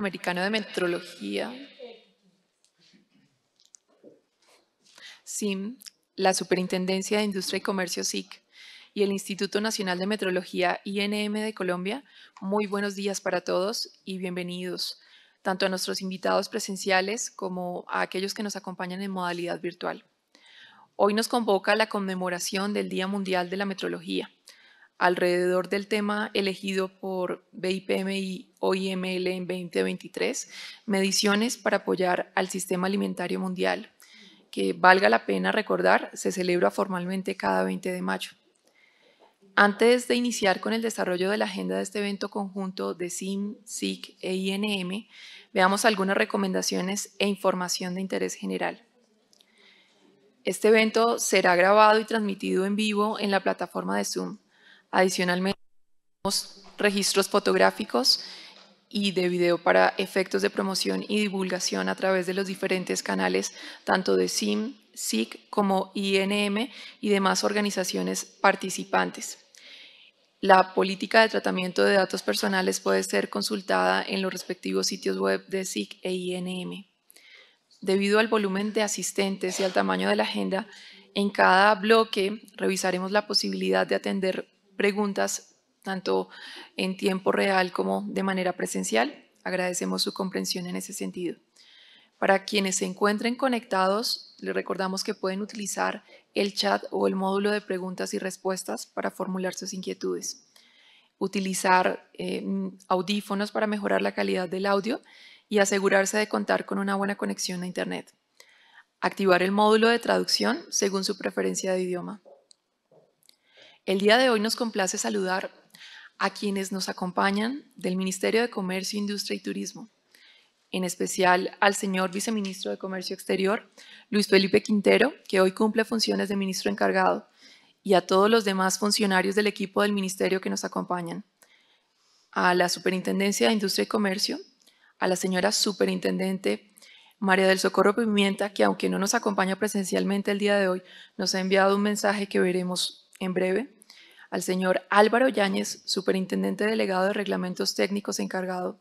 Americano de Metrología, SIM, la Superintendencia de Industria y Comercio SIC y el Instituto Nacional de Metrología INM de Colombia, muy buenos días para todos y bienvenidos tanto a nuestros invitados presenciales como a aquellos que nos acompañan en modalidad virtual. Hoy nos convoca la conmemoración del Día Mundial de la Metrología alrededor del tema elegido por BIPM y OIML en 2023, mediciones para apoyar al sistema alimentario mundial, que valga la pena recordar, se celebra formalmente cada 20 de mayo. Antes de iniciar con el desarrollo de la agenda de este evento conjunto de SIM, SIC e INM, veamos algunas recomendaciones e información de interés general. Este evento será grabado y transmitido en vivo en la plataforma de Zoom. Adicionalmente, tenemos registros fotográficos y de video para efectos de promoción y divulgación a través de los diferentes canales, tanto de SIM, SIC como INM y demás organizaciones participantes. La política de tratamiento de datos personales puede ser consultada en los respectivos sitios web de SIC e INM. Debido al volumen de asistentes y al tamaño de la agenda, en cada bloque revisaremos la posibilidad de atender preguntas tanto en tiempo real como de manera presencial. Agradecemos su comprensión en ese sentido. Para quienes se encuentren conectados, les recordamos que pueden utilizar el chat o el módulo de preguntas y respuestas para formular sus inquietudes. Utilizar eh, audífonos para mejorar la calidad del audio y asegurarse de contar con una buena conexión a Internet. Activar el módulo de traducción según su preferencia de idioma. El día de hoy nos complace saludar a quienes nos acompañan del Ministerio de Comercio, Industria y Turismo, en especial al señor viceministro de Comercio Exterior, Luis Felipe Quintero, que hoy cumple funciones de ministro encargado, y a todos los demás funcionarios del equipo del ministerio que nos acompañan, a la Superintendencia de Industria y Comercio, a la señora Superintendente María del Socorro Pimienta, que aunque no nos acompaña presencialmente el día de hoy, nos ha enviado un mensaje que veremos en breve al señor Álvaro Yáñez, superintendente delegado de reglamentos técnicos encargado,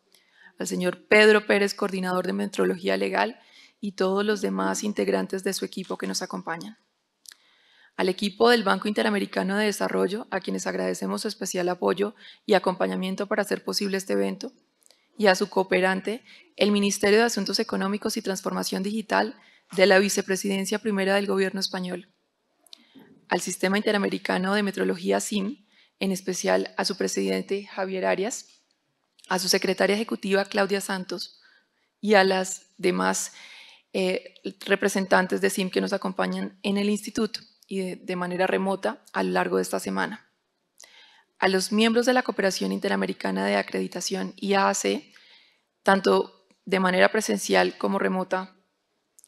al señor Pedro Pérez, coordinador de metrología legal, y todos los demás integrantes de su equipo que nos acompañan. Al equipo del Banco Interamericano de Desarrollo, a quienes agradecemos su especial apoyo y acompañamiento para hacer posible este evento, y a su cooperante, el Ministerio de Asuntos Económicos y Transformación Digital de la Vicepresidencia Primera del Gobierno Español al Sistema Interamericano de Metrología SIM, en especial a su presidente Javier Arias, a su secretaria ejecutiva Claudia Santos y a las demás eh, representantes de SIM que nos acompañan en el instituto y de, manera remota a lo largo de esta semana. A los miembros de la Cooperación Interamericana de Acreditación IAAC, tanto de manera presencial como remota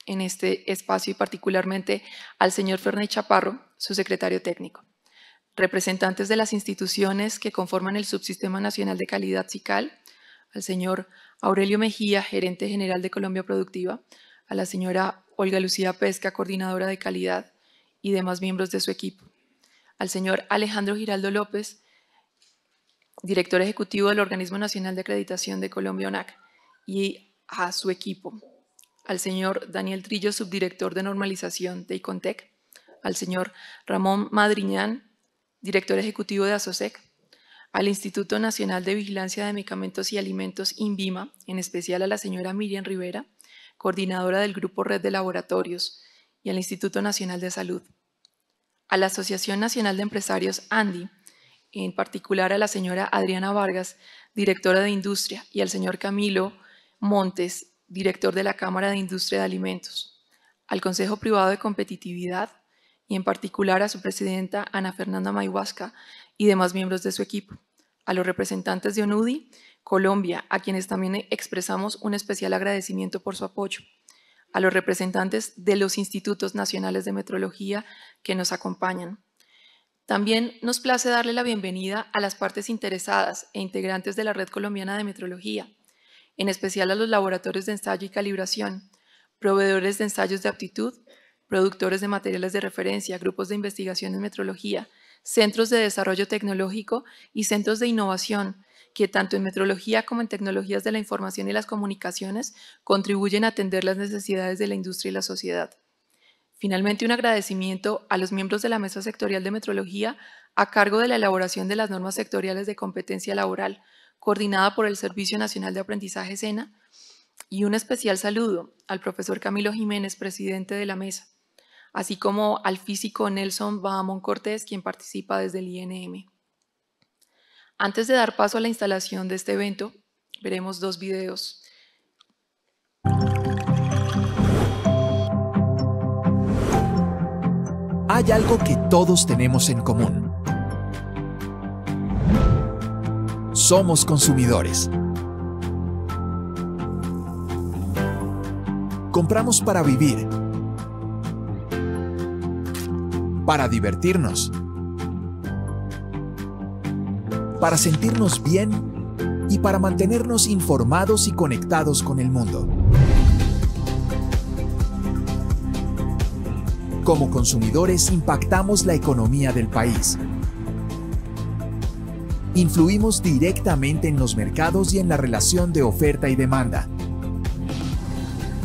en este espacio y particularmente al señor Ferney Chaparro, su secretario técnico, representantes de las instituciones que conforman el Subsistema Nacional de Calidad SICAL, al señor Aurelio Mejía, gerente general de Colombia Productiva, a la señora Olga Lucía Pesca, coordinadora de calidad, y demás miembros de su equipo, al señor Alejandro Giraldo López, director ejecutivo del Organismo Nacional de Acreditación de Colombia, ONAC, y a su equipo, al señor Daniel Trillo, subdirector de normalización de ICONTEC, al señor Ramón Madriñán, director ejecutivo de ASOSEC, al Instituto Nacional de Vigilancia de Medicamentos y Alimentos INVIMA, en especial a la señora Miriam Rivera, coordinadora del Grupo Red de Laboratorios, y al Instituto Nacional de Salud. A la Asociación Nacional de Empresarios ANDI, en particular a la señora Adriana Vargas, directora de Industria, y al señor Camilo Montes, director de la Cámara de Industria de Alimentos, al Consejo Privado de Competitividad, y en particular a su presidenta Ana Fernanda Mayhuasca y demás miembros de su equipo, a los representantes de ONUDI, Colombia, a quienes también expresamos un especial agradecimiento por su apoyo, a los representantes de los institutos nacionales de metrología que nos acompañan. También nos place darle la bienvenida a las partes interesadas e integrantes de la Red Colombiana de Metrología, en especial a los laboratorios de ensayo y calibración, proveedores de ensayos de aptitud, productores de materiales de referencia, grupos de investigación en metrología, centros de desarrollo tecnológico y centros de innovación que tanto en metrología como en tecnologías de la información y las comunicaciones contribuyen a atender las necesidades de la industria y la sociedad. Finalmente, un agradecimiento a los miembros de la Mesa Sectorial de Metrología a cargo de la elaboración de las normas sectoriales de competencia laboral, coordinada por el Servicio Nacional de Aprendizaje SENA, y un especial saludo al profesor Camilo Jiménez, presidente de la mesa así como al físico Nelson Bahamón Cortés, quien participa desde el INM. Antes de dar paso a la instalación de este evento, veremos dos videos. Hay algo que todos tenemos en común. Somos consumidores. Compramos para vivir para divertirnos, para sentirnos bien y para mantenernos informados y conectados con el mundo. Como consumidores impactamos la economía del país. Influimos directamente en los mercados y en la relación de oferta y demanda.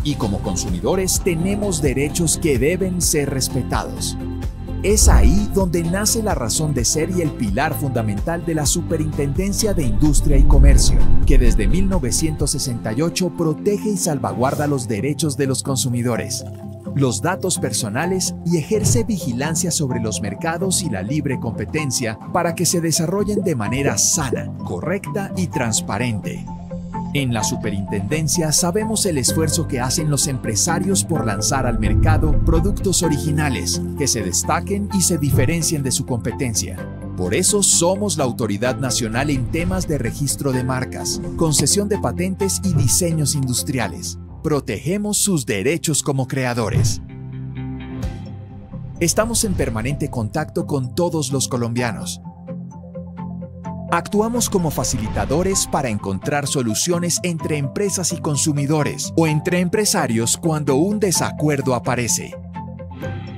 Y como consumidores tenemos derechos que deben ser respetados. Es ahí donde nace la razón de ser y el pilar fundamental de la Superintendencia de Industria y Comercio, que desde 1968 protege y salvaguarda los derechos de los consumidores, los datos personales y ejerce vigilancia sobre los mercados y la libre competencia para que se desarrollen de manera sana, correcta y transparente. En la superintendencia sabemos el esfuerzo que hacen los empresarios por lanzar al mercado productos originales que se destaquen y se diferencien de su competencia. Por eso somos la autoridad nacional en temas de registro de marcas, concesión de patentes y diseños industriales. Protegemos sus derechos como creadores. Estamos en permanente contacto con todos los colombianos Actuamos como facilitadores para encontrar soluciones entre empresas y consumidores o entre empresarios cuando un desacuerdo aparece.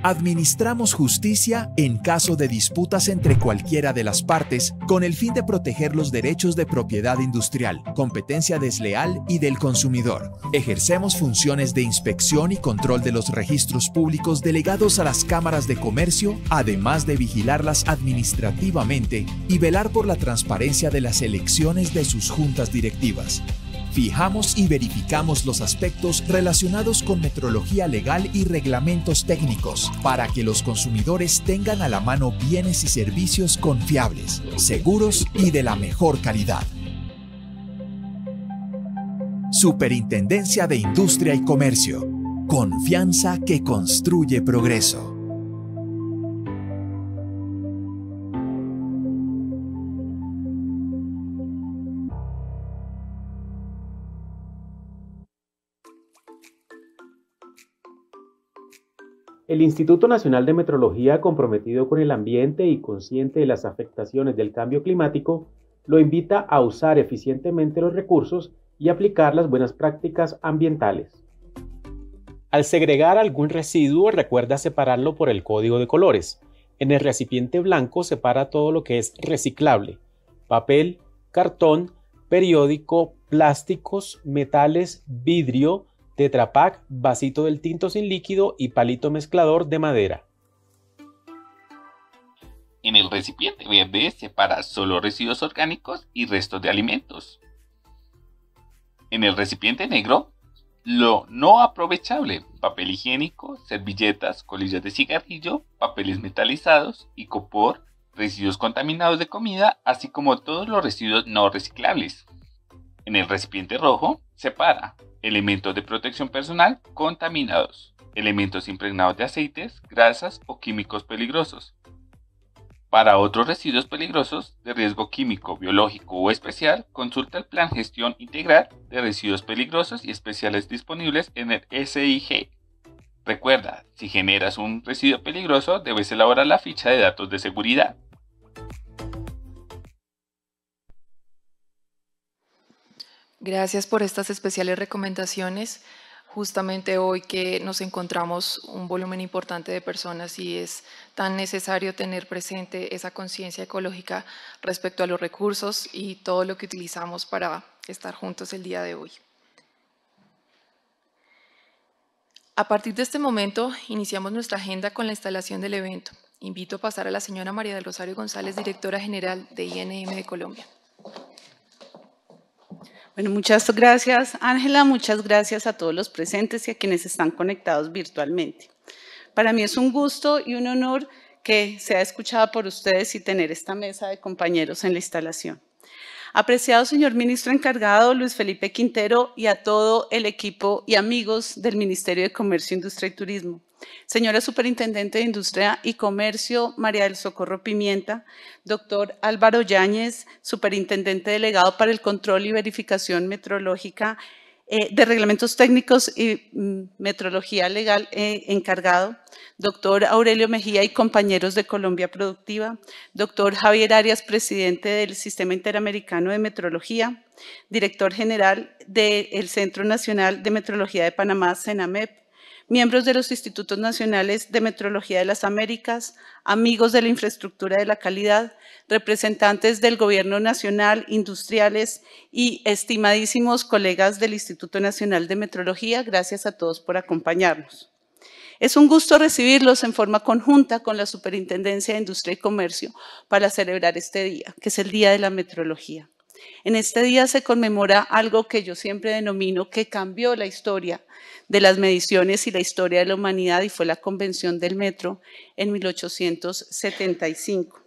Administramos justicia en caso de disputas entre cualquiera de las partes con el fin de proteger los derechos de propiedad industrial, competencia desleal y del consumidor. Ejercemos funciones de inspección y control de los registros públicos delegados a las cámaras de comercio, además de vigilarlas administrativamente y velar por la transparencia de las elecciones de sus juntas directivas. Fijamos y verificamos los aspectos relacionados con metrología legal y reglamentos técnicos para que los consumidores tengan a la mano bienes y servicios confiables, seguros y de la mejor calidad. Superintendencia de Industria y Comercio. Confianza que construye progreso. El Instituto Nacional de Metrología, comprometido con el ambiente y consciente de las afectaciones del cambio climático, lo invita a usar eficientemente los recursos y aplicar las buenas prácticas ambientales. Al segregar algún residuo, recuerda separarlo por el código de colores. En el recipiente blanco separa todo lo que es reciclable, papel, cartón, periódico, plásticos, metales, vidrio, tetrapac, vasito del tinto sin líquido y palito mezclador de madera. En el recipiente verde este para solo residuos orgánicos y restos de alimentos. En el recipiente negro, lo no aprovechable, papel higiénico, servilletas, colillas de cigarrillo, papeles metalizados y copor, residuos contaminados de comida, así como todos los residuos no reciclables. En el recipiente rojo, separa elementos de protección personal contaminados, elementos impregnados de aceites, grasas o químicos peligrosos. Para otros residuos peligrosos de riesgo químico, biológico o especial, consulta el Plan Gestión Integral de Residuos Peligrosos y Especiales disponibles en el SIG. Recuerda, si generas un residuo peligroso, debes elaborar la ficha de datos de seguridad. Gracias por estas especiales recomendaciones. Justamente hoy que nos encontramos un volumen importante de personas y es tan necesario tener presente esa conciencia ecológica respecto a los recursos y todo lo que utilizamos para estar juntos el día de hoy. A partir de este momento iniciamos nuestra agenda con la instalación del evento. Invito a pasar a la señora María del Rosario González, directora general de INM de Colombia. Bueno, muchas gracias, Ángela. Muchas gracias a todos los presentes y a quienes están conectados virtualmente. Para mí es un gusto y un honor que sea escuchada por ustedes y tener esta mesa de compañeros en la instalación. Apreciado señor ministro encargado Luis Felipe Quintero y a todo el equipo y amigos del Ministerio de Comercio, Industria y Turismo. Señora Superintendente de Industria y Comercio, María del Socorro Pimienta. Doctor Álvaro Yáñez, Superintendente Delegado para el Control y Verificación Metrológica eh, de Reglamentos Técnicos y mm, Metrología Legal eh, encargado, doctor Aurelio Mejía y compañeros de Colombia Productiva, doctor Javier Arias, presidente del Sistema Interamericano de Metrología, director general del Centro Nacional de Metrología de Panamá, CENAMEP, miembros de los Institutos Nacionales de Metrología de las Américas, amigos de la infraestructura de la calidad, representantes del Gobierno Nacional, industriales y estimadísimos colegas del Instituto Nacional de Metrología, gracias a todos por acompañarnos. Es un gusto recibirlos en forma conjunta con la Superintendencia de Industria y Comercio para celebrar este día, que es el Día de la Metrología. En este día se conmemora algo que yo siempre denomino que cambió la historia de las mediciones y la historia de la humanidad y fue la Convención del Metro en 1875.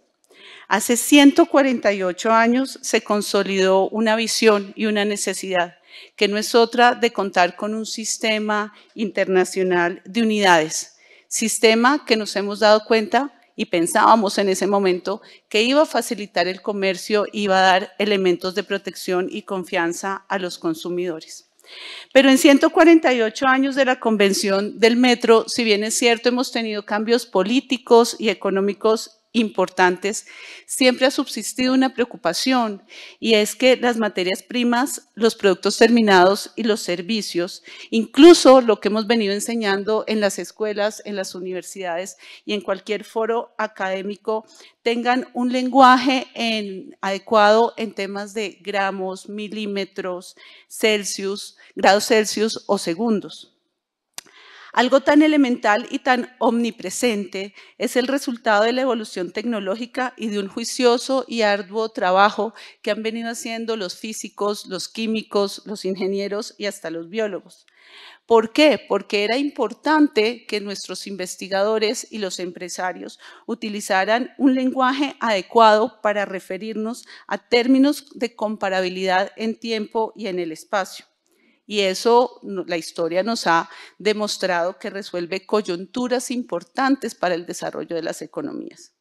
Hace 148 años se consolidó una visión y una necesidad, que no es otra de contar con un sistema internacional de unidades, sistema que nos hemos dado cuenta y pensábamos en ese momento que iba a facilitar el comercio, iba a dar elementos de protección y confianza a los consumidores. Pero en 148 años de la convención del metro, si bien es cierto, hemos tenido cambios políticos y económicos importantes, siempre ha subsistido una preocupación y es que las materias primas, los productos terminados y los servicios, incluso lo que hemos venido enseñando en las escuelas, en las universidades y en cualquier foro académico, tengan un lenguaje adecuado en temas de gramos, milímetros, Celsius, grados Celsius o segundos. Algo tan elemental y tan omnipresente es el resultado de la evolución tecnológica y de un juicioso y arduo trabajo que han venido haciendo los físicos, los químicos, los ingenieros y hasta los biólogos. ¿Por qué? Porque era importante que nuestros investigadores y los empresarios utilizaran un lenguaje adecuado para referirnos a términos de comparabilidad en tiempo y en el espacio y eso la historia nos ha demostrado que resuelve coyunturas importantes para el desarrollo de las economías.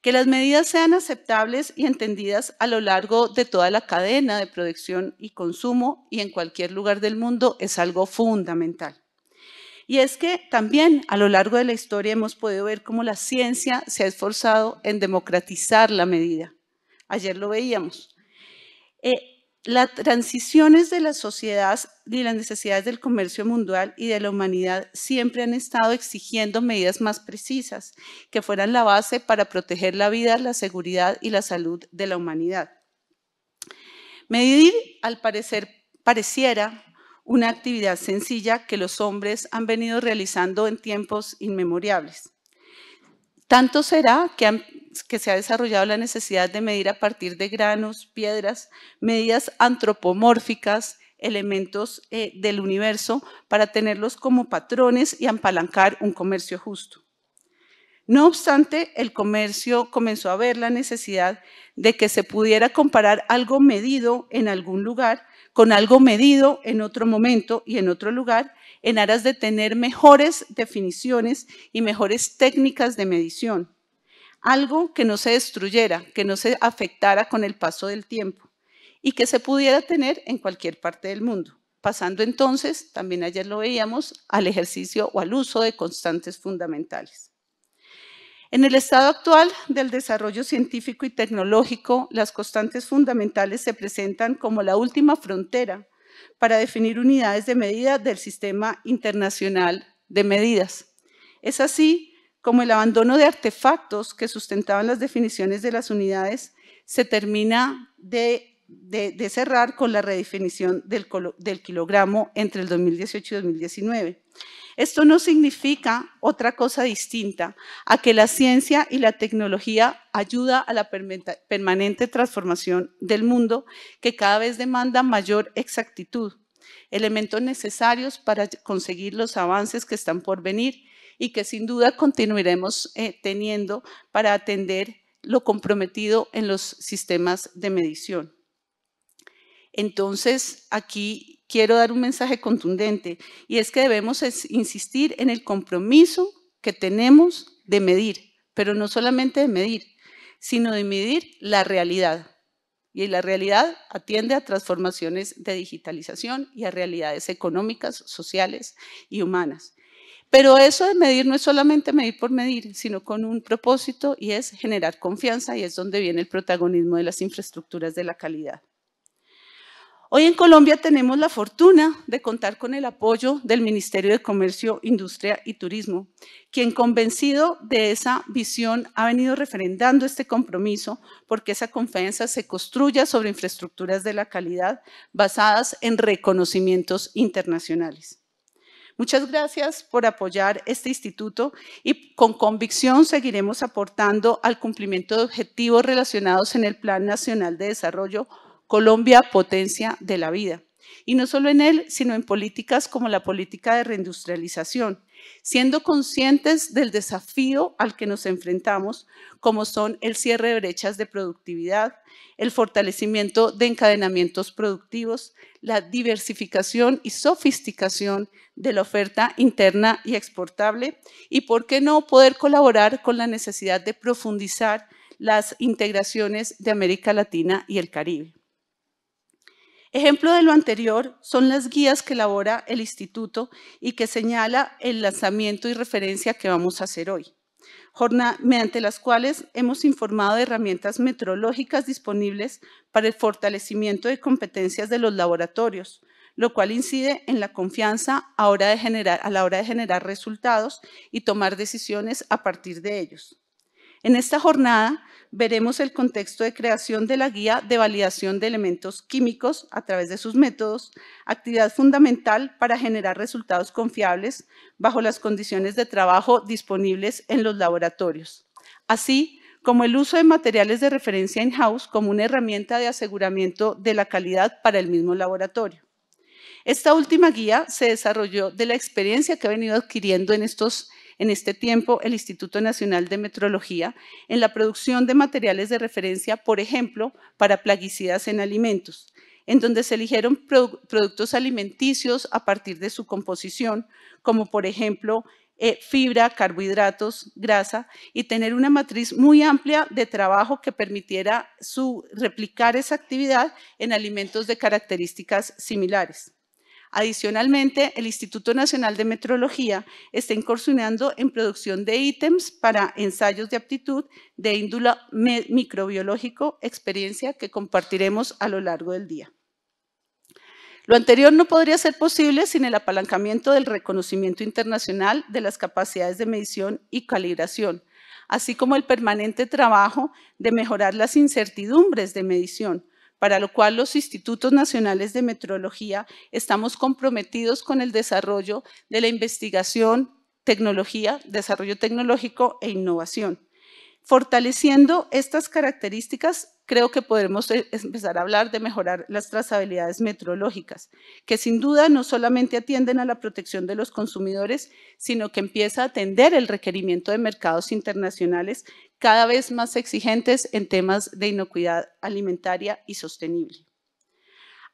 Que las medidas sean aceptables y entendidas a lo largo de toda la cadena de producción y consumo y en cualquier lugar del mundo es algo fundamental. Y es que también a lo largo de la historia hemos podido ver cómo la ciencia se ha esforzado en democratizar la medida. Ayer lo veíamos. Eh, las transiciones de la sociedad y las necesidades del comercio mundial y de la humanidad siempre han estado exigiendo medidas más precisas, que fueran la base para proteger la vida, la seguridad y la salud de la humanidad. Medir, al parecer, pareciera una actividad sencilla que los hombres han venido realizando en tiempos inmemorables. Tanto será que, se ha desarrollado la necesidad de medir a partir de granos, piedras, medidas antropomórficas, elementos eh, del universo para tenerlos como patrones y apalancar un comercio justo. No obstante, el comercio comenzó a ver la necesidad de que se pudiera comparar algo medido en algún lugar con algo medido en otro momento y en otro lugar, en aras de tener mejores definiciones y mejores técnicas de medición. Algo que no se destruyera, que no se afectara con el paso del tiempo y que se pudiera tener en cualquier parte del mundo, pasando entonces, también ayer lo veíamos, al ejercicio o al uso de constantes fundamentales. En el estado actual del desarrollo científico y tecnológico, las constantes fundamentales se presentan como la última frontera para definir unidades de medida del Sistema Internacional de Medidas. Es así como el abandono de artefactos que sustentaban las definiciones de las unidades se termina de, cerrar con la redefinición del, del kilogramo entre el 2018 y 2019. Esto no significa otra cosa distinta a que la ciencia y la tecnología ayuda a la permanente transformación del mundo que cada vez demanda mayor exactitud, elementos necesarios para conseguir los avances que están por venir y que sin duda continuaremos eh, teniendo para atender lo comprometido en los sistemas de medición. Entonces, aquí quiero dar un mensaje contundente y es que debemos insistir en el compromiso que tenemos de medir, pero no solamente de medir, sino de medir la realidad. Y la realidad atiende a transformaciones de digitalización y a realidades económicas, sociales y humanas. Pero eso de medir no es solamente medir por medir, sino con un propósito y es generar confianza y es donde viene el protagonismo de las infraestructuras de la calidad. Hoy en Colombia tenemos la fortuna de contar con el apoyo del Ministerio de Comercio, Industria y Turismo, quien convencido de esa visión ha venido referendando este compromiso porque esa confianza se construya sobre infraestructuras de la calidad basadas en reconocimientos internacionales. Muchas gracias por apoyar este instituto y con convicción seguiremos aportando al cumplimiento de objetivos relacionados en el Plan Nacional de Desarrollo Colombia, potencia de la vida. Y no solo en él, sino en políticas como la política de reindustrialización, siendo conscientes del desafío al que nos enfrentamos, como son el cierre de brechas de productividad, el fortalecimiento de encadenamientos productivos, la diversificación y sofisticación de la oferta interna y exportable, y por qué no poder colaborar con la necesidad de profundizar las integraciones de América Latina y el Caribe. Ejemplo de lo anterior son las guías que elabora el instituto y que señala el lanzamiento y referencia que vamos a hacer hoy, mediante las cuales hemos informado de herramientas metrológicas disponibles para el fortalecimiento de competencias de los laboratorios, lo cual incide en la confianza a, a la hora de generar resultados y tomar decisiones a partir de ellos. En esta jornada veremos el contexto de creación de la guía de validación de elementos químicos a través de sus métodos, actividad fundamental para generar resultados confiables bajo las condiciones de trabajo disponibles en los laboratorios, así como el uso de materiales de referencia in-house como una herramienta de aseguramiento de la calidad para el mismo laboratorio. Esta última guía se desarrolló de la experiencia que ha venido adquiriendo en estos en este tiempo el Instituto Nacional de Metrología, en la producción de materiales de referencia, por ejemplo, para plaguicidas en alimentos, en donde se eligieron productos alimenticios a partir de su composición, como por ejemplo eh, fibra, carbohidratos, grasa, y tener una matriz muy amplia de trabajo que permitiera su, replicar esa actividad en alimentos de características similares. Adicionalmente, el Instituto Nacional de Metrología está incursionando en producción de ítems para ensayos de aptitud de índula microbiológico, experiencia que compartiremos a lo largo del día. Lo anterior no podría ser posible sin el apalancamiento del reconocimiento internacional de las capacidades de medición y calibración, así como el permanente trabajo de mejorar las incertidumbres de medición, para lo cual los Institutos Nacionales de Metrología estamos comprometidos con el desarrollo de la investigación, tecnología, desarrollo tecnológico e innovación. Fortaleciendo estas características, creo que podremos e-, empezar a hablar de mejorar las trazabilidades metrológicas, que sin duda no solamente atienden a la protección de los consumidores, sino que empieza a atender el requerimiento de mercados internacionales cada vez más exigentes en temas de inocuidad alimentaria y sostenible.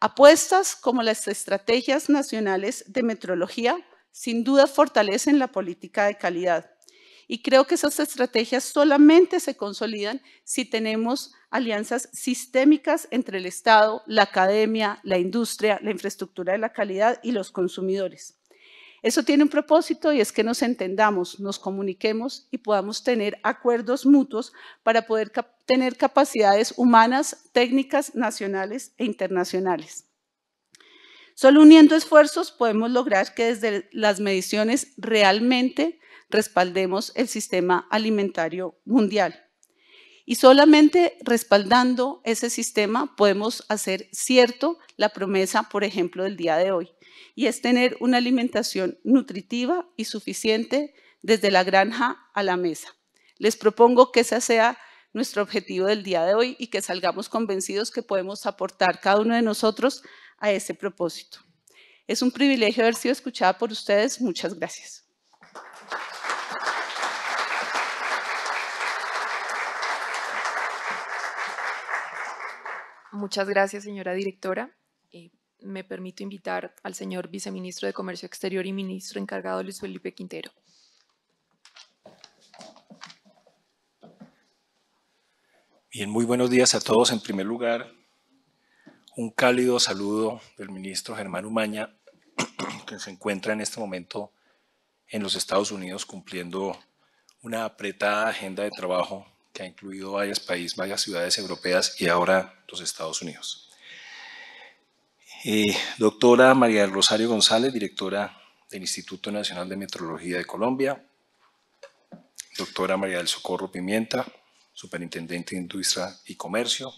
Apuestas como las estrategias nacionales de metrología sin duda fortalecen la política de calidad, y creo que esas estrategias solamente se consolidan si tenemos alianzas sistémicas entre el Estado, la academia, la industria, la infraestructura de la calidad y los consumidores. Eso tiene un propósito y es que nos entendamos, nos comuniquemos y podamos tener acuerdos mutuos para poder tener capacidades humanas, técnicas, nacionales e internacionales. Solo uniendo esfuerzos podemos lograr que desde las mediciones realmente respaldemos el sistema alimentario mundial. Y solamente respaldando ese sistema podemos hacer cierto la promesa, por ejemplo, del día de hoy, y es tener una alimentación nutritiva y suficiente desde la granja a la mesa. Les propongo que esa sea nuestro objetivo del día de hoy y que salgamos convencidos que podemos aportar cada uno de nosotros a ese propósito. Es un privilegio haber sido escuchada por ustedes. Muchas gracias. Muchas gracias, señora directora. Eh, me permito invitar al señor viceministro de Comercio Exterior y ministro encargado Luis Felipe Quintero. Bien, muy buenos días a todos. En primer lugar, un cálido saludo del ministro Germán Umaña, que se encuentra en este momento en los Estados Unidos cumpliendo una apretada agenda de trabajo que ha incluido varios países, varias ciudades europeas y ahora los Estados Unidos. Eh, doctora María del Rosario González, directora del Instituto Nacional de Metrología de Colombia. Doctora María del Socorro Pimienta, Superintendente de Industria y Comercio.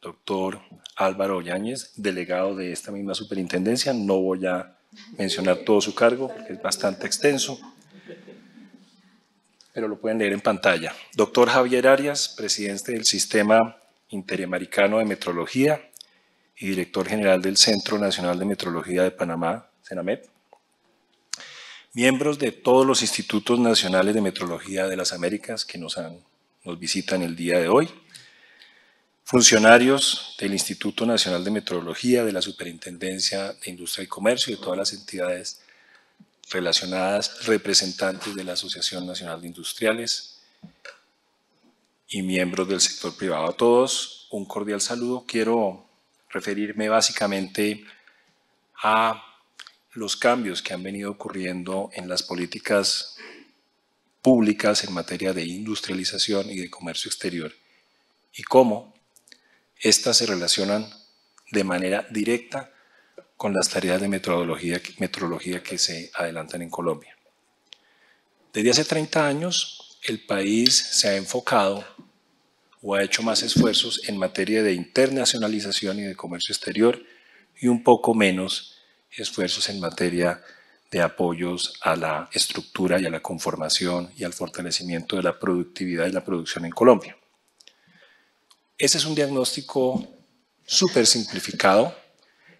Doctor Álvaro Yáñez, delegado de esta misma superintendencia. No voy a mencionar todo su cargo porque es bastante extenso pero lo pueden leer en pantalla. Doctor Javier Arias, presidente del Sistema Interamericano de Metrología y director general del Centro Nacional de Metrología de Panamá, CENAMET. Miembros de todos los institutos nacionales de metrología de las Américas que nos, han, nos visitan el día de hoy. Funcionarios del Instituto Nacional de Metrología, de la Superintendencia de Industria y Comercio y de todas las entidades relacionadas representantes de la Asociación Nacional de Industriales y miembros del sector privado. A todos un cordial saludo. Quiero referirme básicamente a los cambios que han venido ocurriendo en las políticas públicas en materia de industrialización y de comercio exterior y cómo éstas se relacionan de manera directa con las tareas de metodología, metrología que se adelantan en Colombia. Desde hace 30 años, el país se ha enfocado o ha hecho más esfuerzos en materia de internacionalización y de comercio exterior y un poco menos esfuerzos en materia de apoyos a la estructura y a la conformación y al fortalecimiento de la productividad y la producción en Colombia. Ese es un diagnóstico súper simplificado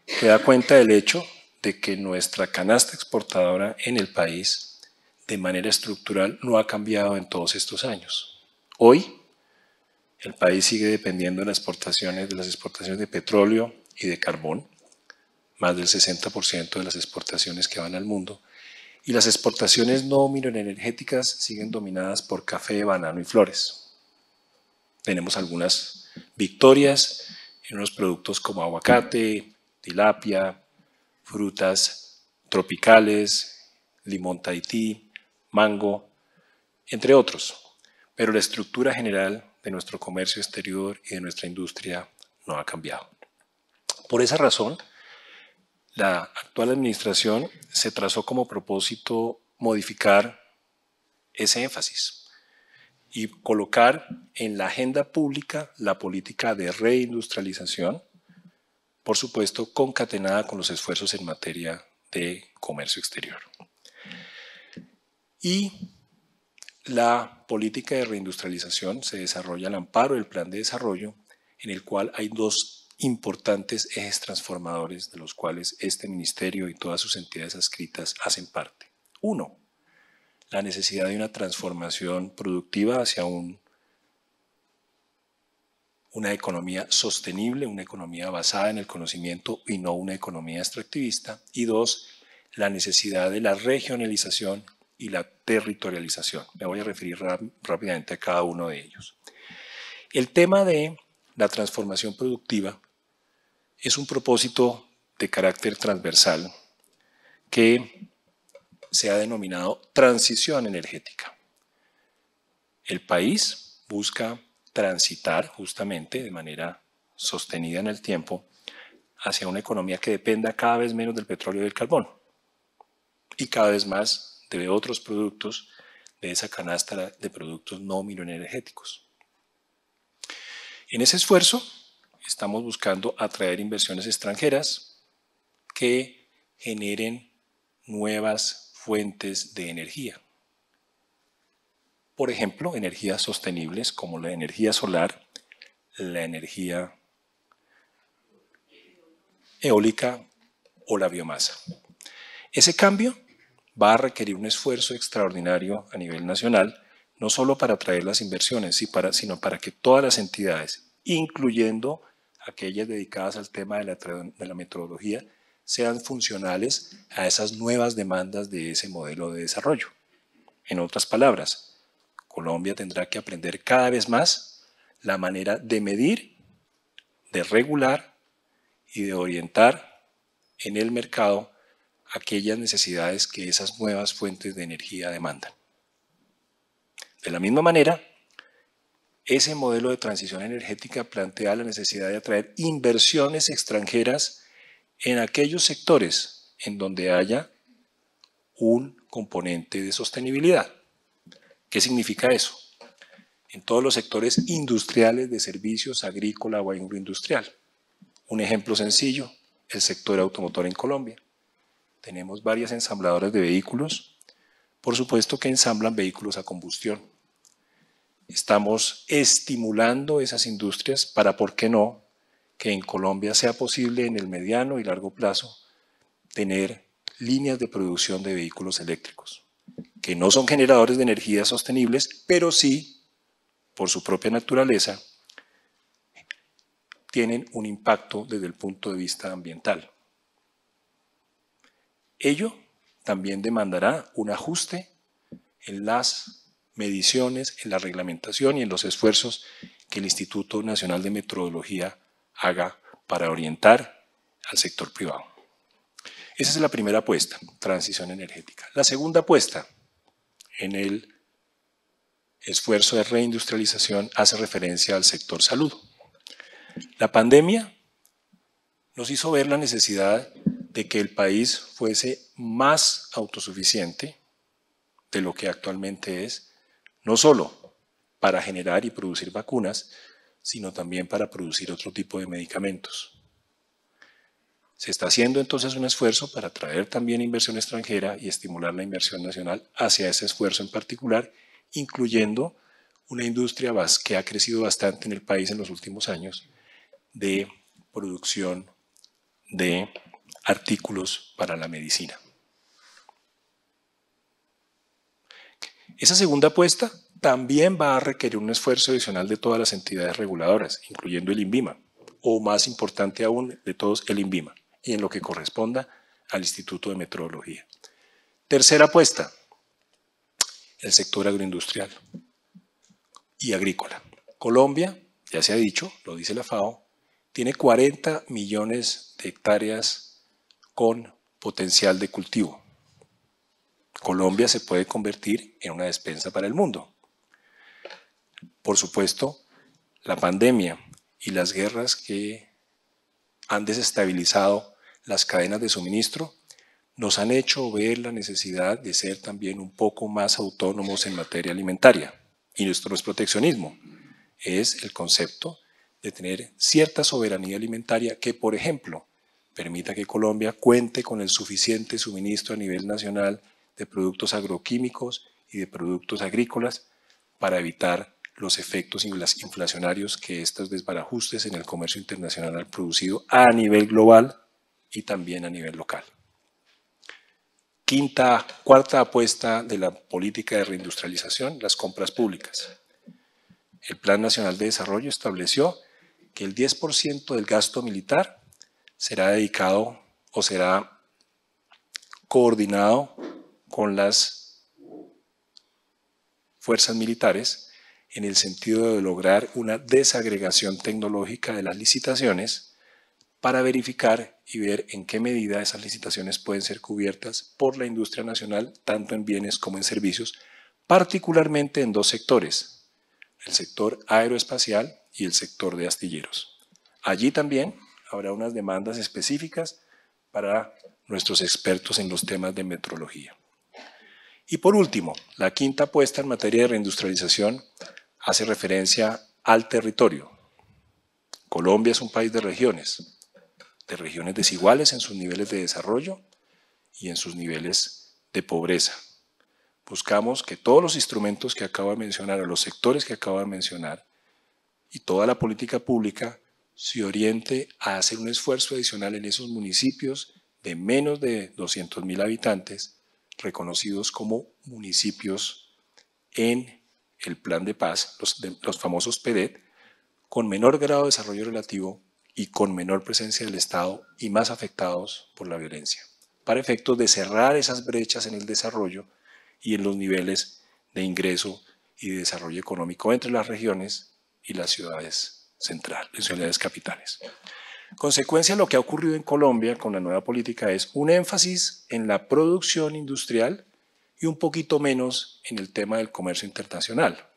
se da cuenta del hecho de que nuestra canasta exportadora en el país de manera estructural no ha cambiado en todos estos años. Hoy el país sigue dependiendo de las exportaciones, de, las exportaciones de petróleo y de carbón, más del 60% de las exportaciones que van al mundo, y las exportaciones no mineroenergéticas siguen dominadas por café, banano y flores. Tenemos algunas victorias en unos productos como aguacate, tilapia, frutas tropicales, limón tahití, mango, entre otros. Pero la estructura general de nuestro comercio exterior y de nuestra industria no ha cambiado. Por esa razón, la actual administración se trazó como propósito modificar ese énfasis y colocar en la agenda pública la política de reindustrialización por supuesto, concatenada con los esfuerzos en materia de comercio exterior. Y la política de reindustrialización se desarrolla al amparo del plan de desarrollo, en el cual hay dos importantes ejes transformadores de los cuales este ministerio y todas sus entidades adscritas hacen parte. Uno, la necesidad de una transformación productiva hacia un una economía sostenible, una economía basada en el conocimiento y no una economía extractivista. Y dos, la necesidad de la regionalización y la territorialización. Me voy a referir rápidamente a cada uno de ellos. El tema de la transformación productiva es un propósito de carácter transversal que se ha denominado transición energética. El país busca transitar justamente de manera sostenida en el tiempo hacia una economía que dependa cada vez menos del petróleo y del carbón y cada vez más de otros productos de esa canasta de productos no minoenergéticos. En ese esfuerzo estamos buscando atraer inversiones extranjeras que generen nuevas fuentes de energía. Por ejemplo, energías sostenibles como la energía solar, la energía eólica o la biomasa. Ese cambio va a requerir un esfuerzo extraordinario a nivel nacional, no solo para atraer las inversiones, sino para que todas las entidades, incluyendo aquellas dedicadas al tema de la, de metodología, sean funcionales a esas nuevas demandas de ese modelo de desarrollo. En otras palabras, Colombia tendrá que aprender cada vez más la manera de medir, de regular y de orientar en el mercado aquellas necesidades que esas nuevas fuentes de energía demandan. De la misma manera, ese modelo de transición energética plantea la necesidad de atraer inversiones extranjeras en aquellos sectores en donde haya un componente de sostenibilidad. ¿Qué significa eso? En todos los sectores industriales de servicios, agrícola o agroindustrial. Un ejemplo sencillo, el sector automotor en Colombia. Tenemos varias ensambladoras de vehículos, por supuesto que ensamblan vehículos a combustión. Estamos estimulando esas industrias para, ¿por qué no?, que en Colombia sea posible en el mediano y largo plazo tener líneas de producción de vehículos eléctricos que no son generadores de energías sostenibles, pero sí, por su propia naturaleza, tienen un impacto desde el punto de vista ambiental. Ello también demandará un ajuste en las mediciones, en la reglamentación y en los esfuerzos que el Instituto Nacional de Metrología haga para orientar al sector privado. Esa es la primera apuesta, transición energética. La segunda apuesta, en el esfuerzo de reindustrialización hace referencia al sector salud. La pandemia nos hizo ver la necesidad de que el país fuese más autosuficiente de lo que actualmente es, no solo para generar y producir vacunas, sino también para producir otro tipo de medicamentos. Se está haciendo entonces un esfuerzo para atraer también inversión extranjera y estimular la inversión nacional hacia ese esfuerzo en particular, incluyendo una industria que ha crecido bastante en el país en los últimos años de producción de artículos para la medicina. Esa segunda apuesta también va a requerir un esfuerzo adicional de todas las entidades reguladoras, incluyendo el INVIMA, o más importante aún de todos, el INVIMA y en lo que corresponda al Instituto de Meteorología. Tercera apuesta, el sector agroindustrial y agrícola. Colombia, ya se ha dicho, lo dice la FAO, tiene 40 millones de hectáreas con potencial de cultivo. Colombia se puede convertir en una despensa para el mundo. Por supuesto, la pandemia y las guerras que han desestabilizado las cadenas de suministro, nos han hecho ver la necesidad de ser también un poco más autónomos en materia alimentaria. Y nuestro no es proteccionismo, es el concepto de tener cierta soberanía alimentaria que, por ejemplo, permita que Colombia cuente con el suficiente suministro a nivel nacional de productos agroquímicos y de productos agrícolas para evitar los efectos inflacionarios que estos desbarajustes en el comercio internacional han producido a nivel global y también a nivel local. Quinta, cuarta apuesta de la política de reindustrialización, las compras públicas. El Plan Nacional de Desarrollo estableció que el 10% del gasto militar será dedicado o será coordinado con las fuerzas militares en el sentido de lograr una desagregación tecnológica de las licitaciones para verificar y ver en qué medida esas licitaciones pueden ser cubiertas por la industria nacional, tanto en bienes como en servicios, particularmente en dos sectores, el sector aeroespacial y el sector de astilleros. Allí también habrá unas demandas específicas para nuestros expertos en los temas de metrología. Y por último, la quinta apuesta en materia de reindustrialización hace referencia al territorio. Colombia es un país de regiones de regiones desiguales en sus niveles de desarrollo y en sus niveles de pobreza. Buscamos que todos los instrumentos que acabo de mencionar, o los sectores que acabo de mencionar, y toda la política pública se oriente a hacer un esfuerzo adicional en esos municipios de menos de 200.000 habitantes, reconocidos como municipios en el plan de paz, los, los famosos PEDET, con menor grado de desarrollo relativo y con menor presencia del Estado y más afectados por la violencia, para efectos de cerrar esas brechas en el desarrollo y en los niveles de ingreso y desarrollo económico entre las regiones y las ciudades centrales, en ciudades capitales. Consecuencia lo que ha ocurrido en Colombia con la nueva política es un énfasis en la producción industrial y un poquito menos en el tema del comercio internacional.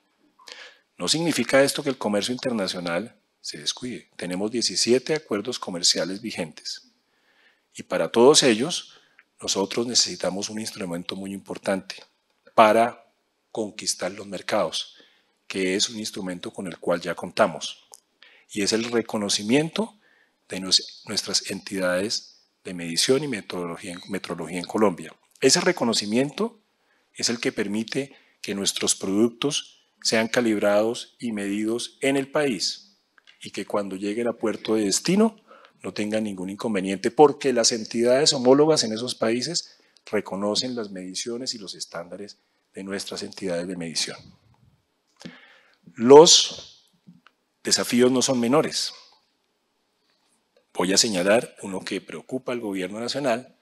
No significa esto que el comercio internacional se descuide. Tenemos 17 acuerdos comerciales vigentes. Y para todos ellos, nosotros necesitamos un instrumento muy importante para conquistar los mercados, que es un instrumento con el cual ya contamos. Y es el reconocimiento de nuestras entidades de medición y metrología en Colombia. Ese reconocimiento es el que permite que nuestros productos sean calibrados y medidos en el país y que cuando llegue a puerto de destino no tenga ningún inconveniente, porque las entidades homólogas en esos países reconocen las mediciones y los estándares de nuestras entidades de medición. Los desafíos no son menores. Voy a señalar uno que preocupa al gobierno nacional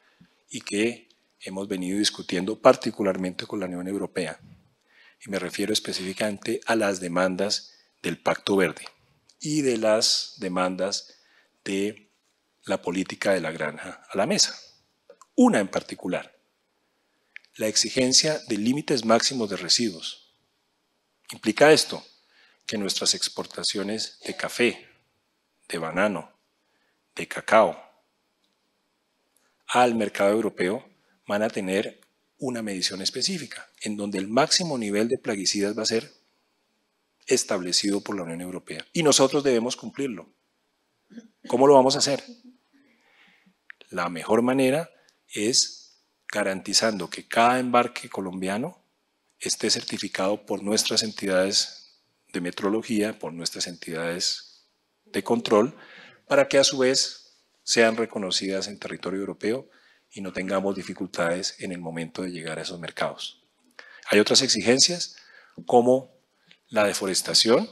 y que hemos venido discutiendo particularmente con la Unión Europea. Y me refiero específicamente a las demandas del Pacto Verde y de las demandas de la política de la granja a la mesa. Una en particular, la exigencia de límites máximos de residuos. Implica esto que nuestras exportaciones de café, de banano, de cacao al mercado europeo van a tener una medición específica, en donde el máximo nivel de plaguicidas va a ser establecido por la Unión Europea. Y nosotros debemos cumplirlo. ¿Cómo lo vamos a hacer? La mejor manera es garantizando que cada embarque colombiano esté certificado por nuestras entidades de metrología, por nuestras entidades de control, para que a su vez sean reconocidas en territorio europeo y no tengamos dificultades en el momento de llegar a esos mercados. Hay otras exigencias como la deforestación,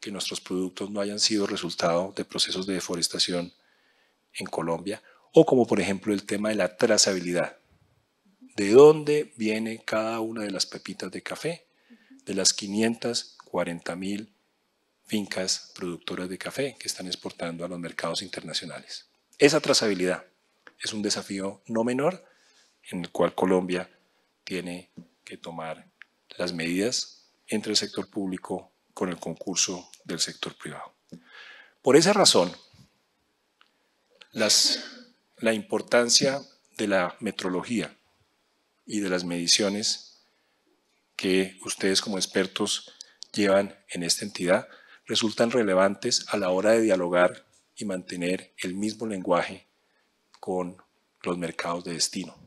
que nuestros productos no hayan sido resultado de procesos de deforestación en Colombia, o como por ejemplo el tema de la trazabilidad. ¿De dónde viene cada una de las pepitas de café? De las 540 mil fincas productoras de café que están exportando a los mercados internacionales. Esa trazabilidad es un desafío no menor en el cual Colombia tiene que tomar las medidas entre el sector público con el concurso del sector privado. Por esa razón, la importancia de la metrología y de las mediciones que ustedes como expertos llevan en esta entidad resultan relevantes a la hora de dialogar y mantener el mismo lenguaje con los mercados de destino.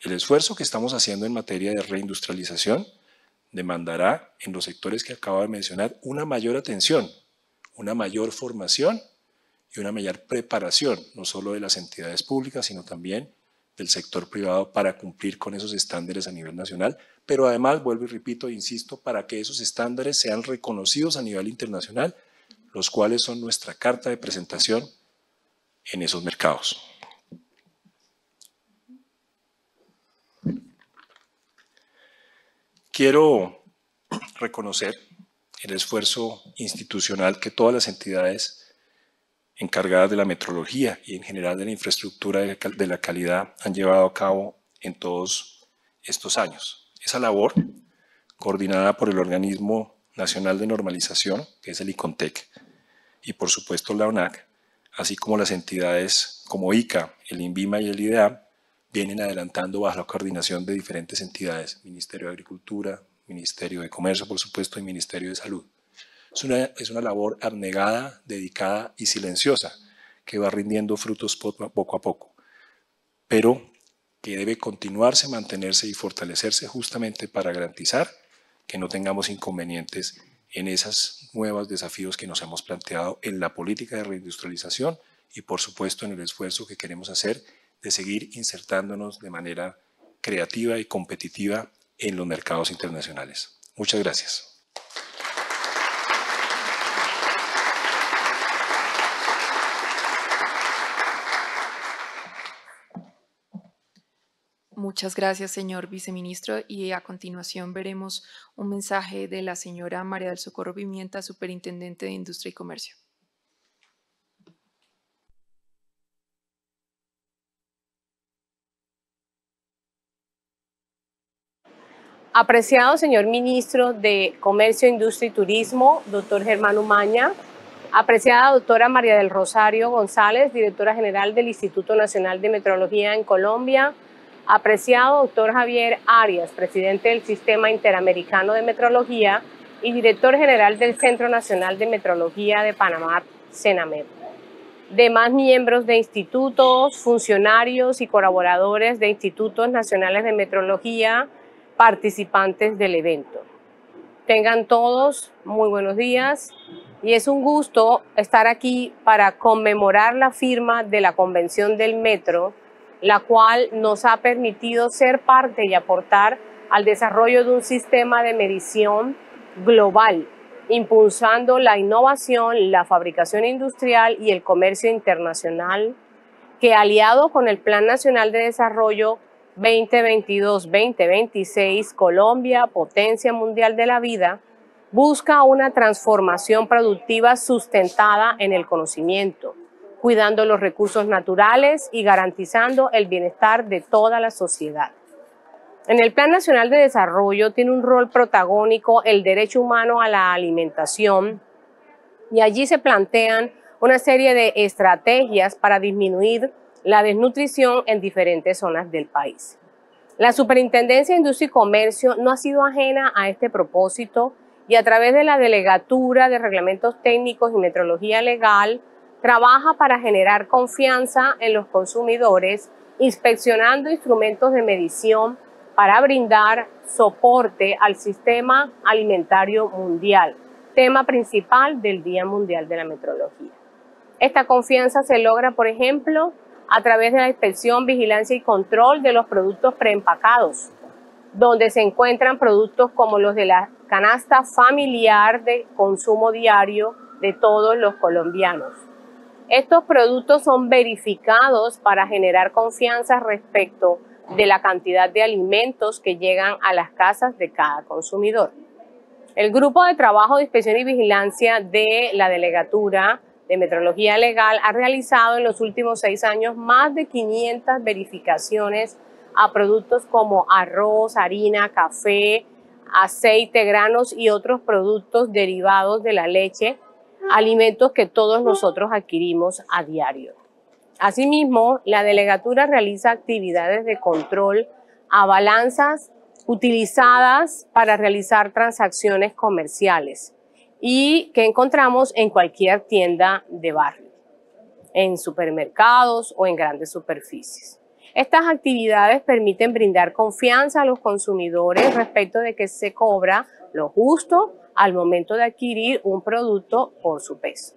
El esfuerzo que estamos haciendo en materia de reindustrialización demandará en los sectores que acabo de mencionar una mayor atención, una mayor formación y una mayor preparación, no solo de las entidades públicas, sino también del sector privado para cumplir con esos estándares a nivel nacional, pero además, vuelvo y repito, insisto, para que esos estándares sean reconocidos a nivel internacional, los cuales son nuestra carta de presentación en esos mercados. Quiero reconocer el esfuerzo institucional que todas las entidades encargadas de la metrología y en general de la infraestructura de la calidad han llevado a cabo en todos estos años. Esa labor, coordinada por el Organismo Nacional de Normalización, que es el ICONTEC, y por supuesto la ONAC, así como las entidades como ICA, el INVIMA y el IDEA, vienen adelantando bajo la coordinación de diferentes entidades, Ministerio de Agricultura, Ministerio de Comercio, por supuesto, y Ministerio de Salud. Es una, es una labor abnegada, dedicada y silenciosa que va rindiendo frutos poco a poco, pero que debe continuarse, mantenerse y fortalecerse justamente para garantizar que no tengamos inconvenientes en esos nuevos desafíos que nos hemos planteado en la política de reindustrialización y por supuesto en el esfuerzo que queremos hacer de seguir insertándonos de manera creativa y competitiva en los mercados internacionales. Muchas gracias. Muchas gracias, señor viceministro. Y a continuación veremos un mensaje de la señora María del Socorro Pimienta, superintendente de Industria y Comercio. Apreciado señor ministro de Comercio, Industria y Turismo, doctor Germán Umaña, apreciada doctora María del Rosario González, directora general del Instituto Nacional de Metrología en Colombia, apreciado doctor Javier Arias, presidente del Sistema Interamericano de Metrología y director general del Centro Nacional de Metrología de Panamá, CENAMED. Demás miembros de institutos, funcionarios y colaboradores de institutos nacionales de metrología, participantes del evento. Tengan todos muy buenos días y es un gusto estar aquí para conmemorar la firma de la Convención del Metro, la cual nos ha permitido ser parte y aportar al desarrollo de un sistema de medición global, impulsando la innovación, la fabricación industrial y el comercio internacional, que aliado con el Plan Nacional de Desarrollo 2022-2026, Colombia, potencia mundial de la vida, busca una transformación productiva sustentada en el conocimiento, cuidando los recursos naturales y garantizando el bienestar de toda la sociedad. En el Plan Nacional de Desarrollo tiene un rol protagónico el derecho humano a la alimentación y allí se plantean una serie de estrategias para disminuir la desnutrición en diferentes zonas del país. La Superintendencia de Industria y Comercio no ha sido ajena a este propósito y a través de la Delegatura de Reglamentos Técnicos y Metrología Legal trabaja para generar confianza en los consumidores, inspeccionando instrumentos de medición para brindar soporte al sistema alimentario mundial, tema principal del Día Mundial de la Metrología. Esta confianza se logra, por ejemplo, a través de la inspección, vigilancia y control de los productos preempacados, donde se encuentran productos como los de la canasta familiar de consumo diario de todos los colombianos. Estos productos son verificados para generar confianza respecto de la cantidad de alimentos que llegan a las casas de cada consumidor. El grupo de trabajo de inspección y vigilancia de la delegatura de Metrología Legal ha realizado en los últimos seis años más de 500 verificaciones a productos como arroz, harina, café, aceite, granos y otros productos derivados de la leche, alimentos que todos nosotros adquirimos a diario. Asimismo, la delegatura realiza actividades de control a balanzas utilizadas para realizar transacciones comerciales y que encontramos en cualquier tienda de barrio, en supermercados o en grandes superficies. Estas actividades permiten brindar confianza a los consumidores respecto de que se cobra lo justo al momento de adquirir un producto por su peso.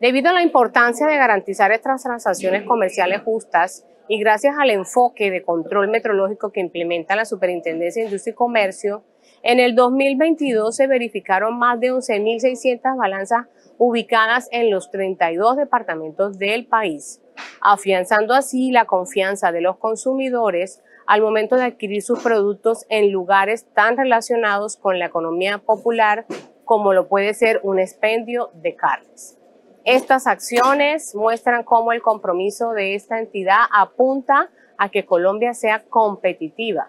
Debido a la importancia de garantizar estas transacciones comerciales justas y gracias al enfoque de control metrológico que implementa la Superintendencia de Industria y Comercio, en el 2022 se verificaron más de 11.600 balanzas ubicadas en los 32 departamentos del país, afianzando así la confianza de los consumidores al momento de adquirir sus productos en lugares tan relacionados con la economía popular como lo puede ser un expendio de carnes. Estas acciones muestran cómo el compromiso de esta entidad apunta a que Colombia sea competitiva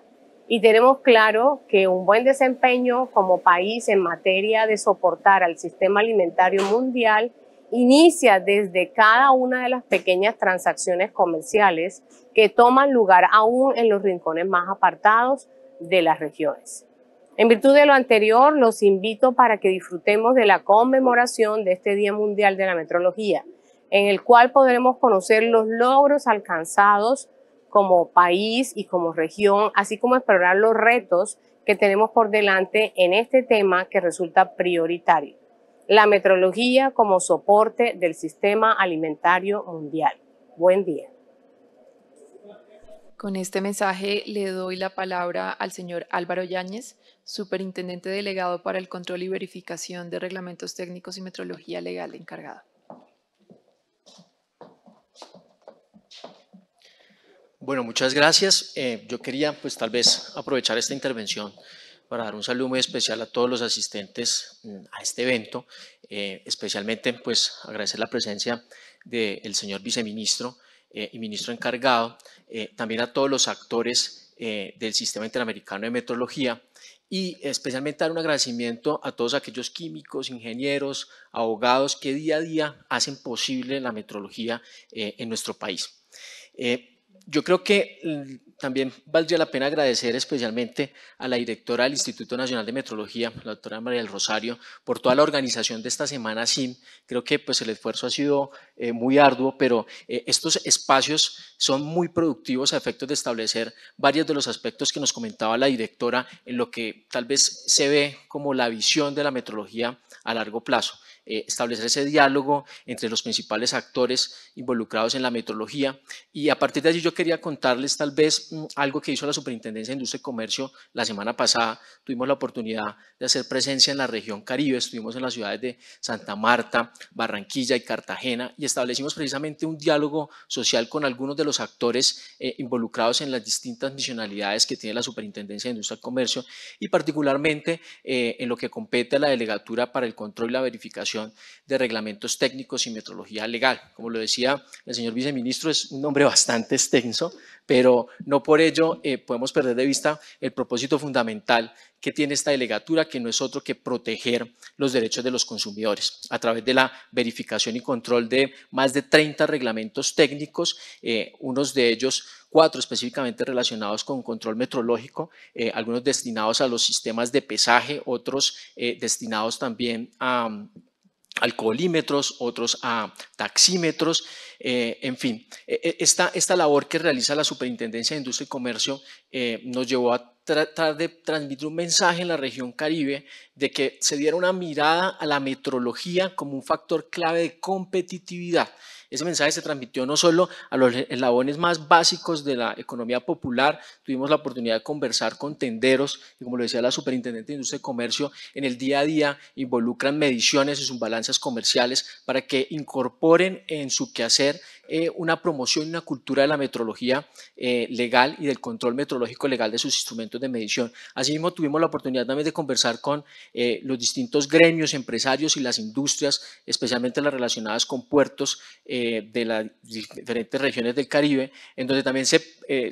y tenemos claro que un buen desempeño como país en materia de soportar al sistema alimentario mundial inicia desde cada una de las pequeñas transacciones comerciales que toman lugar aún en los rincones más apartados de las regiones. En virtud de lo anterior, los invito para que disfrutemos de la conmemoración de este Día Mundial de la Metrología, en el cual podremos conocer los logros alcanzados como país y como región, así como explorar los retos que tenemos por delante en este tema que resulta prioritario, la metrología como soporte del sistema alimentario mundial. Buen día. Con este mensaje le doy la palabra al señor Álvaro Yáñez, superintendente delegado para el control y verificación de reglamentos técnicos y metrología legal encargada. Bueno, muchas gracias. Eh, yo quería, pues tal vez, aprovechar esta intervención para dar un saludo muy especial a todos los asistentes mm, a este evento, eh, especialmente, pues, agradecer la presencia del señor viceministro eh, y ministro encargado, también a todos los actores del Sistema Interamericano de Metrología y especialmente dar un agradecimiento a todos aquellos químicos, ingenieros, abogados que día a día hacen posible la metrología en nuestro país. Yo creo que mm, también valdría la pena agradecer especialmente a la directora del Instituto Nacional de Metrología, la doctora María del Rosario, por toda la organización de esta semana SIM. Creo que pues, el esfuerzo ha sido eh, muy arduo, pero eh, estos espacios son muy productivos a efectos de establecer varios de los aspectos que nos comentaba la directora en lo que tal vez se ve como la visión de la metrología a largo plazo. Eh, establecer ese diálogo entre los principales actores involucrados en la metrología. Y a partir de allí yo quería contarles tal vez mm, algo que hizo la Superintendencia de Industria y Comercio la semana pasada. Tuvimos la oportunidad de hacer presencia en la región Caribe, estuvimos en las ciudades de Santa Marta, Barranquilla y Cartagena y establecimos precisamente un diálogo social con algunos de los actores eh, involucrados en las distintas nacionalidades que tiene la Superintendencia de Industria y Comercio y particularmente eh, en lo que compete a la Delegatura para el Control y la Verificación de reglamentos técnicos y metrología legal. Como lo decía el señor viceministro, es un nombre bastante extenso, pero no por ello eh, podemos perder de vista el propósito fundamental que tiene esta delegatura, que no es otro que proteger los derechos de los consumidores a través de la verificación y control de más de 30 reglamentos técnicos, eh, unos de ellos cuatro específicamente relacionados con control metrológico, eh, algunos destinados a los sistemas de pesaje, otros destinados también a, alcoholímetros, otros a taxímetros, eh, en fin. E, e, esta, esta, labor que realiza la Superintendencia de Industria y Comercio eh, nos llevó a tratar de transmitir un mensaje en la región caribe de que se diera una mirada a la metrología como un factor clave de competitividad ese mensaje se transmitió no solo a los eslabones más básicos de la economía popular, tuvimos la oportunidad de conversar con tenderos, y como lo decía la superintendente de Industria y Comercio, en el día a día involucran mediciones y sus balanzas comerciales para que incorporen en su quehacer eh, una promoción y una cultura de la metrología eh, legal y del control metrológico legal de sus instrumentos de medición. Asimismo, tuvimos la oportunidad también de conversar con eh, los distintos gremios, empresarios y las industrias, especialmente las relacionadas con puertos de las diferentes regiones del Caribe, en donde también se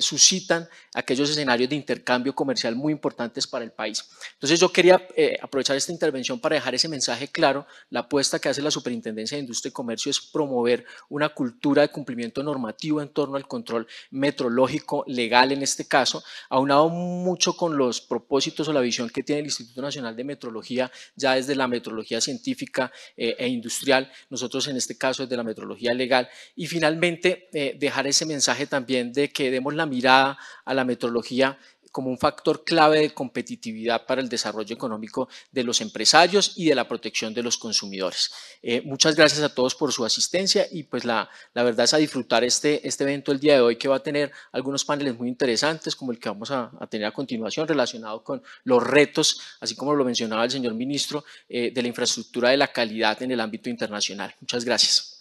suscitan aquellos escenarios de intercambio comercial muy importantes para el país. Entonces, yo quería aprovechar esta intervención para dejar ese mensaje claro. La apuesta que hace la Superintendencia de Industria y Comercio es promover una cultura cumplimiento normativo en torno al control metrológico legal en este caso, aunado mucho con los propósitos o la visión que tiene el Instituto Nacional de Metrología ya desde la metrología científica eh, e industrial, nosotros en este caso desde la metrología legal, y finalmente eh, dejar ese mensaje también de que demos la mirada a la metrología como un factor clave de competitividad para el desarrollo económico de los empresarios y de la protección de los consumidores. Eh, muchas gracias a todos por su asistencia y pues la, verdad es a disfrutar este, este evento el día de hoy que va a tener algunos paneles muy interesantes como el que vamos a, tener a continuación relacionado con los retos, así como lo mencionaba el señor ministro, eh, de la infraestructura de la calidad en el ámbito internacional. Muchas gracias.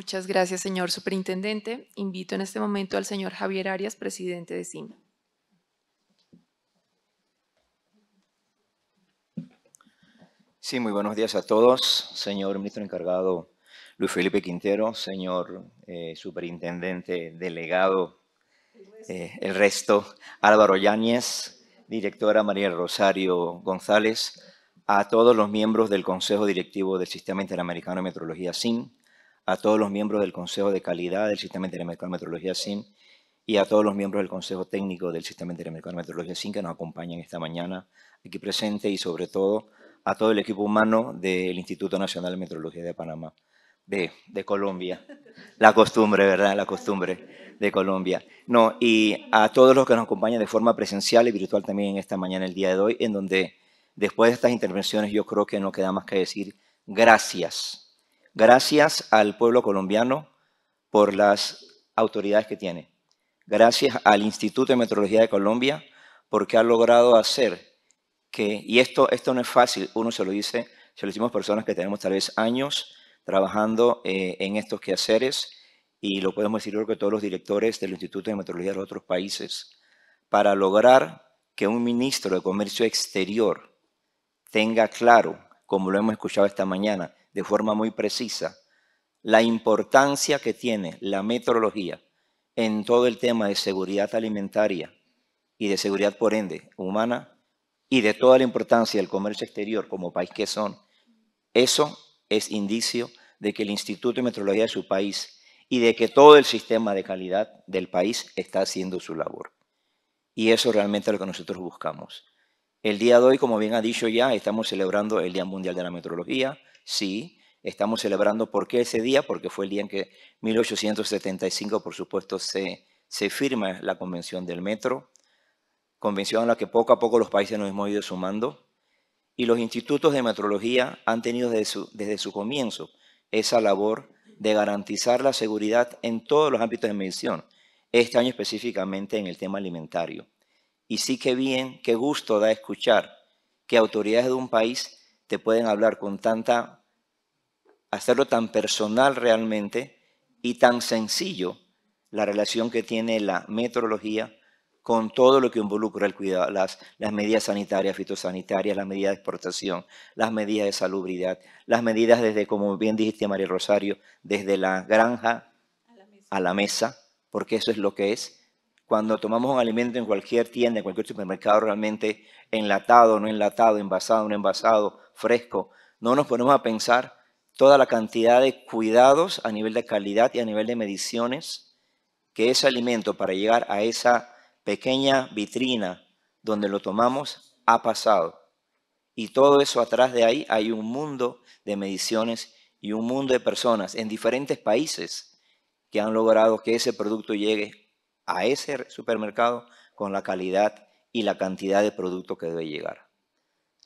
Muchas gracias, señor superintendente. Invito en este momento al señor Javier Arias, presidente de CIMA. Sí, muy buenos días a todos, señor ministro encargado Luis Felipe Quintero, señor eh, superintendente delegado, eh, el resto, Álvaro Yáñez, directora María Rosario González, a todos los miembros del Consejo Directivo del Sistema Interamericano de Metrología SIM, a todos los miembros del Consejo de Calidad del Sistema Interamericano de Metrología SIN y a todos los miembros del Consejo Técnico del Sistema Interamericano de Metrología SIN que nos acompañan esta mañana aquí presente y sobre todo a todo el equipo humano del Instituto Nacional de Metrología de Panamá, de, Colombia. La costumbre, ¿verdad? La costumbre de Colombia. No, y a todos los que nos acompañan de forma presencial y virtual también esta mañana, el día de hoy, en donde después de estas intervenciones yo creo que no queda más que decir gracias Gracias al pueblo colombiano por las autoridades que tiene. Gracias al Instituto de Meteorología de Colombia porque ha logrado hacer que, y esto, esto no es fácil, uno se lo dice, se lo decimos personas que tenemos tal vez años trabajando eh, en estos quehaceres y lo podemos decir creo que todos los directores del Instituto de Meteorología de otros países, para lograr que un ministro de Comercio Exterior tenga claro, como lo hemos escuchado esta mañana, de forma muy precisa la importancia que tiene la metrología en todo el tema de seguridad alimentaria y de seguridad, por ende, humana, y de toda la importancia del comercio exterior como país que son, eso es indicio de que el Instituto de Metrología de su país y de que todo el sistema de calidad del país está haciendo su labor. Y eso realmente es lo que nosotros buscamos. El día de hoy, como bien ha dicho ya, estamos celebrando el Día Mundial de la Metrología, sí, estamos celebrando por qué ese día, porque fue el día en que 1875, por supuesto, se, se firma la Convención del Metro, convención a la que poco a poco los países nos hemos ido sumando, y los institutos de metrología han tenido desde su, desde su comienzo esa labor de garantizar la seguridad en todos los ámbitos de medición, este año específicamente en el tema alimentario. Y sí que bien, qué gusto da escuchar que autoridades de un país te pueden hablar con tanta hacerlo tan personal realmente y tan sencillo la relación que tiene la metrología con todo lo que involucra el cuidado, las, las medidas sanitarias, fitosanitarias, las medidas de exportación, las medidas de salubridad, las medidas desde, como bien dijiste María Rosario, desde la granja mesa, a la mesa porque eso es lo que es. Cuando tomamos un alimento en cualquier tienda, en cualquier supermercado, realmente enlatado, no enlatado, envasado, no envasado, fresco, no nos ponemos a pensar toda la cantidad de cuidados a nivel de calidad y a nivel de mediciones que ese alimento para llegar a esa pequeña vitrina donde lo tomamos ha pasado. Y todo eso atrás de ahí hay un mundo de mediciones y un mundo de personas en diferentes países que han logrado que ese producto llegue a ese supermercado con la calidad y la cantidad de producto que debe llegar.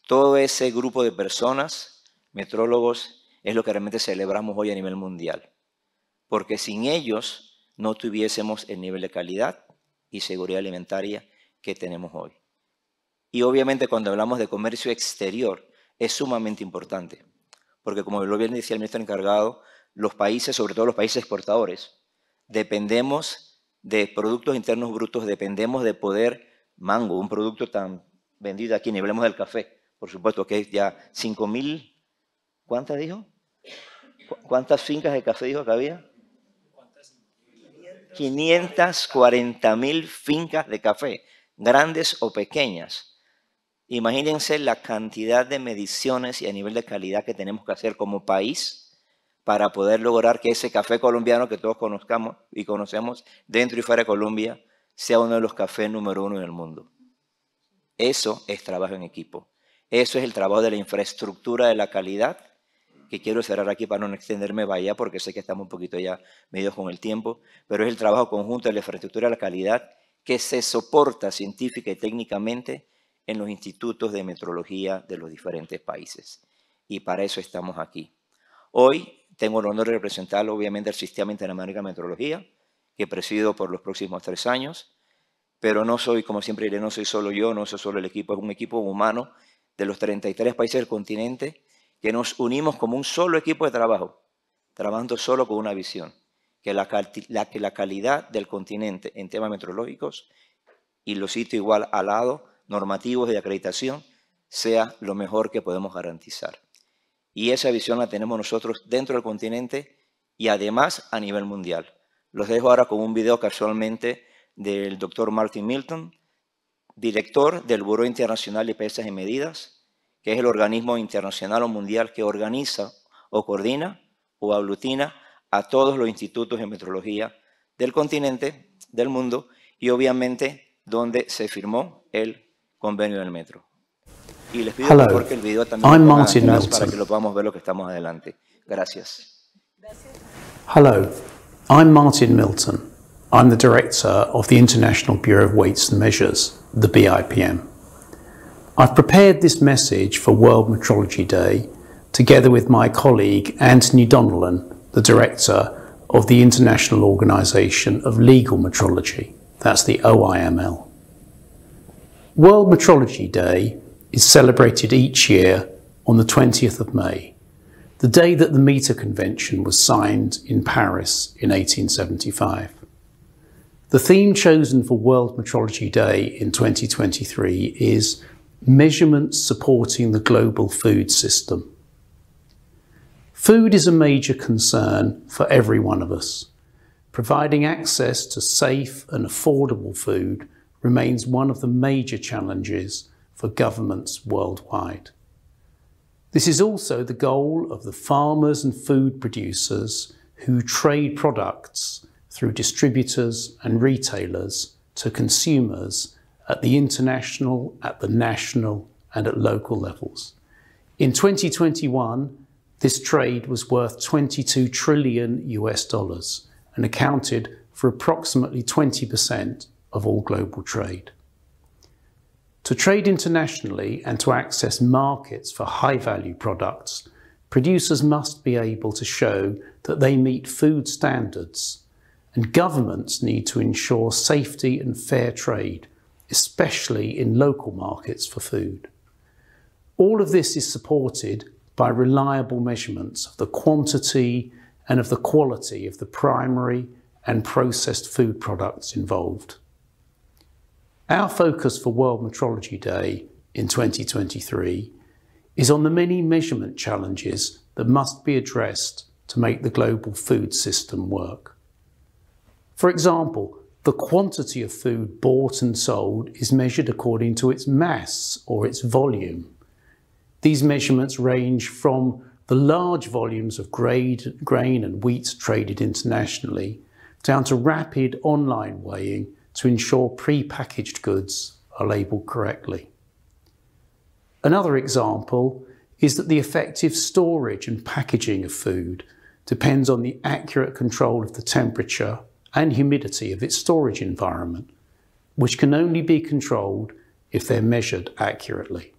Todo ese grupo de personas, metrólogos es lo que realmente celebramos hoy a nivel mundial. Porque sin ellos no tuviésemos el nivel de calidad y seguridad alimentaria que tenemos hoy. Y obviamente cuando hablamos de comercio exterior es sumamente importante, porque como lo bien decía el ministro encargado, los países, sobre todo los países exportadores, dependemos de productos internos brutos, dependemos de poder mango, un producto tan vendido aquí, ni hablemos del café, por supuesto, que es ya 5.000, mil, ¿cuántas dijo? ¿Cuántas fincas de café dijo que había? 540 mil fincas de café, grandes o pequeñas. Imagínense la cantidad de mediciones y a nivel de calidad que tenemos que hacer como país para poder lograr que ese café colombiano que todos conozcamos y conocemos dentro y fuera de Colombia sea uno de los cafés número uno en el mundo. Eso es trabajo en equipo. Eso es el trabajo de la infraestructura de la calidad que quiero cerrar aquí para no extenderme vaya, porque sé que estamos un poquito ya medios con el tiempo, pero es el trabajo conjunto de la infraestructura de la calidad que se soporta científica y técnicamente en los institutos de metrología de los diferentes países. Y para eso estamos aquí. Hoy tengo el honor de representar obviamente al Sistema Interamericano de Metrología, que presido por los próximos tres años, pero no soy, como siempre diré, no soy solo yo, no soy solo el equipo, es un equipo humano de los 33 países del continente que nos unimos como un solo equipo de trabajo, trabajando solo con una visión, que la, que la calidad del continente en temas meteorológicos, y lo cito igual al lado, normativos de acreditación, sea lo mejor que podemos garantizar. Y esa visión la tenemos nosotros dentro del continente y además a nivel mundial. Los dejo ahora con un video casualmente del doctor Martin Milton, director del Buró Internacional de Pesas y Medidas, que es el organismo internacional o mundial que organiza o coordina o aglutina a todos los institutos de metrología del continente, del mundo y obviamente donde se firmó el convenio del metro. Y les pido Hello, que el video también lo Martin que lo podamos ver lo que estamos adelante. Gracias. Gracias. Hello, I'm Martin Milton. I'm the director of the International Bureau of Weights and Measures, the BIPM. I've prepared this message for World Metrology Day together with my colleague Anthony Donnellan, the Director of the International Organisation of Legal Metrology, that's the OIML. World Metrology Day is celebrated each year on the 20th of May, the day that the Meter Convention was signed in Paris in 1875. The theme chosen for World Metrology Day in 2023 is measurements supporting the global food system. Food is a major concern for every one of us. Providing access to safe and affordable food remains one of the major challenges for governments worldwide. This is also the goal of the farmers and food producers who trade products through distributors and retailers to consumers at the international, at the national, and at local levels. In 2021, this trade was worth 22 trillion US dollars and accounted for approximately 20% of all global trade. To trade internationally and to access markets for high value products, producers must be able to show that they meet food standards, and governments need to ensure safety and fair trade especially in local markets for food. All of this is supported by reliable measurements of the quantity and of the quality of the primary and processed food products involved. Our focus for World Metrology Day in 2023 is on the many measurement challenges that must be addressed to make the global food system work. For example, the quantity of food bought and sold is measured according to its mass or its volume. These measurements range from the large volumes of grade, grain and wheat traded internationally down to rapid online weighing to ensure pre-packaged goods are labelled correctly. Another example is that the effective storage and packaging of food depends on the accurate control of the temperature and humidity of its storage environment, which can only be controlled if they're measured accurately.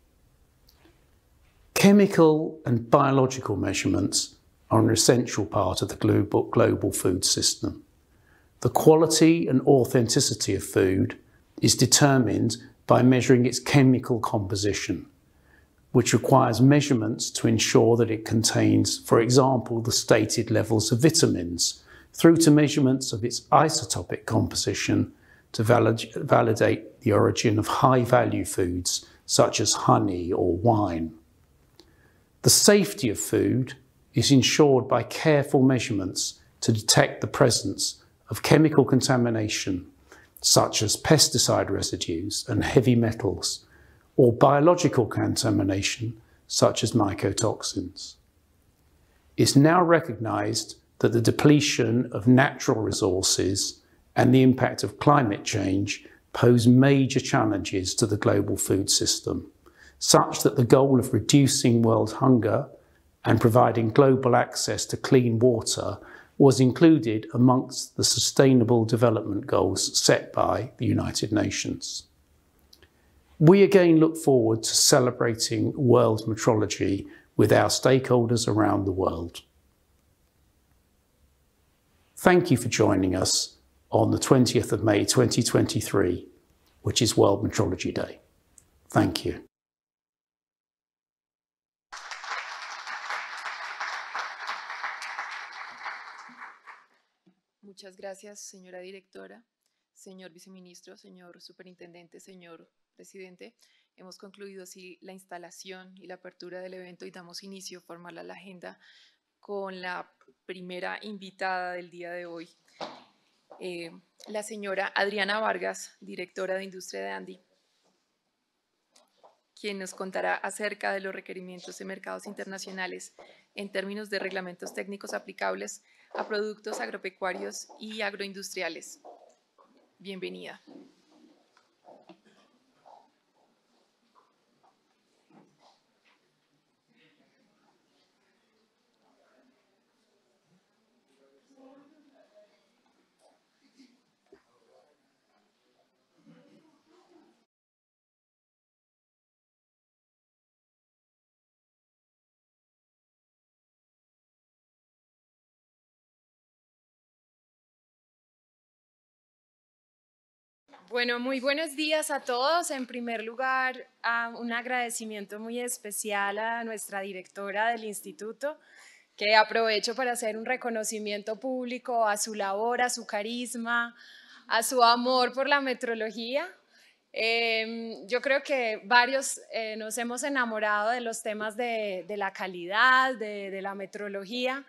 Chemical and biological measurements are an essential part of the global food system. The quality and authenticity of food is determined by measuring its chemical composition, which requires measurements to ensure that it contains, for example, the stated levels of vitamins, through to measurements of its isotopic composition to valid validate the origin of high value foods such as honey or wine. The safety of food is ensured by careful measurements to detect the presence of chemical contamination such as pesticide residues and heavy metals or biological contamination such as mycotoxins. It's now recognised that the depletion of natural resources and the impact of climate change pose major challenges to the global food system, such that the goal of reducing world hunger and providing global access to clean water was included amongst the Sustainable Development Goals set by the United Nations. We again look forward to celebrating World Metrology with our stakeholders around the world. Thank you for joining us on the 20th of May 2023, which is World Metrology Day. Thank you. Muchas gracias, señora directora, señor viceministro, señor superintendente, señor presidente. Hemos concluido así la instalación y la apertura del evento y damos inicio formal a la agenda con la primera invitada del día de hoy, eh, la señora Adriana Vargas, directora de Industria de Andi, quien nos contará acerca de los requerimientos de mercados internacionales en términos de reglamentos técnicos aplicables a productos agropecuarios y agroindustriales. Bienvenida. Bueno, muy buenos días a todos. En primer lugar, ah, un agradecimiento muy especial a nuestra directora del instituto, que aprovecho para hacer un reconocimiento público a su labor, a su carisma, a su amor por la metrología. Em, yo creo que varios eh, nos hemos enamorado de los temas de, la calidad, de la metrología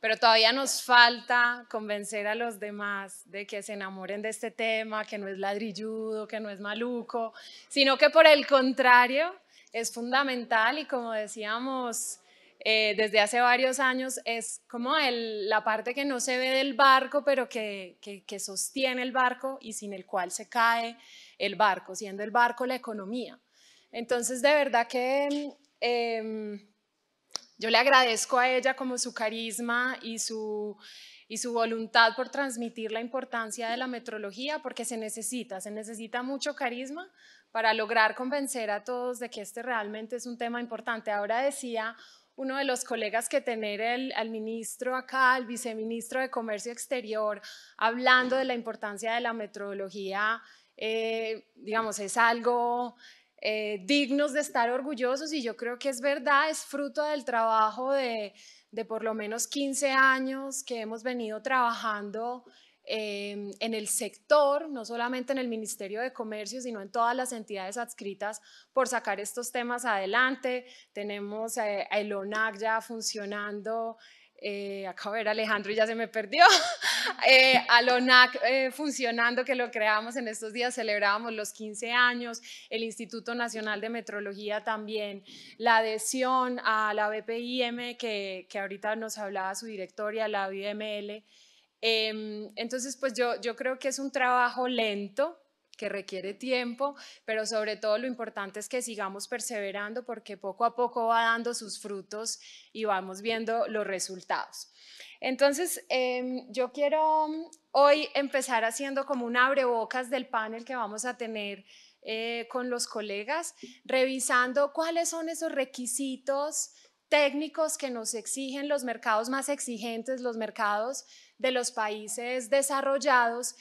pero todavía nos falta convencer a los demás de que se enamoren de este tema, que no es ladrilludo, que no es maluco, sino que por el contrario es fundamental y como decíamos eh, desde hace varios años, es como el, la parte que no se ve del barco, pero que, sostiene el barco y sin el cual se cae el barco, siendo el barco la economía. Entonces, de verdad que... Em, yo le agradezco a ella como su carisma y su, y su voluntad por transmitir la importancia de la metrología porque se necesita, se necesita mucho carisma para lograr convencer a todos de que este realmente es un tema importante. Ahora decía uno de los colegas que tener el, al ministro acá, el viceministro de Comercio Exterior, hablando de la importancia de la metrología, eh, digamos, es algo eh, dignos de estar orgullosos y yo creo que es verdad, es fruto del trabajo de, de por lo menos 15 años que hemos venido trabajando em, en el sector, no solamente en el Ministerio de Comercio, sino en todas las entidades adscritas por sacar estos temas adelante. Tenemos eh, el ONAC ya funcionando eh, acabo de ver Alejandro y ya se me perdió, eh, a eh, funcionando, que lo creamos en estos días, celebrábamos los 15 años, el Instituto Nacional de Metrología también, la adhesión a la BPIM, que, que ahorita nos hablaba su directoria, la BML. Em, entonces, pues yo, yo creo que es un trabajo lento, que requiere tiempo, pero sobre todo lo importante es que sigamos perseverando porque poco a poco va dando sus frutos y vamos viendo los resultados. Entonces, em, yo quiero mm, hoy empezar haciendo como un abrebocas del panel que vamos a tener eh, con los colegas, revisando cuáles son esos requisitos técnicos que nos exigen los mercados más exigentes, los mercados de los países desarrollados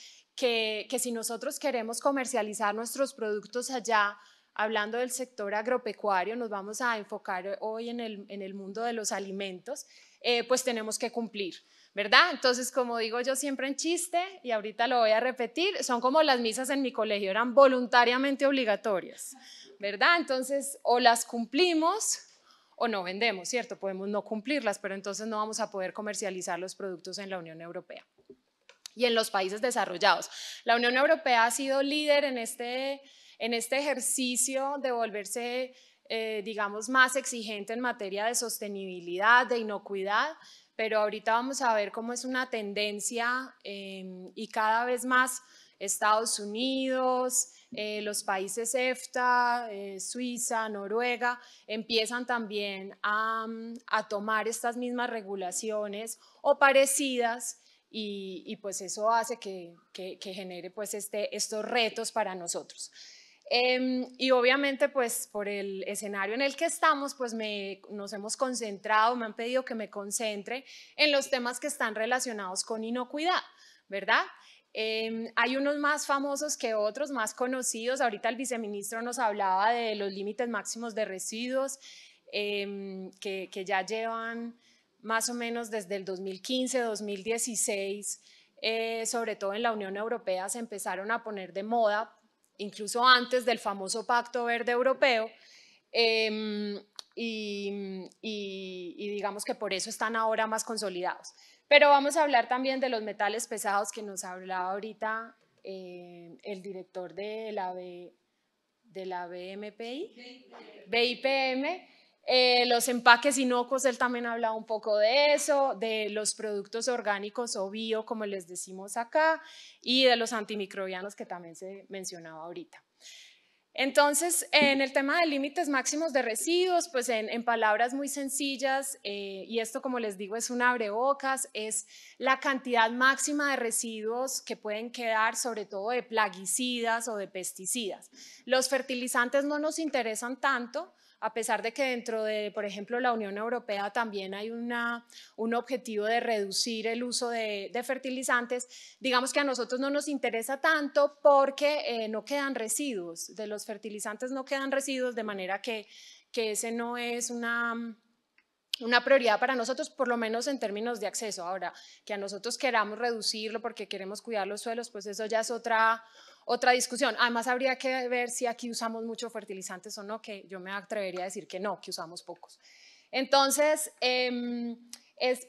que, si nosotros queremos comercializar nuestros productos allá, hablando del sector agropecuario, nos vamos a enfocar hoy en el, mundo de los alimentos, eh, pues tenemos que cumplir, ¿verdad? Entonces, como digo yo siempre en chiste, y ahorita lo voy a repetir, son como las misas en mi colegio, eran voluntariamente obligatorias, ¿verdad? Entonces, o las cumplimos o no vendemos, ¿cierto? Podemos no cumplirlas, pero entonces no vamos a poder comercializar los productos en la Unión Europea y en los países desarrollados. La Unión Europea ha sido líder en este, en este ejercicio de volverse, eh, digamos, más exigente en materia de sostenibilidad, de inocuidad, pero ahorita vamos a ver cómo es una tendencia em, y cada vez más Estados Unidos, eh, los países EFTA, eh, Suiza, Noruega, empiezan también a, tomar estas mismas regulaciones o parecidas y, pues eso hace que, que, genere pues este, estos retos para nosotros. Em, y obviamente pues por el escenario en el que estamos pues me, nos hemos concentrado, me han pedido que me concentre en los temas que están relacionados con inocuidad, ¿verdad? Em, hay unos más famosos que otros, más conocidos. Ahorita el viceministro nos hablaba de los límites máximos de residuos em, que, que, ya llevan más o menos desde el 2015, 2016, eh, sobre todo en la Unión Europea, se empezaron a poner de moda, incluso antes del famoso Pacto Verde Europeo, em, y, digamos que por eso están ahora más consolidados. Pero vamos a hablar también de los metales pesados que nos hablaba ahorita eh, el director de la, de la BMPI, BIPM, eh, los empaques inocuos, él también ha hablado un poco de eso, de los productos orgánicos o bio, como les decimos acá, y de los antimicrobianos que también se mencionaba ahorita. Entonces, en el tema de límites máximos de residuos, pues en, palabras muy sencillas, eh, y esto como les digo es un abrebocas, es la cantidad máxima de residuos que pueden quedar, sobre todo de plaguicidas o de pesticidas. Los fertilizantes no nos interesan tanto, a pesar de que dentro de, por ejemplo, la Unión Europea también hay una, un objetivo de reducir el uso de, fertilizantes, digamos que a nosotros no nos interesa tanto porque eh, no quedan residuos, de los fertilizantes no quedan residuos, de manera que, que ese no es una, una prioridad para nosotros, por lo menos en términos de acceso. Ahora, que a nosotros queramos reducirlo porque queremos cuidar los suelos, pues eso ya es otra, otra discusión. Además, habría que ver si aquí usamos mucho fertilizantes o no, que yo me atrevería a decir que no, que usamos pocos. Entonces, em,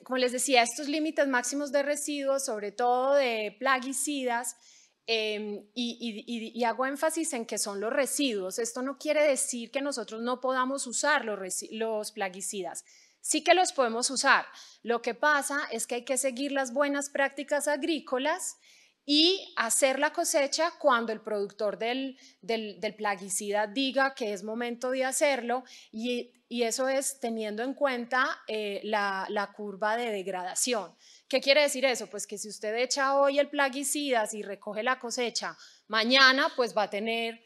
como les decía, estos límites máximos de residuos, sobre todo de plaguicidas, em, y, hago énfasis en que son los residuos. Esto no quiere decir que nosotros no podamos usar los, los plaguicidas. Sí que los podemos usar. Lo que pasa es que hay que seguir las buenas prácticas agrícolas y hacer la cosecha cuando el productor del, del, plaguicida diga que es momento de hacerlo y, y eso es teniendo en cuenta eh, la, la curva de degradación. ¿Qué quiere decir eso? Pues que si usted echa hoy el plaguicida, si recoge la cosecha, mañana pues va a tener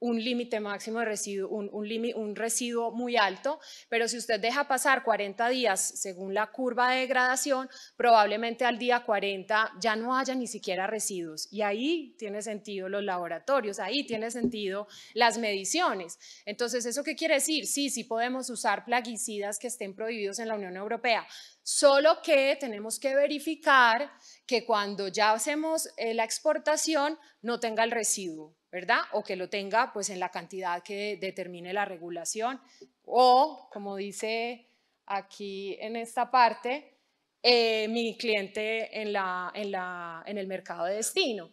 un límite máximo de residuo, un, un, un, residuo muy alto, pero si usted deja pasar 40 días según la curva de degradación, probablemente al día 40 ya no haya ni siquiera residuos. Y ahí tiene sentido los laboratorios, ahí tiene sentido las mediciones. Entonces, ¿eso qué quiere decir? Sí, sí podemos usar plaguicidas que estén prohibidos en la Unión Europea, solo que tenemos que verificar que cuando ya hacemos eh, la exportación no tenga el residuo ¿verdad? O que lo tenga pues en la cantidad que determine la regulación o, como dice aquí en esta parte, eh, mi cliente en, la, en, la, en el mercado de destino.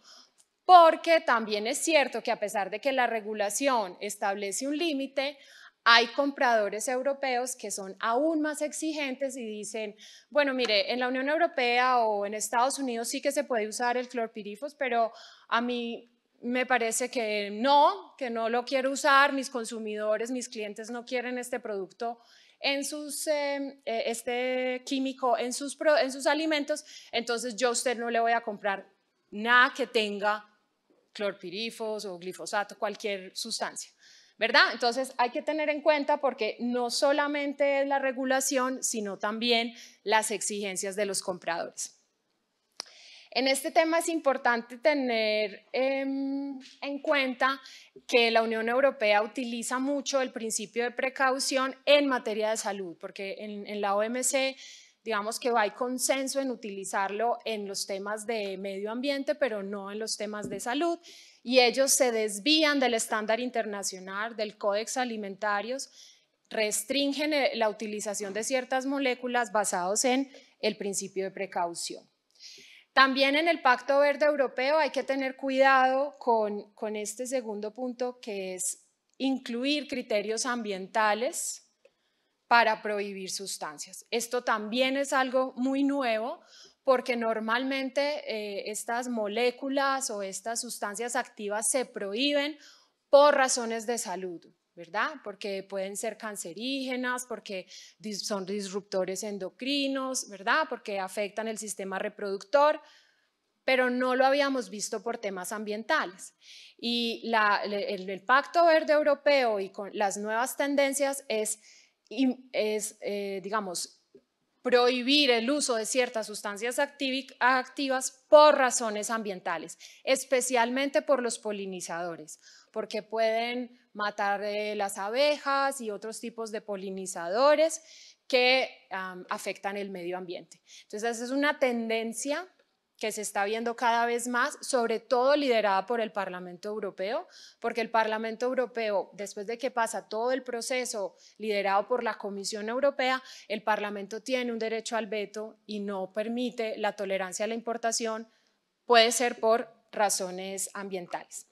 Porque también es cierto que a pesar de que la regulación establece un límite, hay compradores europeos que son aún más exigentes y dicen, bueno, mire, en la Unión Europea o en Estados Unidos sí que se puede usar el clorpirifos, pero a mí me parece que no, que no lo quiero usar, mis consumidores, mis clientes no quieren este producto en sus, eh, eh, este químico en sus, en sus alimentos, entonces yo a usted no le voy a comprar nada que tenga clorpirifos o glifosato, cualquier sustancia. ¿Verdad? Entonces hay que tener en cuenta porque no solamente es la regulación, sino también las exigencias de los compradores. En este tema es importante tener em, en cuenta que la Unión Europea utiliza mucho el principio de precaución en materia de salud, porque en, la OMC digamos que hay consenso en utilizarlo en los temas de medio ambiente, pero no en los temas de salud, y ellos se desvían del estándar internacional, del Códex Alimentarios, restringen eh, la utilización de ciertas moléculas basados en el principio de precaución. También en el Pacto Verde Europeo hay que tener cuidado con, este segundo punto que es incluir criterios ambientales para prohibir sustancias. Esto también es algo muy nuevo porque normalmente eh, estas moléculas o estas sustancias activas se prohíben por razones de salud, ¿verdad? Porque pueden ser cancerígenas, porque son disruptores endocrinos, ¿verdad? Porque afectan el sistema reproductor, pero no lo habíamos visto por temas ambientales. Y el, Pacto Verde Europeo y con las nuevas tendencias es, es eh, digamos, prohibir el uso de ciertas sustancias activas por razones ambientales, especialmente por los polinizadores, porque pueden matar eh, las abejas y otros tipos de polinizadores que afectan el medio ambiente. Entonces, esa es una tendencia que se está viendo cada vez más, sobre todo liderada por el Parlamento Europeo, porque el Parlamento Europeo, después de que pasa todo el proceso liderado por la Comisión Europea, el Parlamento tiene un derecho al veto y no permite la tolerancia a la importación, puede ser por razones ambientales.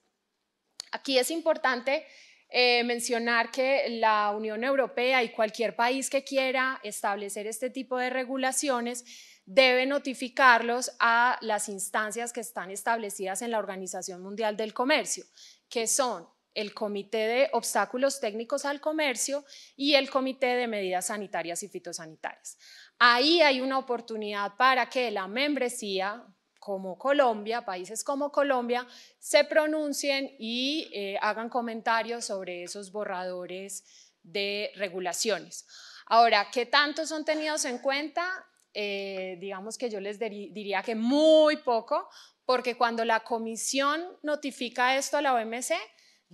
Aquí es importante eh, mencionar que la Unión Europea y cualquier país que quiera establecer este tipo de regulaciones debe notificarlos a las instancias que están establecidas en la Organización Mundial del Comercio, que son el Comité de Obstáculos Técnicos al Comercio y el Comité de Medidas Sanitarias y Fitosanitarias. Ahí hay una oportunidad para que la membresía como Colombia, países como Colombia, se pronuncien y eh, hagan comentarios sobre esos borradores de regulaciones. Ahora, ¿qué tanto son tenidos en cuenta? Eh, digamos que yo les diría que muy poco, porque cuando la comisión notifica esto a la OMC,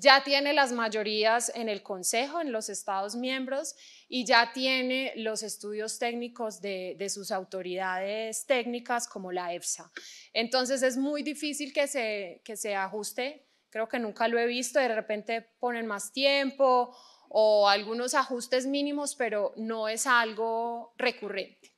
ya tiene las mayorías en el Consejo, en los Estados miembros, y ya tiene los estudios técnicos de, sus autoridades técnicas como la EFSA. Entonces es muy difícil que se, que se ajuste, creo que nunca lo he visto, de repente ponen más tiempo o algunos ajustes mínimos, pero no es algo recurrente.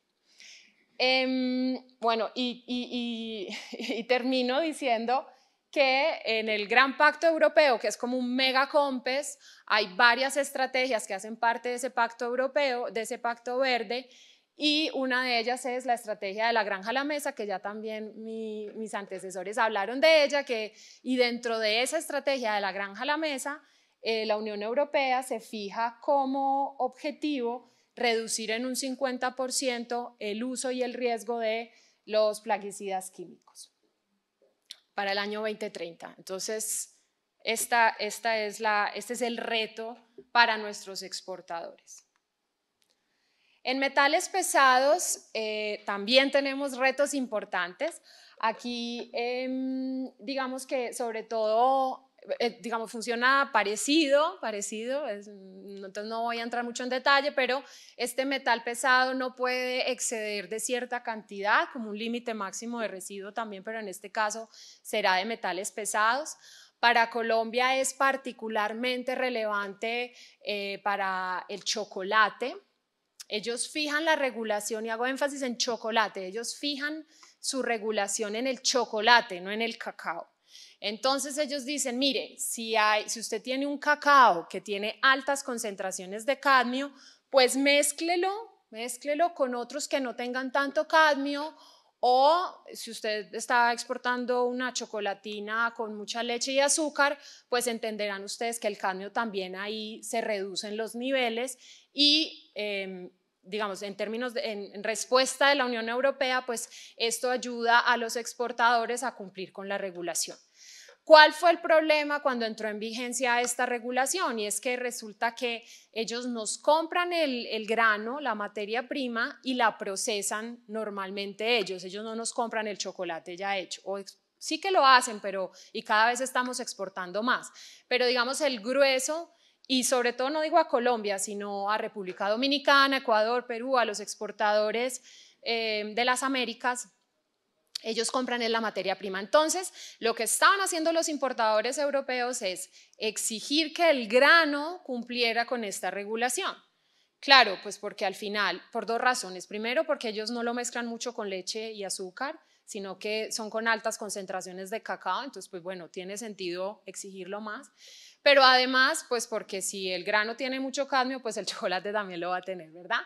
Em, bueno, y termino diciendo que en el Gran Pacto Europeo, que es como un mega compes, hay varias estrategias que hacen parte de ese pacto europeo, de ese pacto verde, y una de ellas es la estrategia de la granja a la mesa, que ya también mis antecesores hablaron de ella, que, y dentro de esa estrategia de la granja a la mesa, eh, la Unión Europea se fija como objetivo reducir en un 50% el uso y el riesgo de los plaguicidas químicos para el año 2030. Entonces, esta, esta es la, este es el reto para nuestros exportadores. En metales pesados eh, también tenemos retos importantes. Aquí, em, digamos que sobre todo eh, digamos, funciona parecido, parecido, entonces no voy a entrar mucho en detalle, pero este metal pesado no puede exceder de cierta cantidad, como un límite máximo de residuo también, pero en este caso será de metales pesados. Para Colombia es particularmente relevante eh, para el chocolate. Ellos fijan la regulación, y hago énfasis en chocolate, ellos fijan su regulación en el chocolate, no en el cacao. Entonces ellos dicen, miren, si, usted tiene un cacao que tiene altas concentraciones de cadmio, pues mézclelo, mézclelo con otros que no tengan tanto cadmio o si usted está exportando una chocolatina con mucha leche y azúcar, pues entenderán ustedes que el cadmio también ahí se reducen los niveles y em, digamos, en términos en, respuesta de la Unión Europea, pues esto ayuda a los exportadores a cumplir con la regulación. ¿Cuál fue el problema cuando entró en vigencia esta regulación? Y es que resulta que ellos nos compran el, grano, la materia prima, y la procesan normalmente ellos. Ellos no nos compran el chocolate ya hecho. O sí que lo hacen, pero y cada vez estamos exportando más. Pero digamos el grueso y sobre todo no digo a Colombia, sino a República Dominicana, Ecuador, Perú, a los exportadores eh, de las Américas ellos compran en la materia prima. Entonces, lo que estaban haciendo los importadores europeos es exigir que el grano cumpliera con esta regulación. Claro, pues porque al final, por dos razones. Primero, porque ellos no lo mezclan mucho con leche y azúcar, sino que son con altas concentraciones de cacao, entonces, pues bueno, tiene sentido exigirlo más. Pero además, pues porque si el grano tiene mucho cadmio, pues el chocolate también lo va a tener, ¿verdad?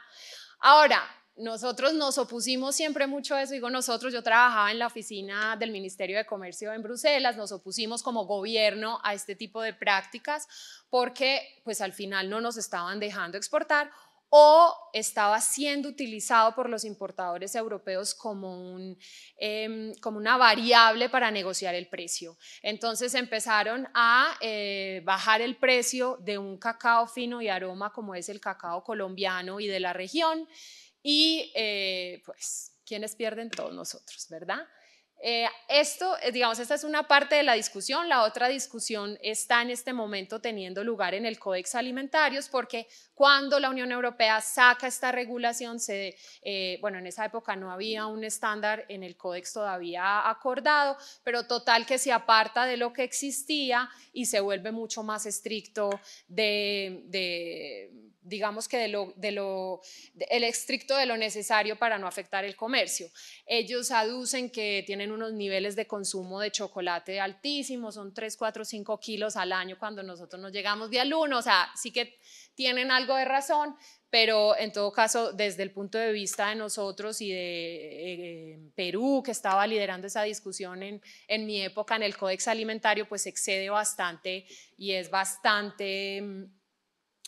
Ahora, nosotros nos opusimos siempre mucho a eso, digo nosotros, yo trabajaba en la oficina del Ministerio de Comercio en Bruselas, nos opusimos como gobierno a este tipo de prácticas porque pues al final no nos estaban dejando exportar o estaba siendo utilizado por los importadores europeos como, un, em, como una variable para negociar el precio. Entonces empezaron a eh, bajar el precio de un cacao fino y aroma como es el cacao colombiano y de la región y eh, pues, ¿quiénes pierden? Todos nosotros, ¿verdad? Eh, esto, eh, digamos, esta es una parte de la discusión. La otra discusión está en este momento teniendo lugar en el Códex Alimentarios, porque cuando la Unión Europea saca esta regulación, se, bueno, en esa época no había un estándar en el Códex todavía acordado, pero total que se aparta de lo que existía y se vuelve mucho más estricto de digamos que de lo, de lo el estricto de lo necesario para no afectar el comercio. Ellos aducen que tienen unos niveles de consumo de chocolate altísimos, son 3, 4, 5 kilos al año cuando nosotros nos llegamos de alumno, o sea, sí que tienen algo de razón, pero en todo caso, desde el punto de vista de nosotros y de eh, eh, Perú, que estaba liderando esa discusión en, en, mi época en el Códex Alimentario, pues excede bastante y es bastante mm,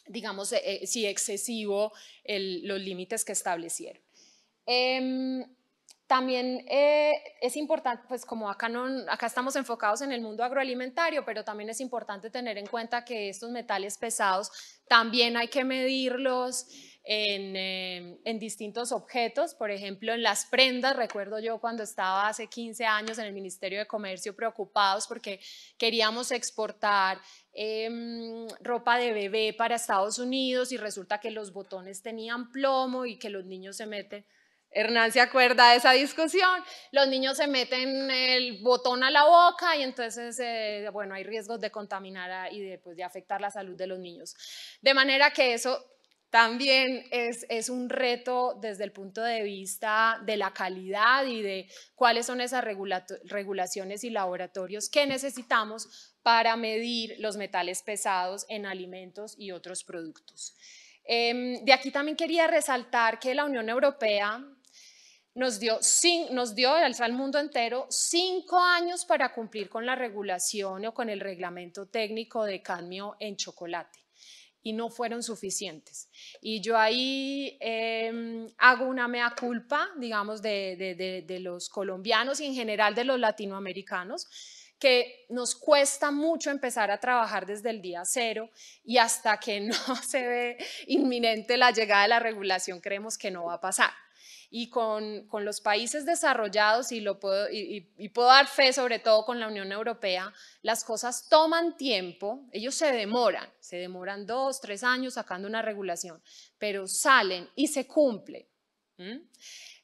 digamos, eh, eh, si excesivo los límites que establecieron. Em, también eh, es importante, pues como acá, no, acá estamos enfocados en el mundo agroalimentario, pero también es importante tener en cuenta que estos metales pesados también hay que medirlos, Em, en, distintos objetos, por ejemplo, en las prendas. Recuerdo yo cuando estaba hace 15 años en el Ministerio de Comercio preocupados porque queríamos exportar em, ropa de bebé para Estados Unidos y resulta que los botones tenían plomo y que los niños se meten. Hernán se acuerda de esa discusión. Los niños se meten el botón a la boca y entonces, eh, bueno, hay riesgos de contaminar y de, pues, de afectar la salud de los niños. De manera que eso también es, un reto desde el punto de vista de la calidad y de cuáles son esas regulaciones y laboratorios que necesitamos para medir los metales pesados en alimentos y otros productos. Em, de aquí también quería resaltar que la Unión Europea nos dio, nos dio al mundo entero cinco años para cumplir con la regulación o con el reglamento técnico de cadmio en chocolate y no fueron suficientes. Y yo ahí em, hago una mea culpa, digamos, de, de, los colombianos y en general de los latinoamericanos, que nos cuesta mucho empezar a trabajar desde el día cero y hasta que no se ve inminente la llegada de la regulación creemos que no va a pasar y con, con los países desarrollados, y, lo puedo, y, puedo dar fe sobre todo con la Unión Europea, las cosas toman tiempo, ellos se demoran, se demoran dos, tres años sacando una regulación, pero salen y se cumple.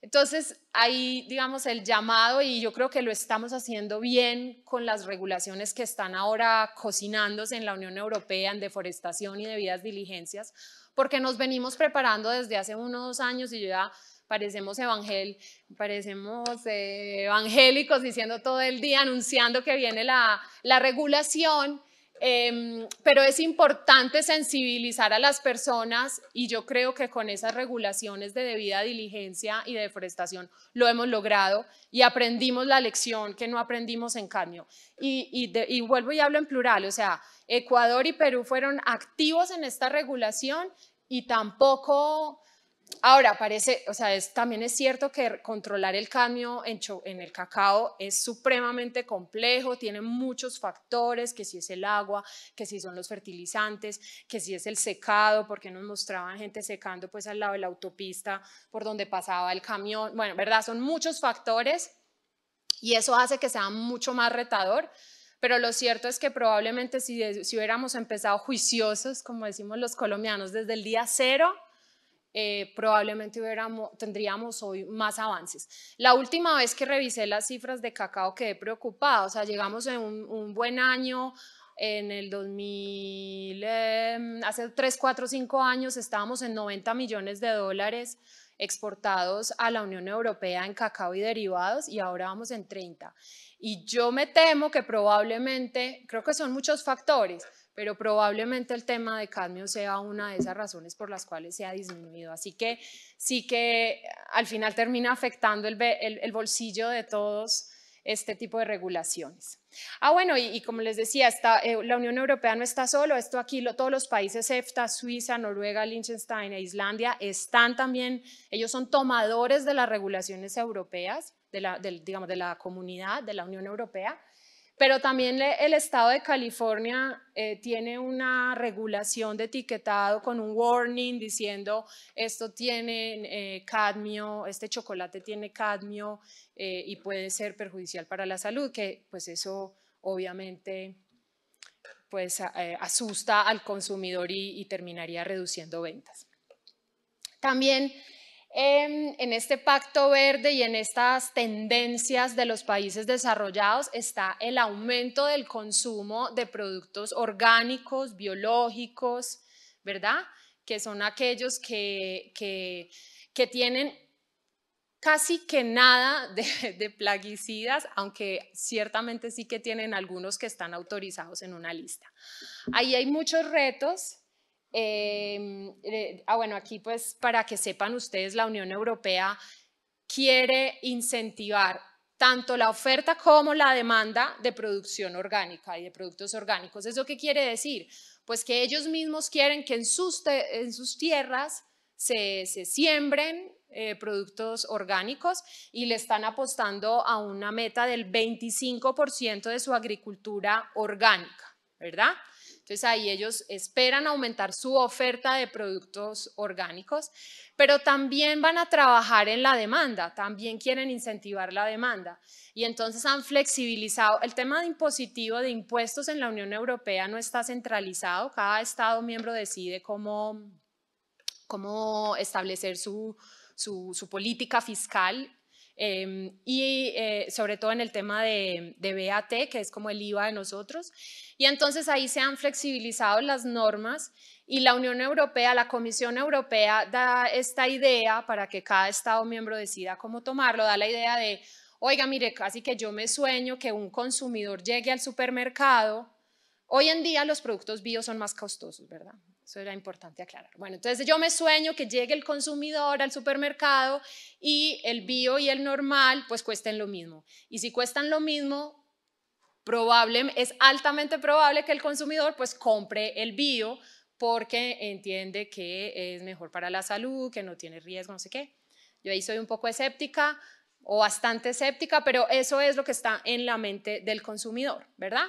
Entonces, ahí, digamos, el llamado, y yo creo que lo estamos haciendo bien con las regulaciones que están ahora cocinándose en la Unión Europea en deforestación y debidas diligencias, porque nos venimos preparando desde hace unos años y yo ya parecemos, evangel, parecemos eh, evangélicos diciendo todo el día, anunciando que viene la, regulación, em, pero es importante sensibilizar a las personas y yo creo que con esas regulaciones de debida diligencia y de deforestación lo hemos logrado y aprendimos la lección que no aprendimos en cambio. Y, y vuelvo y hablo en plural, o sea, Ecuador y Perú fueron activos en esta regulación y tampoco Ahora, parece, o sea, también es cierto que controlar el cambio en, en, el cacao es supremamente complejo, tiene muchos factores, que si es el agua, que si son los fertilizantes, que si es el secado, porque nos mostraban gente secando pues al lado de la autopista por donde pasaba el camión. Bueno, ¿verdad? Son muchos factores y eso hace que sea mucho más retador. Pero lo cierto es que probablemente si, si hubiéramos empezado juiciosos, como decimos los colombianos, desde el día cero, eh, probablemente tendríamos hoy más avances. La última vez que revisé las cifras de cacao quedé preocupada, o sea, llegamos en un, buen año, en el 2000, em, hace 3, 4, 5 años estábamos en 90 millones de dólares exportados a la Unión Europea en cacao y derivados y ahora vamos en 30. Y yo me temo que probablemente, creo que son muchos factores, pero probablemente el tema de cadmio sea una de esas razones por las cuales se ha disminuido. Así que sí que al final termina afectando el, bolsillo de todos este tipo de regulaciones. Ah, bueno, y, como les decía, eh, la Unión Europea no está solo, esto aquí todos los países EFTA, Suiza, Noruega, Liechtenstein e Islandia están también, ellos son tomadores de las regulaciones europeas, digamos, de la comunidad, de la Unión Europea, pero también el estado de California eh, tiene una regulación de etiquetado con un warning diciendo esto tiene eh, cadmio, este chocolate tiene cadmio eh, y puede ser perjudicial para la salud, que pues eso obviamente pues asusta al consumidor y, y terminaría reduciendo ventas. También en, este pacto verde y en estas tendencias de los países desarrollados está el aumento del consumo de productos orgánicos, biológicos, ¿verdad? Que son aquellos que, que, tienen casi que nada de, plaguicidas, aunque ciertamente sí que tienen algunos que están autorizados en una lista. Ahí hay muchos retos Em, eh, ah, bueno, aquí pues para que sepan ustedes, la Unión Europea quiere incentivar tanto la oferta como la demanda de producción orgánica y de productos orgánicos. ¿Eso qué quiere decir? Pues que ellos mismos quieren que en sus, tierras se, siembren eh, productos orgánicos y le están apostando a una meta del 25% de su agricultura orgánica, ¿verdad? Entonces ahí ellos esperan aumentar su oferta de productos orgánicos, pero también van a trabajar en la demanda, también quieren incentivar la demanda. Y entonces han flexibilizado el tema de impositivo de impuestos en la Unión Europea no está centralizado, cada estado miembro decide cómo cómo establecer su, política fiscal Em, y eh, sobre todo en el tema de, de BAT, que es como el IVA de nosotros. Y entonces ahí se han flexibilizado las normas y la Unión Europea, la Comisión Europea da esta idea para que cada Estado miembro decida cómo tomarlo, da la idea de, oiga, mire, casi que yo me sueño que un consumidor llegue al supermercado. Hoy en día los productos bio son más costosos, ¿verdad? Eso era importante aclarar. Bueno, entonces yo me sueño que llegue el consumidor al supermercado y el bio y el normal pues cuesten lo mismo. Y si cuestan lo mismo, probable, es altamente probable que el consumidor pues compre el bio porque entiende que es mejor para la salud, que no tiene riesgo, no sé qué. Yo ahí soy un poco escéptica o bastante escéptica, pero eso es lo que está en la mente del consumidor, ¿verdad?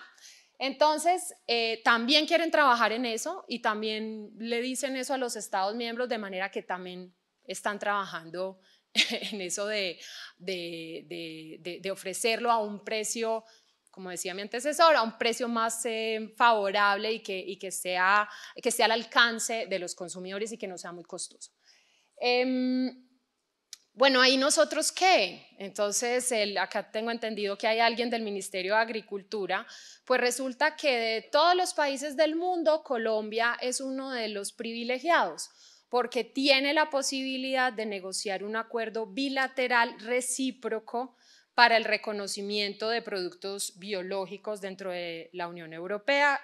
Entonces, eh, también quieren trabajar en eso y también le dicen eso a los Estados miembros, de manera que también están trabajando en eso de, ofrecerlo a un precio, como decía mi antecesor, a un precio más eh, favorable y, que, sea, que al alcance de los consumidores y que no sea muy costoso. Em, bueno, ahí nosotros qué? Entonces, acá tengo entendido que hay alguien del Ministerio de Agricultura, pues resulta que de todos los países del mundo, Colombia es uno de los privilegiados porque tiene la posibilidad de negociar un acuerdo bilateral recíproco para el reconocimiento de productos biológicos dentro de la Unión Europea.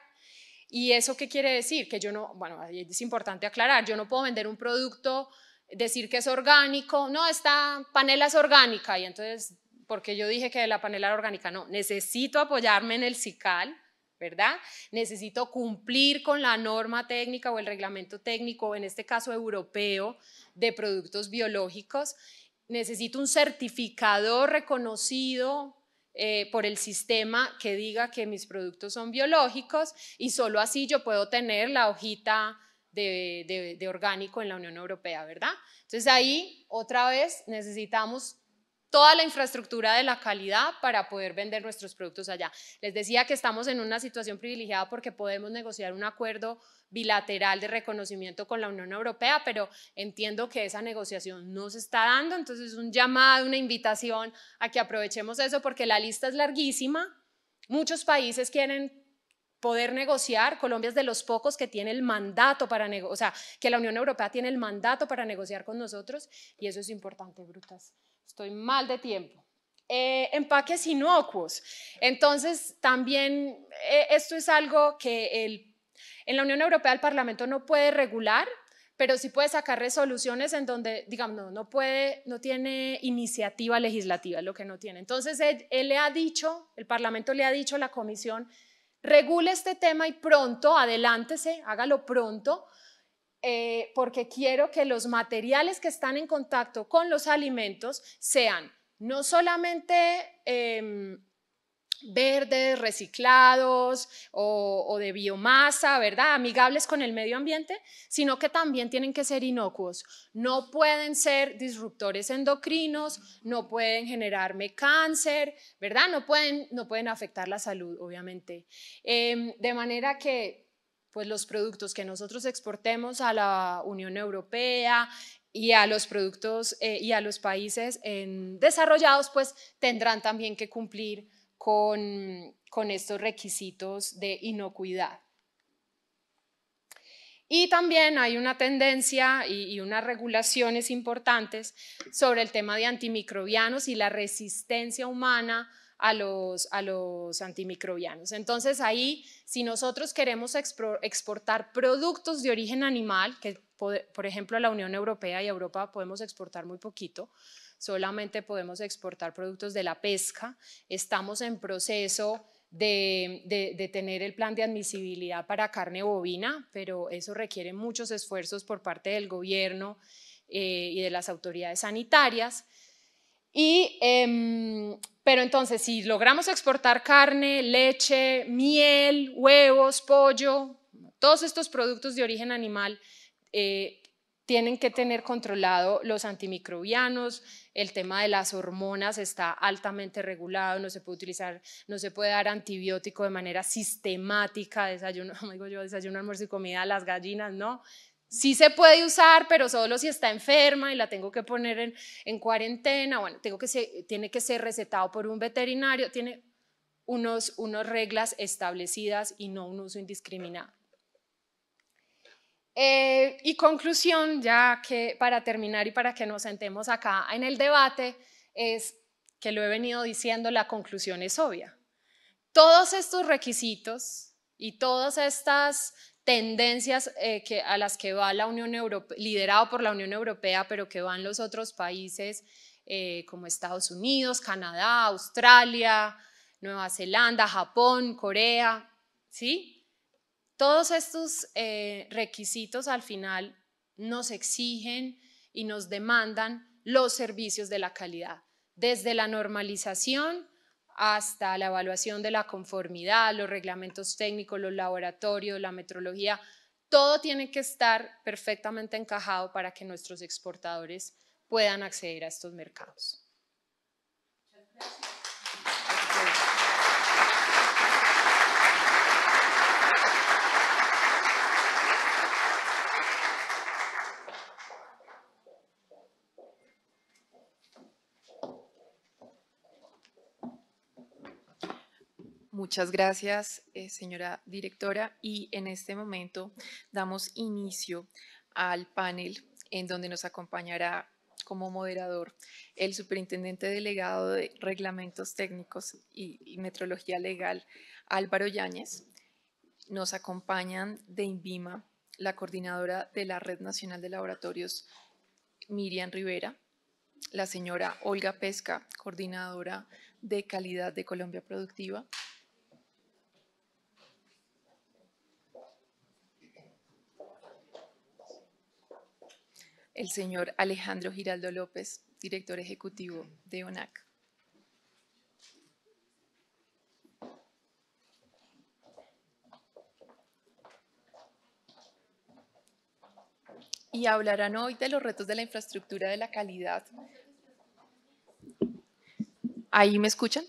¿Y eso qué quiere decir? Que yo no, bueno, es importante aclarar, yo no puedo vender un producto decir que es orgánico, no, esta panela es orgánica, y entonces, porque yo dije que la panela era orgánica, no, necesito apoyarme en el CICAL, ¿verdad? Necesito cumplir con la norma técnica o el reglamento técnico, en este caso europeo, de productos biológicos. Necesito un certificador reconocido eh, por el sistema que diga que mis productos son biológicos y solo así yo puedo tener la hojita de, orgánico en la Unión Europea, ¿verdad? Entonces ahí, otra vez, necesitamos toda la infraestructura de la calidad para poder vender nuestros productos allá. Les decía que estamos en una situación privilegiada porque podemos negociar un acuerdo bilateral de reconocimiento con la Unión Europea, pero entiendo que esa negociación no se está dando, entonces un llamado, una invitación a que aprovechemos eso porque la lista es larguísima. Muchos países quieren poder negociar. Colombia es de los pocos que tiene el mandato para negociar, o sea, que la Unión Europea tiene el mandato para negociar con nosotros y eso es importante, brutas. Estoy mal de tiempo. Eh, empaques inocuos. Entonces, también eh, esto es algo que el, en la Unión Europea el Parlamento no puede regular, pero sí puede sacar resoluciones en donde, digamos, no, puede, no tiene iniciativa legislativa, lo que no tiene. Entonces, él, él le ha dicho, el Parlamento le ha dicho a la Comisión regule este tema y pronto, adelántese, hágalo pronto, eh, porque quiero que los materiales que están en contacto con los alimentos sean no solamente... Em, verdes, reciclados o, de biomasa, ¿verdad? Amigables con el medio ambiente, sino que también tienen que ser inocuos. No pueden ser disruptores endocrinos, no pueden generarme cáncer, ¿verdad? No pueden, afectar la salud, obviamente. Em, de manera que pues los productos que nosotros exportemos a la Unión Europea, y a los productos eh, y a los países desarrollados, pues tendrán también que cumplir con, estos requisitos de inocuidad. Y también hay una tendencia y, unas regulaciones importantes sobre el tema de antimicrobianos y la resistencia humana a los, a los antimicrobianos. Entonces ahí, si nosotros queremos exportar productos de origen animal, que por, ejemplo a la Unión Europea y Europa podemos exportar muy poquito, solamente podemos exportar productos de la pesca. Estamos en proceso de, tener el plan de admisibilidad para carne bovina, pero eso requiere muchos esfuerzos por parte del gobierno eh, y de las autoridades sanitarias. Em, pero entonces, si logramos exportar carne, leche, miel, huevos, pollo, todos estos productos de origen animal, eh, tienen que tener controlado los antimicrobianos, el tema de las hormonas está altamente regulado, no se puede utilizar, no se puede dar antibiótico de manera sistemática, desayuno, digo oh yo, desayuno, almuerzo y comida a las gallinas, no. Sí se puede usar, pero solo si está enferma y la tengo que poner en, cuarentena, bueno, tengo que tiene que ser recetado por un veterinario, tiene unos, unas reglas establecidas y no un uso indiscriminado. Eh, y conclusión, ya que para terminar y para que nos sentemos acá en el debate, es que lo he venido diciendo, la conclusión es obvia. Todos estos requisitos y todas estas tendencias eh, a las que va la Unión Europea, liderado por la Unión Europea, pero que van los otros países eh, como Estados Unidos, Canadá, Australia, Nueva Zelanda, Japón, Corea, ¿sí? Todos estos eh, requisitos al final nos exigen y nos demandan los servicios de la calidad, desde la normalización hasta la evaluación de la conformidad, los reglamentos técnicos, los laboratorios, la metrología, todo tiene que estar perfectamente encajado para que nuestros exportadores puedan acceder a estos mercados. Muchas gracias, eh, señora directora. Y en este momento damos inicio al panel en donde nos acompañará como moderador el superintendente delegado de Reglamentos Técnicos y, Metrología Legal, Álvaro Yáñez. Nos acompañan de INVIMA la coordinadora de la Red Nacional de Laboratorios, Miriam Rivera, la señora Olga Pesca, coordinadora de calidad de Colombia Productiva, el señor Alejandro Giraldo López, director ejecutivo de ONAC. Y hablarán hoy de los retos de la infraestructura de la calidad. ¿Ahí me escuchan?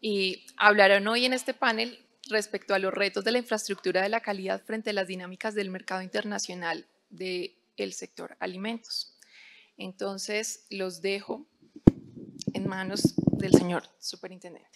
Y hablarán hoy en este panel respecto a los retos de la infraestructura de la calidad frente a las dinámicas del mercado internacional de el sector alimentos. Entonces, los dejo en manos del señor superintendente.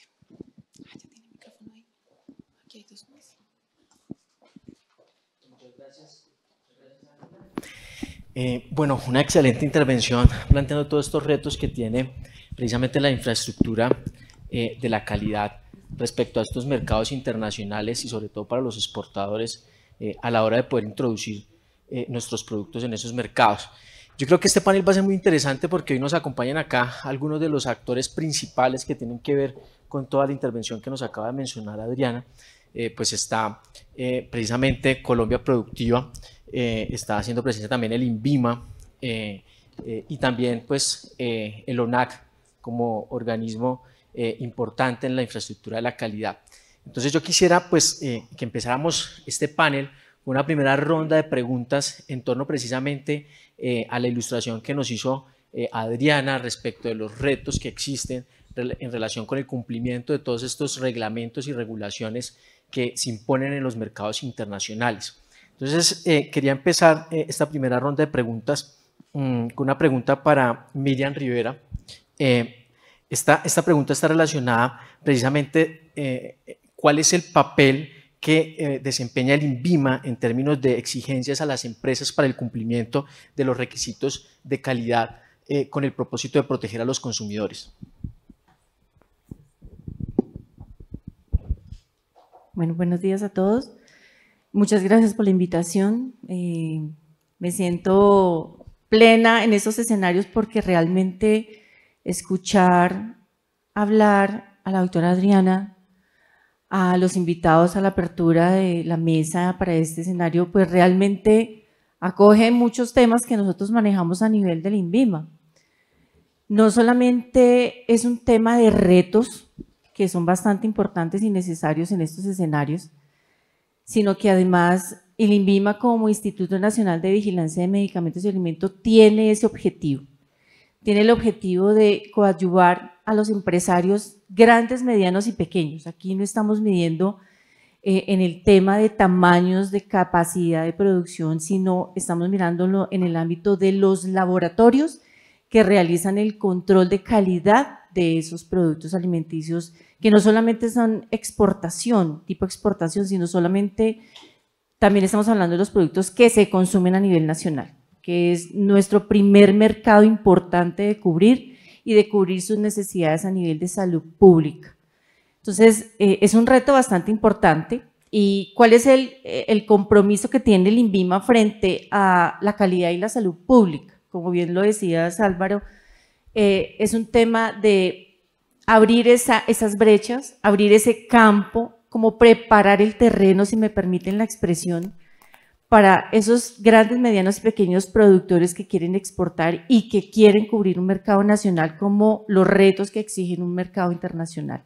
bueno, una excelente intervención planteando todos estos retos que tiene precisamente la infraestructura eh, de la calidad respecto a estos mercados internacionales y sobre todo para los exportadores eh, a la hora de poder introducir eh, nuestros productos en esos mercados. Yo creo que este panel va a ser muy interesante porque hoy nos acompañan acá algunos de los actores principales que tienen que ver con toda la intervención que nos acaba de mencionar Adriana. Eh, pues está eh, precisamente Colombia Productiva, está haciendo presencia también el INVIMA y también pues el ONAC como organismo importante en la infraestructura de la calidad. Entonces yo quisiera pues que empezáramos este panel una primera ronda de preguntas en torno precisamente eh, a la ilustración que nos hizo eh, Adriana respecto de los retos que existen en relación con el cumplimiento de todos estos reglamentos y regulaciones que se imponen en los mercados internacionales. Entonces, eh, quería empezar esta primera ronda de preguntas mm, con una pregunta para Miriam Rivera. Esta, esta, pregunta está relacionada precisamente cuál es el papel que eh, desempeña el INVIMA en términos de exigencias a las empresas para el cumplimiento de los requisitos de calidad eh, con el propósito de proteger a los consumidores. Bueno, buenos días a todos. Muchas gracias por la invitación. Eh, me siento plena en esos escenarios porque realmente escuchar hablar a la doctora Adriana a los invitados a la apertura de la mesa para este escenario, pues realmente acoge muchos temas que nosotros manejamos a nivel del INVIMA. No solamente es un tema de retos, que son bastante importantes y necesarios en estos escenarios, sino que además el INVIMA como Instituto Nacional de Vigilancia de Medicamentos y Alimentos tiene ese objetivo. Tiene el objetivo de coadyuvar a los empresarios grandes, medianos y pequeños. Aquí no estamos midiendo eh, en el tema de tamaños, de capacidad de producción, sino estamos mirándolo en el ámbito de los laboratorios que realizan el control de calidad de esos productos alimenticios, que no solamente son exportación, tipo exportación, sino solamente también estamos hablando de los productos que se consumen a nivel nacional, que es nuestro primer mercado importante de cubrir y de cubrir sus necesidades a nivel de salud pública. Entonces, eh, es un reto bastante importante. ¿Y cuál es eh, el, compromiso que tiene el INVIMA frente a la calidad y la salud pública? Como bien lo decías, Álvaro, eh, es un tema de abrir esa, esas brechas, abrir ese campo, como preparar el terreno, si me permiten la expresión, para esos grandes, medianos y pequeños productores que quieren exportar y que quieren cubrir un mercado nacional como los retos que exigen un mercado internacional.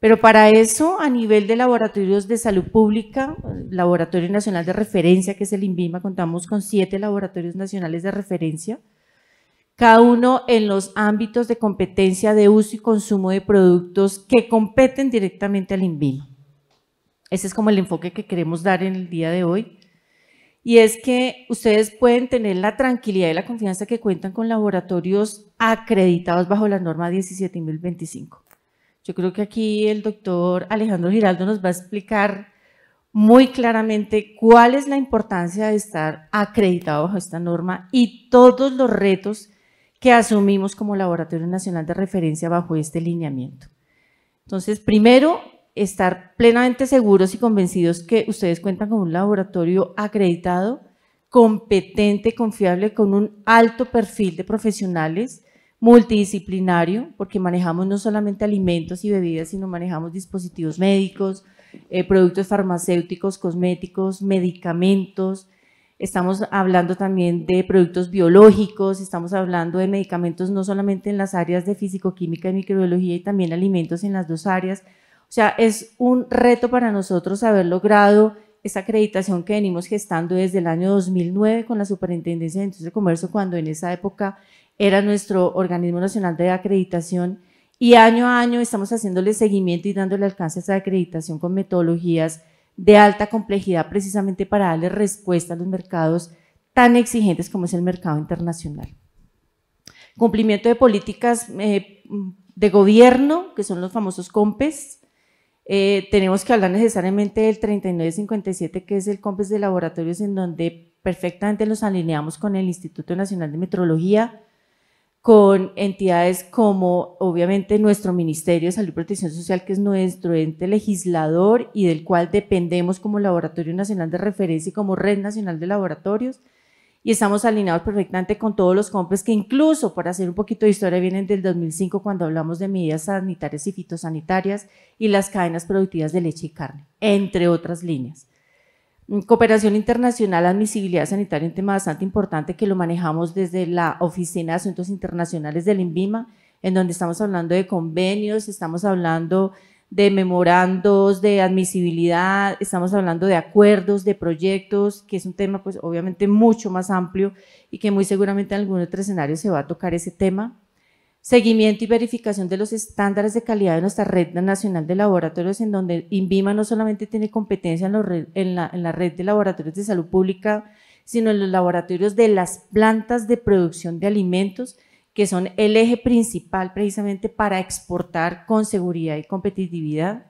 Pero para eso, a nivel de laboratorios de salud pública, Laboratorio Nacional de Referencia, que es el INVIMA, contamos con siete laboratorios nacionales de referencia, cada uno en los ámbitos de competencia de uso y consumo de productos que competen directamente al INVIMA. Ese es como el enfoque que queremos dar en el día de hoy y es que ustedes pueden tener la tranquilidad y la confianza que cuentan con laboratorios acreditados bajo la norma 17025. Yo creo que aquí el doctor Alejandro Giraldo nos va a explicar muy claramente cuál es la importancia de estar acreditado bajo esta norma y todos los retos que asumimos como Laboratorio Nacional de Referencia bajo este lineamiento. Entonces, primero, estar plenamente seguros y convencidos que ustedes cuentan con un laboratorio acreditado, competente, confiable, con un alto perfil de profesionales, multidisciplinario, porque manejamos no solamente alimentos y bebidas, sino manejamos dispositivos médicos, eh, productos farmacéuticos, cosméticos, medicamentos, estamos hablando también de productos biológicos, estamos hablando de medicamentos no solamente en las áreas de química y microbiología y también alimentos en las dos áreas. O sea, es un reto para nosotros haber logrado esta acreditación que venimos gestando desde el año 2009 con la Superintendencia de Comercio, cuando en esa época era nuestro organismo nacional de acreditación. Y año a año estamos haciéndole seguimiento y dándole alcance a esa acreditación con metodologías de alta complejidad precisamente para darle respuesta a los mercados tan exigentes como es el mercado internacional. Cumplimiento de políticas eh, de gobierno, que son los famosos COMPES, eh, tenemos que hablar necesariamente del 3957, que es el COMPES de laboratorios, en donde perfectamente nos alineamos con el Instituto Nacional de Metrología, con entidades como obviamente nuestro Ministerio de Salud y Protección Social, que es nuestro ente legislador y del cual dependemos como Laboratorio Nacional de Referencia y como Red Nacional de Laboratorios y estamos alineados perfectamente con todos los compres que incluso, para hacer un poquito de historia, vienen del 2005 cuando hablamos de medidas sanitarias y fitosanitarias y las cadenas productivas de leche y carne, entre otras líneas. Mm, cooperación internacional, admisibilidad sanitaria, un tema bastante importante que lo manejamos desde la Oficina de Asuntos Internacionales del INVIMA, en donde estamos hablando de convenios, estamos hablando de memorandos, de admisibilidad, estamos hablando de acuerdos, de proyectos, que es un tema pues obviamente mucho más amplio y que muy seguramente en algún otro escenario se va a tocar ese tema. Seguimiento y verificación de los estándares de calidad de nuestra red nacional de laboratorios, en donde INVIMA no solamente tiene competencia en, en, la, en la red de laboratorios de salud pública, sino en los laboratorios de las plantas de producción de alimentos, que son el eje principal precisamente para exportar con seguridad y competitividad,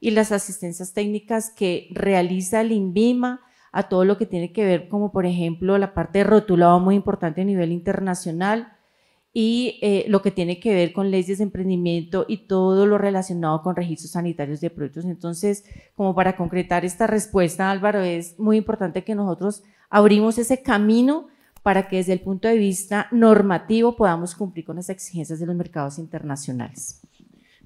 y las asistencias técnicas que realiza el INVIMA a todo lo que tiene que ver, como por ejemplo la parte de rotulado muy importante a nivel internacional y eh, lo que tiene que ver con leyes de emprendimiento y todo lo relacionado con registros sanitarios de productos. Entonces, como para concretar esta respuesta, Álvaro, es muy importante que nosotros abrimos ese camino para que desde el punto de vista normativo podamos cumplir con las exigencias de los mercados internacionales.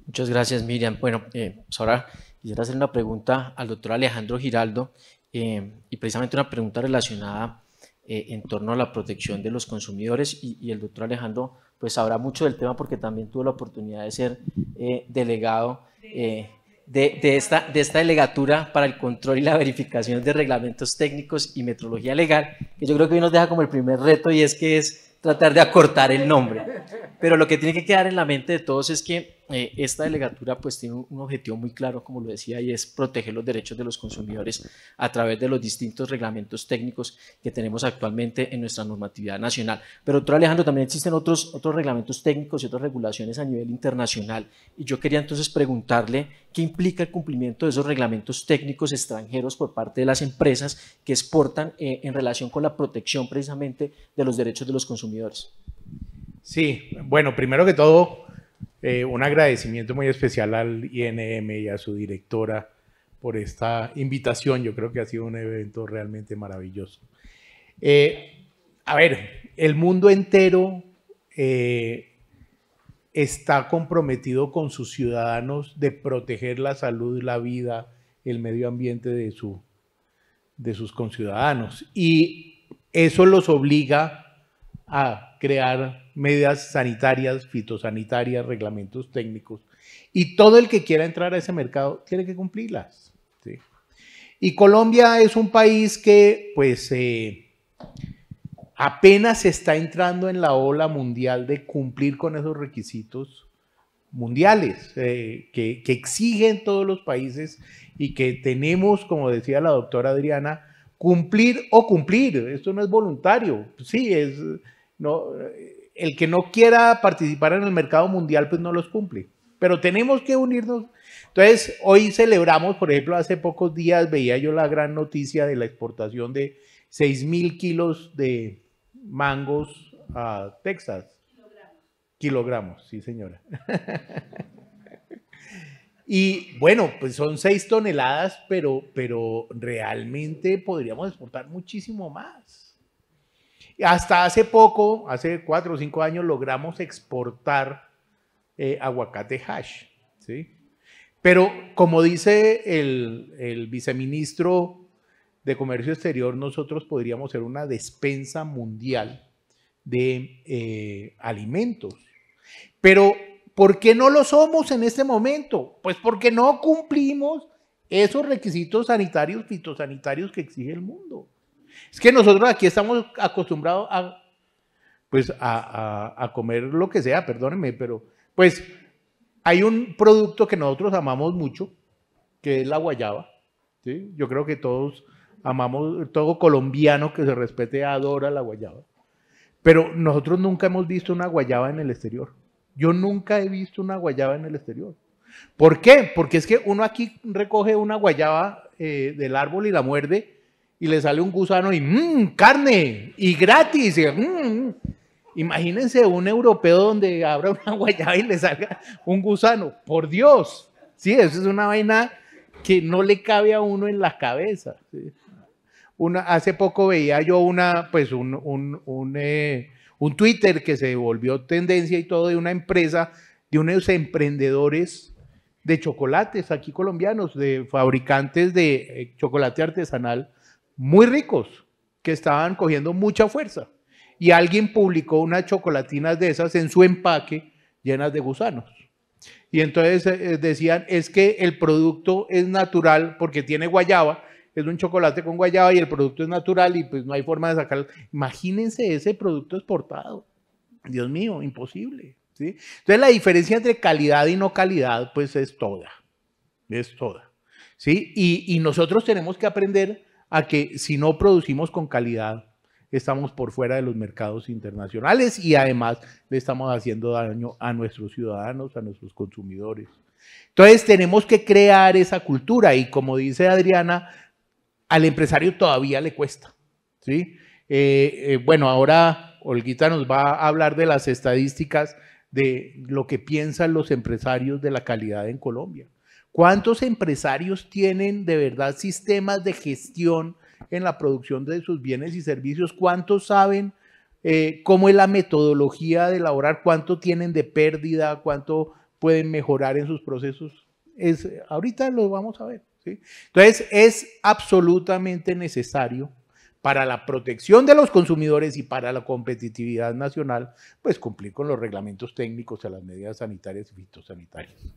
Muchas gracias, Miriam. Bueno, eh, pues ahora quisiera hacer una pregunta al doctor Alejandro Giraldo eh, y precisamente una pregunta relacionada eh, en torno a la protección de los consumidores y, el doctor Alejandro pues sabrá mucho del tema porque también tuvo la oportunidad de ser delegado de, esta, de esta delegatura para el control y la verificación de reglamentos técnicos y metrología legal, que yo creo que hoy nos deja como el primer reto y es que es tratar de acortar el nombre. Pero lo que tiene que quedar en la mente de todos es que eh, esta delegatura pues tiene un objetivo muy claro, como lo decía, y es proteger los derechos de los consumidores a través de los distintos reglamentos técnicos que tenemos actualmente en nuestra normatividad nacional. Pero otro Alejandro, también existen otros, otros reglamentos técnicos y otras regulaciones a nivel internacional. Y yo quería entonces preguntarle qué implica el cumplimiento de esos reglamentos técnicos extranjeros por parte de las empresas que exportan eh, en relación con la protección precisamente de los derechos de los consumidores. Sí, bueno, primero que todo, eh, un agradecimiento muy especial al INM y a su directora por esta invitación. Yo creo que ha sido un evento realmente maravilloso. Eh, a ver, el mundo entero eh, está comprometido con sus ciudadanos de proteger la salud, la vida, el medio ambiente de, su, de sus conciudadanos. Y eso los obliga a crear medidas sanitarias, fitosanitarias, reglamentos técnicos. Y todo el que quiera entrar a ese mercado tiene que cumplirlas. Y Colombia es un país que, pues, eh, apenas está entrando en la ola mundial de cumplir con esos requisitos mundiales eh, que, que exigen todos los países y que tenemos, como decía la doctora Adriana, cumplir o cumplir. Esto no es voluntario. Sí, es, no, el que no quiera participar en el mercado mundial, pues no los cumple. Pero tenemos que unirnos. Entonces, hoy celebramos, por ejemplo, hace pocos días veía yo la gran noticia de la exportación de 6 mil kilos de mangos a Texas. Kilogramos. Kilogramos, sí, señora. y bueno, pues son 6 toneladas, pero, pero realmente podríamos exportar muchísimo más. Hasta hace poco, hace cuatro o cinco años, logramos exportar eh, aguacate hash. ¿sí? Pero como dice el, viceministro de Comercio Exterior, nosotros podríamos ser una despensa mundial de eh, alimentos. Pero, ¿por qué no lo somos en este momento? Pues porque no cumplimos esos requisitos sanitarios, fitosanitarios que exige el mundo. Es que nosotros aquí estamos acostumbrados a, pues, a, comer lo que sea, perdónenme, pero pues hay un producto que nosotros amamos mucho, que es la guayaba. ¿sí? Yo creo que todos amamos, todo colombiano que se respete adora la guayaba. Pero nosotros nunca hemos visto una guayaba en el exterior. Yo nunca he visto una guayaba en el exterior. ¿Por qué? Porque es que uno aquí recoge una guayaba eh, del árbol y la muerde y le sale un gusano y mmm, carne y gratis. Mm, mm". Imagínense un europeo donde abra una guayaba y le salga un gusano. Por Dios. Sí, eso es una vaina que no le cabe a uno en la cabeza. Una, hace poco veía yo una, pues un, un, un, eh, un Twitter que se volvió tendencia y todo de una empresa, de unos emprendedores de chocolates aquí colombianos, de fabricantes de eh, chocolate artesanal, muy ricos que estaban cogiendo mucha fuerza. Y alguien publicó unas chocolatinas de esas en su empaque llenas de gusanos. Y entonces eh, eh, decían, es que el producto es natural porque tiene guayaba, es un chocolate con guayaba y el producto es natural y pues no hay forma de sacarlo. Imagínense ese producto exportado. Dios mío, imposible. ¿sí? Entonces la diferencia entre calidad y no calidad pues es toda, es toda. ¿sí? y nosotros tenemos que aprender a que si no producimos con calidad, estamos por fuera de los mercados internacionales y además le estamos haciendo daño a nuestros ciudadanos, a nuestros consumidores. Entonces tenemos que crear esa cultura y como dice Adriana, al empresario todavía le cuesta. ¿sí? Eh, eh, bueno, ahora Olguita nos va a hablar de las estadísticas de lo que piensan los empresarios de la calidad en Colombia. ¿Cuántos empresarios tienen de verdad sistemas de gestión en la producción de sus bienes y servicios? ¿Cuántos saben eh, cómo es la metodología de elaborar? ¿Cuánto tienen de pérdida? ¿Cuánto pueden mejorar en sus procesos? Es, ahorita lo vamos a ver. Entonces, es absolutamente necesario para la protección de los consumidores y para la competitividad nacional, pues cumplir con los reglamentos técnicos y las medidas sanitarias y fitosanitarias.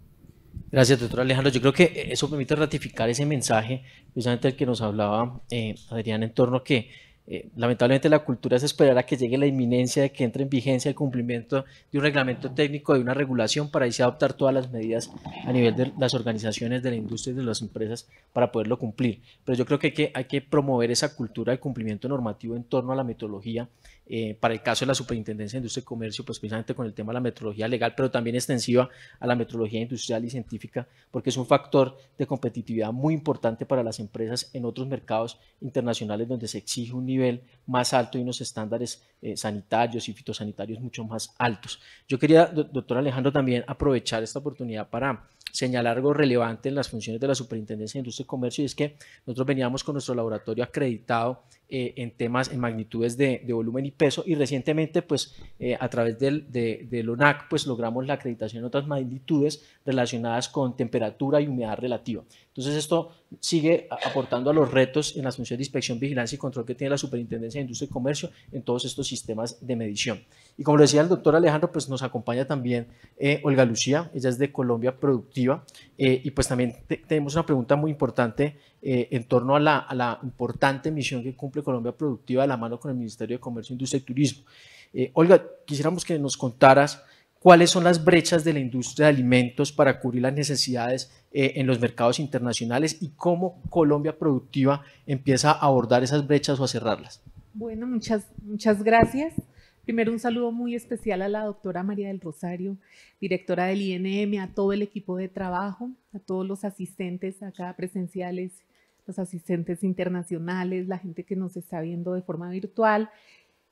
Gracias, doctor Alejandro. Yo creo que eso permite ratificar ese mensaje, precisamente el que nos hablaba eh, Adrián, en torno a que eh, lamentablemente la cultura es esperar que llegue la inminencia de que entre en vigencia el cumplimiento de un reglamento técnico, de una regulación, para a adoptar todas las medidas a nivel de las organizaciones, de la industria y de las empresas para poderlo cumplir. Pero yo creo que hay que, promover esa cultura de cumplimiento normativo en torno a la metodología eh, para el caso de la Superintendencia de Industria y Comercio, pues precisamente con el tema de la metrología legal, pero también extensiva a la metrología industrial y científica, porque es un factor de competitividad muy importante para las empresas en otros mercados internacionales donde se exige un nivel más alto y unos estándares eh, sanitarios y fitosanitarios mucho más altos. Yo quería, doctor Alejandro, también aprovechar esta oportunidad para señalar algo relevante en las funciones de la Superintendencia de Industria y Comercio y es que nosotros veníamos con nuestro laboratorio acreditado eh, en temas, en magnitudes de, volumen y peso y recientemente pues eh, a través del, del ONAC pues logramos la acreditación en otras magnitudes relacionadas con temperatura y humedad relativa. Entonces esto sigue aportando a los retos en las funciones de inspección, vigilancia y control que tiene la Superintendencia de Industria y Comercio en todos estos sistemas de medición. Y como decía el doctor Alejandro, pues nos acompaña también eh, Olga Lucía, ella es de Colombia Productiva, eh, y pues también tenemos una pregunta muy importante eh, en torno a la, a la, importante misión que cumple Colombia Productiva de la mano con el Ministerio de Comercio, Industria y Turismo. Olga, quisiéramos que nos contaras cuáles son las brechas de la industria de alimentos para cubrir las necesidades eh, en los mercados internacionales y cómo Colombia Productiva empieza a abordar esas brechas o a cerrarlas. Bueno, muchas, muchas gracias. Primero un saludo muy especial a la doctora María del Rosario, directora del INM, a todo el equipo de trabajo, a todos los asistentes acá presenciales, los asistentes internacionales, la gente que nos está viendo de forma virtual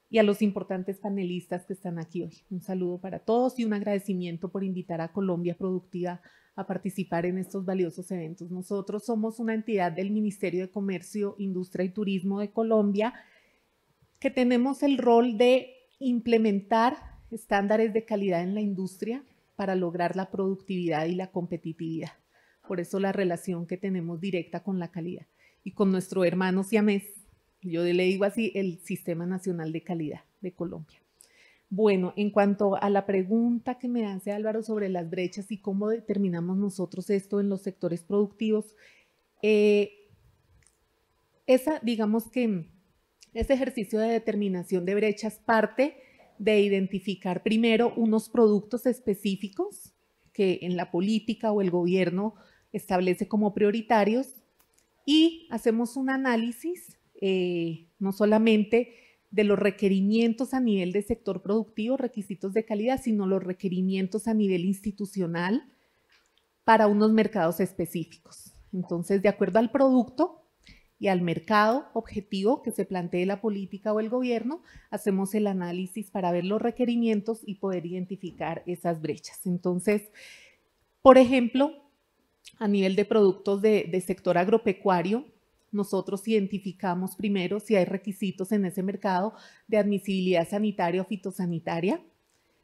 y a los importantes panelistas que están aquí hoy. Un saludo para todos y un agradecimiento por invitar a Colombia Productiva a participar en estos valiosos eventos. Nosotros somos una entidad del Ministerio de Comercio, Industria y Turismo de Colombia que tenemos el rol de implementar estándares de calidad en la industria para lograr la productividad y la competitividad. Por eso la relación que tenemos directa con la calidad y con nuestro hermano siamés yo le digo así el Sistema Nacional de Calidad de Colombia. Bueno, en cuanto a la pregunta que me hace Álvaro sobre las brechas y cómo determinamos nosotros esto en los sectores productivos, eh, esa, digamos que ese ejercicio de determinación de brechas parte de identificar primero unos productos específicos que en la política o el gobierno establece como prioritarios y hacemos un análisis eh, no solamente de los requerimientos a nivel de sector productivo, requisitos de calidad, sino los requerimientos a nivel institucional para unos mercados específicos. Entonces, de acuerdo al producto y al mercado objetivo que se plantee la política o el gobierno, hacemos el análisis para ver los requerimientos y poder identificar esas brechas. Entonces, por ejemplo, a nivel de productos de sector agropecuario, nosotros identificamos primero si hay requisitos en ese mercado de admisibilidad sanitaria o fitosanitaria.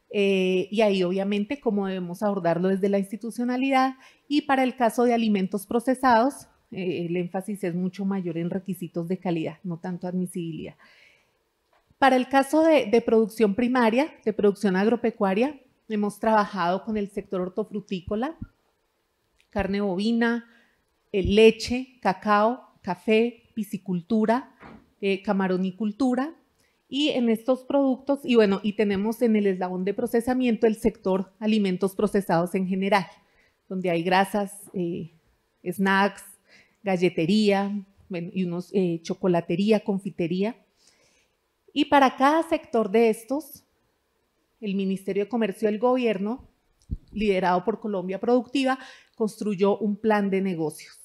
Eh, y ahí obviamente cómo debemos abordarlo desde la institucionalidad. Y para el caso de alimentos procesados, eh, el énfasis es mucho mayor en requisitos de calidad, no tanto admisibilidad. Para el caso de, de producción primaria, de producción agropecuaria, hemos trabajado con el sector hortofrutícola, carne bovina, eh, leche, cacao, café, piscicultura, eh, camaronicultura. Y en estos productos, y bueno, y tenemos en el eslabón de procesamiento el sector alimentos procesados en general, donde hay grasas, eh, snacks, galletería, y unos eh, chocolatería, confitería. Y para cada sector de estos, el Ministerio de Comercio del Gobierno, liderado por Colombia Productiva, construyó un plan de negocios.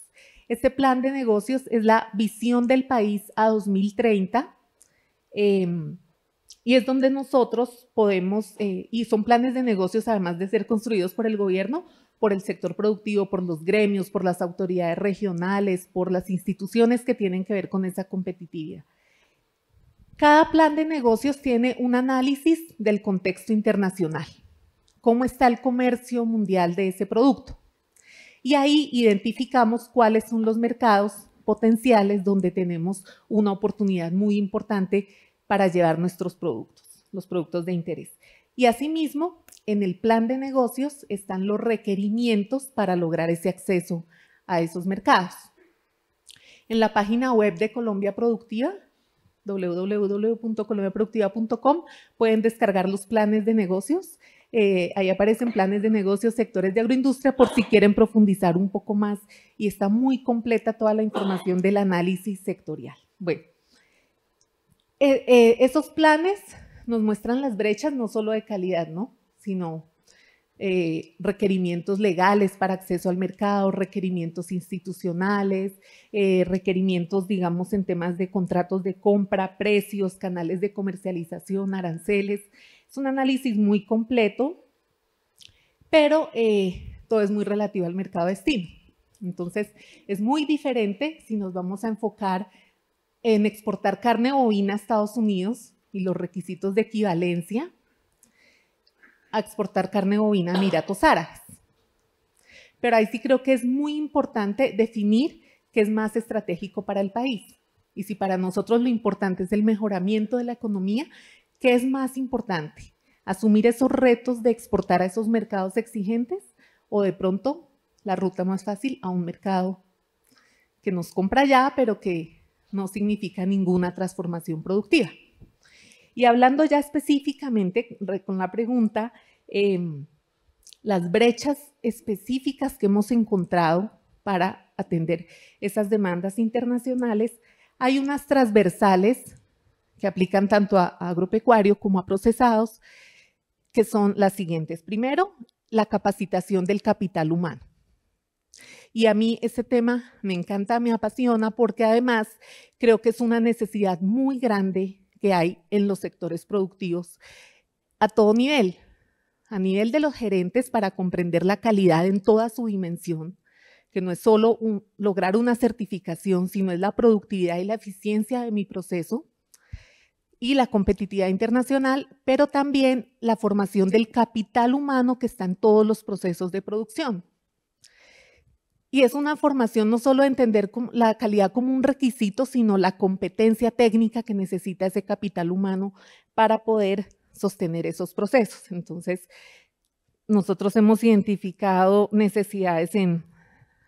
Este plan de negocios es la visión del país a 2030 em, y es donde nosotros podemos, eh, y son planes de negocios además de ser construidos por el gobierno, por el sector productivo, por los gremios, por las autoridades regionales, por las instituciones que tienen que ver con esa competitividad. Cada plan de negocios tiene un análisis del contexto internacional. ¿Cómo está el comercio mundial de ese producto? y ahí identificamos cuáles son los mercados potenciales donde tenemos una oportunidad muy importante para llevar nuestros productos, los productos de interés. Y asimismo, en el plan de negocios están los requerimientos para lograr ese acceso a esos mercados. En la página web de Colombia Productiva, www.colombiaproductiva.com, pueden descargar los planes de negocios eh, ahí aparecen planes de negocios, sectores de agroindustria, por si quieren profundizar un poco más. Y está muy completa toda la información del análisis sectorial. Bueno, eh, eh, esos planes nos muestran las brechas no solo de calidad, ¿no? Sino requerimientos legales para acceso al mercado, requerimientos institucionales, requerimientos, digamos, en temas de contratos de compra, precios, canales de comercialización, aranceles. Es un análisis muy completo, pero eh, todo es muy relativo al mercado de destino. Entonces, es muy diferente si nos vamos a enfocar en exportar carne bovina a Estados Unidos y los requisitos de equivalencia a exportar carne bovina a Miratos, Árabes. Pero ahí sí creo que es muy importante definir qué es más estratégico para el país. Y si para nosotros lo importante es el mejoramiento de la economía, ¿Qué es más importante? ¿Asumir esos retos de exportar a esos mercados exigentes o de pronto la ruta más fácil a un mercado que nos compra ya, pero que no significa ninguna transformación productiva? Y hablando ya específicamente con la pregunta, em, las brechas específicas que hemos encontrado para atender esas demandas internacionales, hay unas transversales que aplican tanto a, agropecuario como a procesados, que son las siguientes. Primero, la capacitación del capital humano. Y a mí ese tema me encanta, me apasiona, porque además creo que es una necesidad muy grande que hay en los sectores productivos a todo nivel, a nivel de los gerentes para comprender la calidad en toda su dimensión, que no es solo lograr una certificación, sino es la productividad y la eficiencia de mi proceso, y la competitividad internacional, pero también la formación del capital humano que está en todos los procesos de producción. Y es una formación no solo de entender la calidad como un requisito, sino la competencia técnica que necesita ese capital humano para poder sostener esos procesos. Entonces, nosotros hemos identificado necesidades en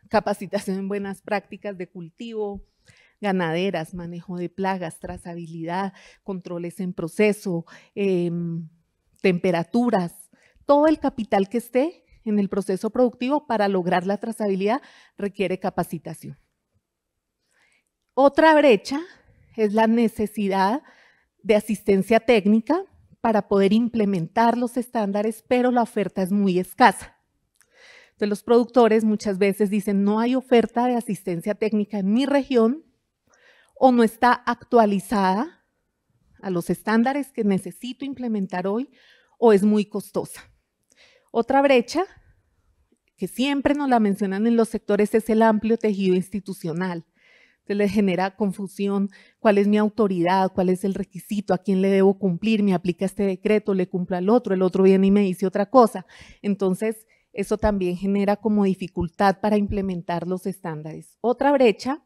capacitación en buenas prácticas de cultivo, ganaderas, manejo de plagas, trazabilidad, controles en proceso, em, temperaturas, todo el capital que esté en el proceso productivo para lograr la trazabilidad requiere capacitación. Otra brecha es la necesidad de asistencia técnica para poder implementar los estándares, pero la oferta es muy escasa. Entonces los productores muchas veces dicen, no hay oferta de asistencia técnica en mi región, o no está actualizada a los estándares que necesito implementar hoy o es muy costosa. Otra brecha que siempre nos la mencionan en los sectores es el amplio tejido institucional. Se le genera confusión, cuál es mi autoridad, cuál es el requisito, a quién le debo cumplir, me aplica este decreto, le cumplo al otro, el otro viene y me dice otra cosa. Entonces, eso también genera como dificultad para implementar los estándares. Otra brecha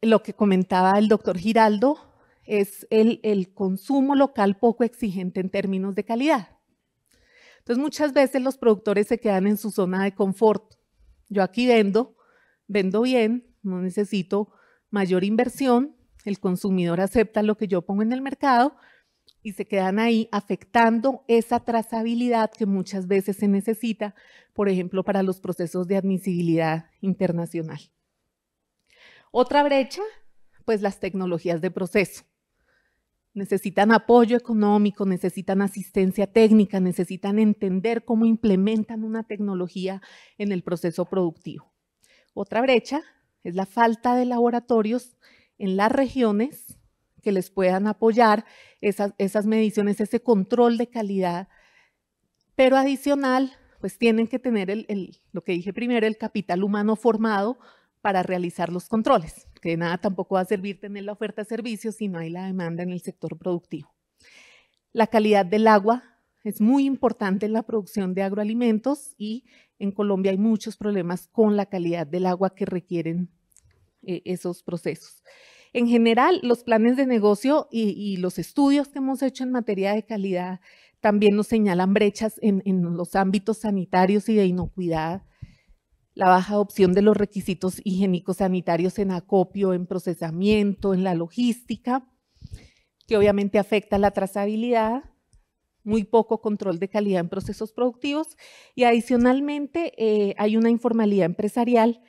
lo que comentaba el doctor Giraldo es el, consumo local poco exigente en términos de calidad. Entonces muchas veces los productores se quedan en su zona de confort. Yo aquí vendo, vendo bien, no necesito mayor inversión, el consumidor acepta lo que yo pongo en el mercado y se quedan ahí afectando esa trazabilidad que muchas veces se necesita, por ejemplo, para los procesos de admisibilidad internacional. Otra brecha, pues las tecnologías de proceso. Necesitan apoyo económico, necesitan asistencia técnica, necesitan entender cómo implementan una tecnología en el proceso productivo. Otra brecha es la falta de laboratorios en las regiones que les puedan apoyar esas, esas mediciones, ese control de calidad. Pero adicional, pues tienen que tener lo que dije primero, el capital humano formado para realizar los controles, que nada tampoco va a servir tener la oferta de servicios si no hay la demanda en el sector productivo. La calidad del agua es muy importante en la producción de agroalimentos y en Colombia hay muchos problemas con la calidad del agua que requieren eh, esos procesos. En general, los planes de negocio y, los estudios que hemos hecho en materia de calidad también nos señalan brechas en los ámbitos sanitarios y de inocuidad la baja adopción de los requisitos higiénicos sanitarios en acopio, en procesamiento, en la logística, que obviamente afecta la trazabilidad, muy poco control de calidad en procesos productivos y adicionalmente eh, hay una informalidad empresarial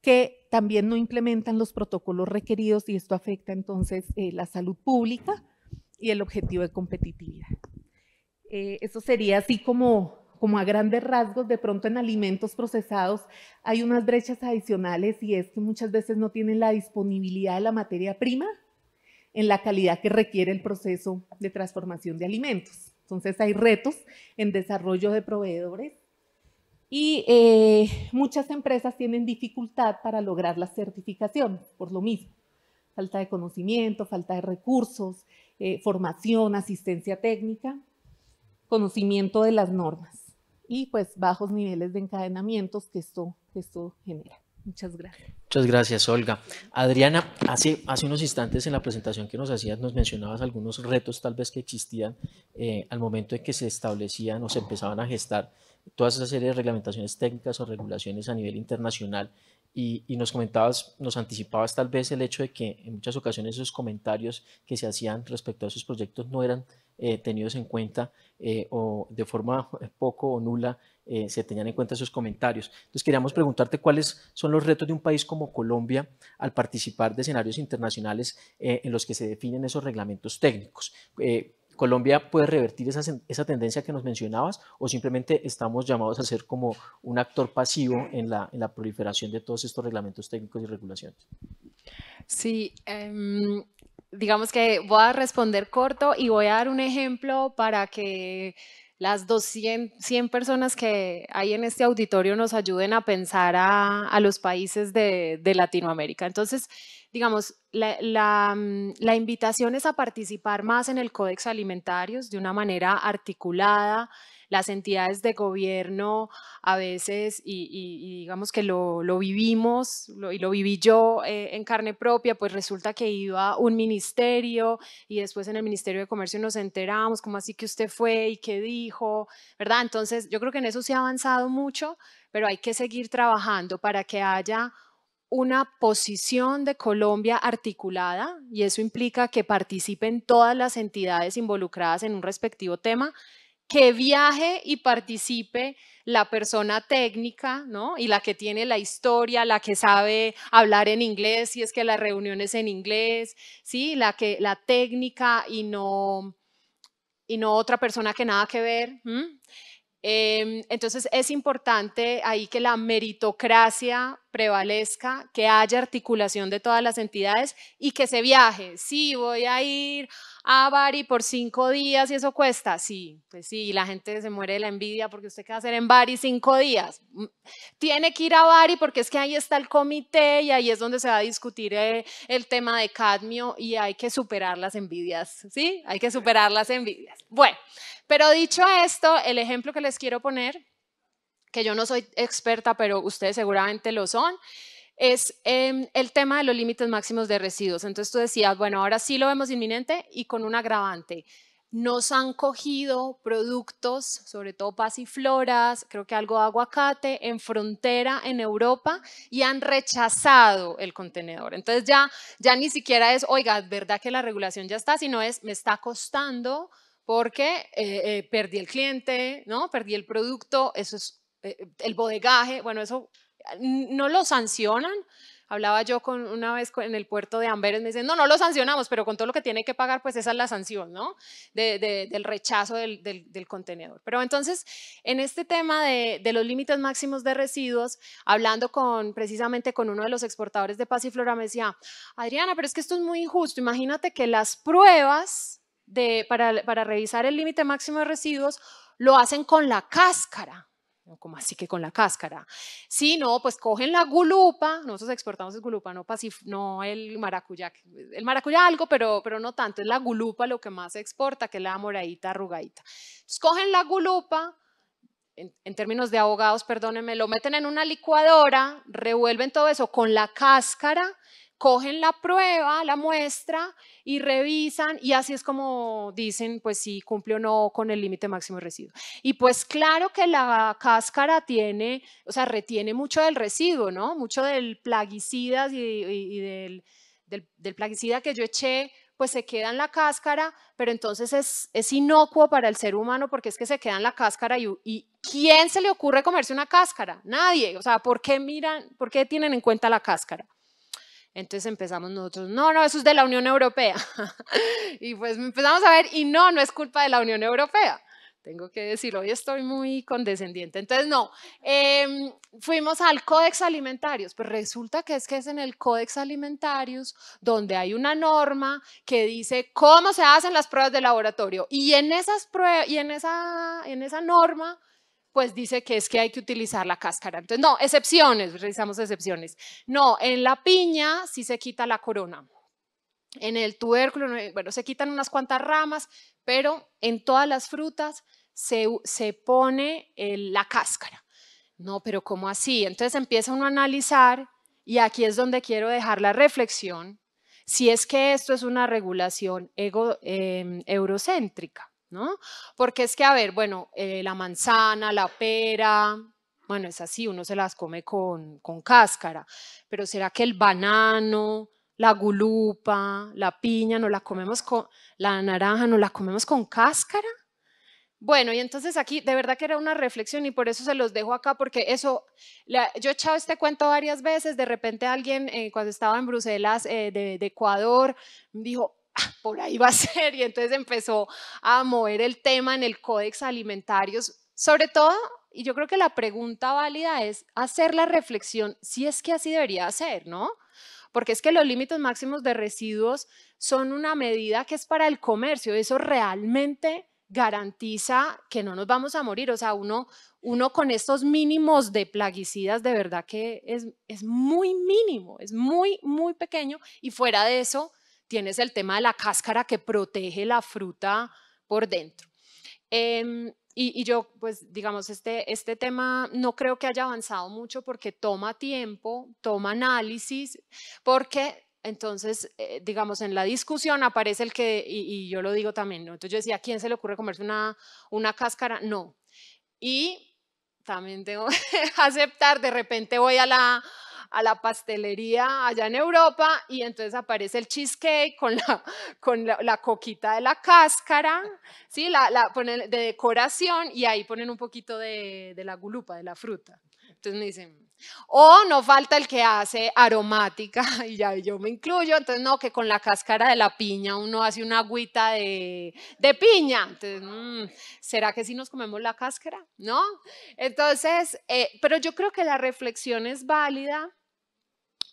que también no implementan los protocolos requeridos y esto afecta entonces eh, la salud pública y el objetivo de competitividad. Eh, eso sería así como como a grandes rasgos, de pronto en alimentos procesados hay unas brechas adicionales y es que muchas veces no tienen la disponibilidad de la materia prima en la calidad que requiere el proceso de transformación de alimentos. Entonces hay retos en desarrollo de proveedores y eh, muchas empresas tienen dificultad para lograr la certificación por lo mismo. Falta de conocimiento, falta de recursos, eh, formación, asistencia técnica, conocimiento de las normas y pues bajos niveles de encadenamientos que esto, genera. Muchas gracias. Muchas gracias, Olga. Adriana, hace, hace unos instantes en la presentación que nos hacías nos mencionabas algunos retos tal vez que existían eh, al momento en que se establecían o se empezaban a gestar todas esas series de reglamentaciones técnicas o regulaciones a nivel internacional y, nos comentabas, nos anticipabas tal vez el hecho de que en muchas ocasiones esos comentarios que se hacían respecto a esos proyectos no eran eh, tenidos en cuenta eh, o de forma poco o nula eh, se tenían en cuenta esos comentarios. Entonces queríamos preguntarte cuáles son los retos de un país como Colombia al participar de escenarios internacionales en los que se definen esos reglamentos técnicos. ¿Colombia puede revertir esa, esa tendencia que nos mencionabas o simplemente estamos llamados a ser como un actor pasivo en la, en la proliferación de todos estos reglamentos técnicos y regulaciones? Sí, em, digamos que voy a responder corto y voy a dar un ejemplo para que las 200, 100 personas que hay en este auditorio nos ayuden a pensar a, a los países de, de Latinoamérica. Entonces, digamos, mm, la, invitación es a participar más en el Códex Alimentarios de una manera articulada. Las entidades de gobierno a veces, y, digamos que lo, vivimos, y lo viví yo eh, en carne propia, pues resulta que iba a un ministerio y después en el Ministerio de Comercio nos enteramos cómo así que usted fue y qué dijo, ¿verdad? Entonces yo creo que en eso se ha avanzado mucho, pero hay que seguir trabajando para que haya una posición de Colombia articulada y eso implica que participen todas las entidades involucradas en un respectivo tema, que viaje y participe la persona técnica, Y la que tiene la historia, la que sabe hablar en inglés, si es que la reunión es en inglés, ¿sí? La que la técnica y no y no otra persona que nada que ver. Em, entonces es importante ahí que la meritocracia prevalezca, que haya articulación de todas las entidades y que se viaje. Sí, voy a ir a Bari por cinco días y eso cuesta. Sí, pues sí, la gente se muere de la envidia porque usted qué va a hacer en Bari cinco días. Mm, tiene que ir a Bari porque es que ahí está el comité y ahí es donde se va a discutir el, eh, el tema de cadmio y hay que superar las envidias, ¿sí? Hay que superar las envidias. Bueno, pero dicho esto, el ejemplo que les quiero poner que yo no soy experta, pero ustedes seguramente lo son, es em, el tema de los límites máximos de residuos. Entonces tú decías, bueno, ahora sí lo vemos inminente y con un agravante. Nos han cogido productos, sobre todo pasifloras, creo que algo de aguacate, en frontera en Europa y han rechazado el contenedor. Entonces ya, ya ni siquiera es, oiga, ¿verdad que la regulación ya está? Sino es, me está costando porque eh, eh, perdí el cliente, ¿no? Perdí el producto, eso es eh, eh, el bodegaje, bueno, eso ah, no lo sancionan. Hablaba yo con una vez en el puerto de Amberes, me dicen, no, no lo sancionamos, pero con todo lo que tiene que pagar, pues esa es la sanción, ¿no? del rechazo del, contenedor. Pero entonces, en este tema de, los límites máximos de residuos, hablando con precisamente con uno de los exportadores de Pasiflora, me decía, Adriana, pero es que esto es muy injusto. Imagínate que las pruebas para revisar el límite máximo de residuos lo hacen con la cáscara como así que con la cáscara. Si no, pues cogen la gulupa, nosotros exportamos el gulupa, no, pasif no el maracuyá, el maracuyá algo, pero, pero no tanto, es la gulupa lo que más se exporta, que es la moradita arrugadita. Entonces cogen la gulupa, en, términos de abogados, perdónenme, lo meten en una licuadora, revuelven todo eso con la cáscara cogen la prueba, la muestra y revisan y así es como dicen pues si cumple o no con el límite máximo de residuo. Y pues claro que la cáscara tiene, o sea, retiene mucho del residuo, ¿no? Mucho del plaguicida y, del, del, plaguicida que yo eché pues se queda en la cáscara, pero entonces es, es, inocuo para el ser humano porque es que se queda en la cáscara y, y ¿quién se le ocurre comerse una cáscara? Nadie, o sea, ¿por qué miran, por qué tienen en cuenta la cáscara? Entonces empezamos nosotros, no, no, eso es de la Unión Europea. y pues empezamos a ver, y no, no es culpa de la Unión Europea. Tengo que decirlo, hoy estoy muy condescendiente. Entonces, no, em, fuimos al Códex Alimentarios. Pues resulta que es que es en el Códex Alimentarios donde hay una norma que dice cómo se hacen las pruebas de laboratorio. Y en, esas y en, en esa norma pues dice que es que hay que utilizar la cáscara. Entonces, no, excepciones, realizamos excepciones. No, en la piña sí se quita la corona. En el tubérculo, eh, bueno, se quitan unas cuantas ramas, pero en todas las frutas se, pone la cáscara. No, pero ¿cómo así? Entonces empieza uno a analizar y aquí es donde quiero dejar la reflexión, si es que esto es una regulación em, eurocéntrica. ¿no? Porque es que, a ver, bueno, eh, la manzana, la pera, bueno, es así, uno se las come con, con cáscara, pero ¿será que el banano, la gulupa, la piña, no la comemos con, la naranja, no la comemos con cáscara? Bueno, y entonces aquí de verdad que era una reflexión y por eso se los dejo acá, porque eso, yo he echado este cuento varias veces, de repente alguien eh, cuando estaba en Bruselas eh, de, de, Ecuador dijo, por ahí va a ser. Y entonces empezó a mover el tema en el Códex Alimentarios, sobre todo, y yo creo que la pregunta válida es hacer la reflexión si es que así debería ser, ¿no? Porque es que los límites máximos de residuos son una medida que es para el comercio. Eso realmente garantiza que no nos vamos a morir. O sea, uno, uno con estos mínimos de plaguicidas de verdad que es muy mínimo, es muy, muy pequeño. Y fuera de eso, tienes el tema de la cáscara que protege la fruta por dentro. Em, y, yo, pues, digamos, este, este tema no creo que haya avanzado mucho porque toma tiempo, toma análisis, porque entonces, eh, digamos, en la discusión aparece el que, y, yo lo digo también, ¿no? Entonces yo decía, ¿a quién se le ocurre comerse una, una cáscara? No. Y también tengo que aceptar, de repente voy a la, a la pastelería allá en Europa y entonces aparece el cheesecake con la, con la, coquita de la cáscara, ¿sí? La, de decoración y ahí ponen un poquito de, la gulupa, de la fruta. Entonces me dicen, o oh, no falta el que hace aromática, y ya yo me incluyo, entonces no, que con la cáscara de la piña uno hace una agüita de, piña. Entonces, mm, ¿será que si sí nos comemos la cáscara? ¿No? Entonces, eh, pero yo creo que la reflexión es válida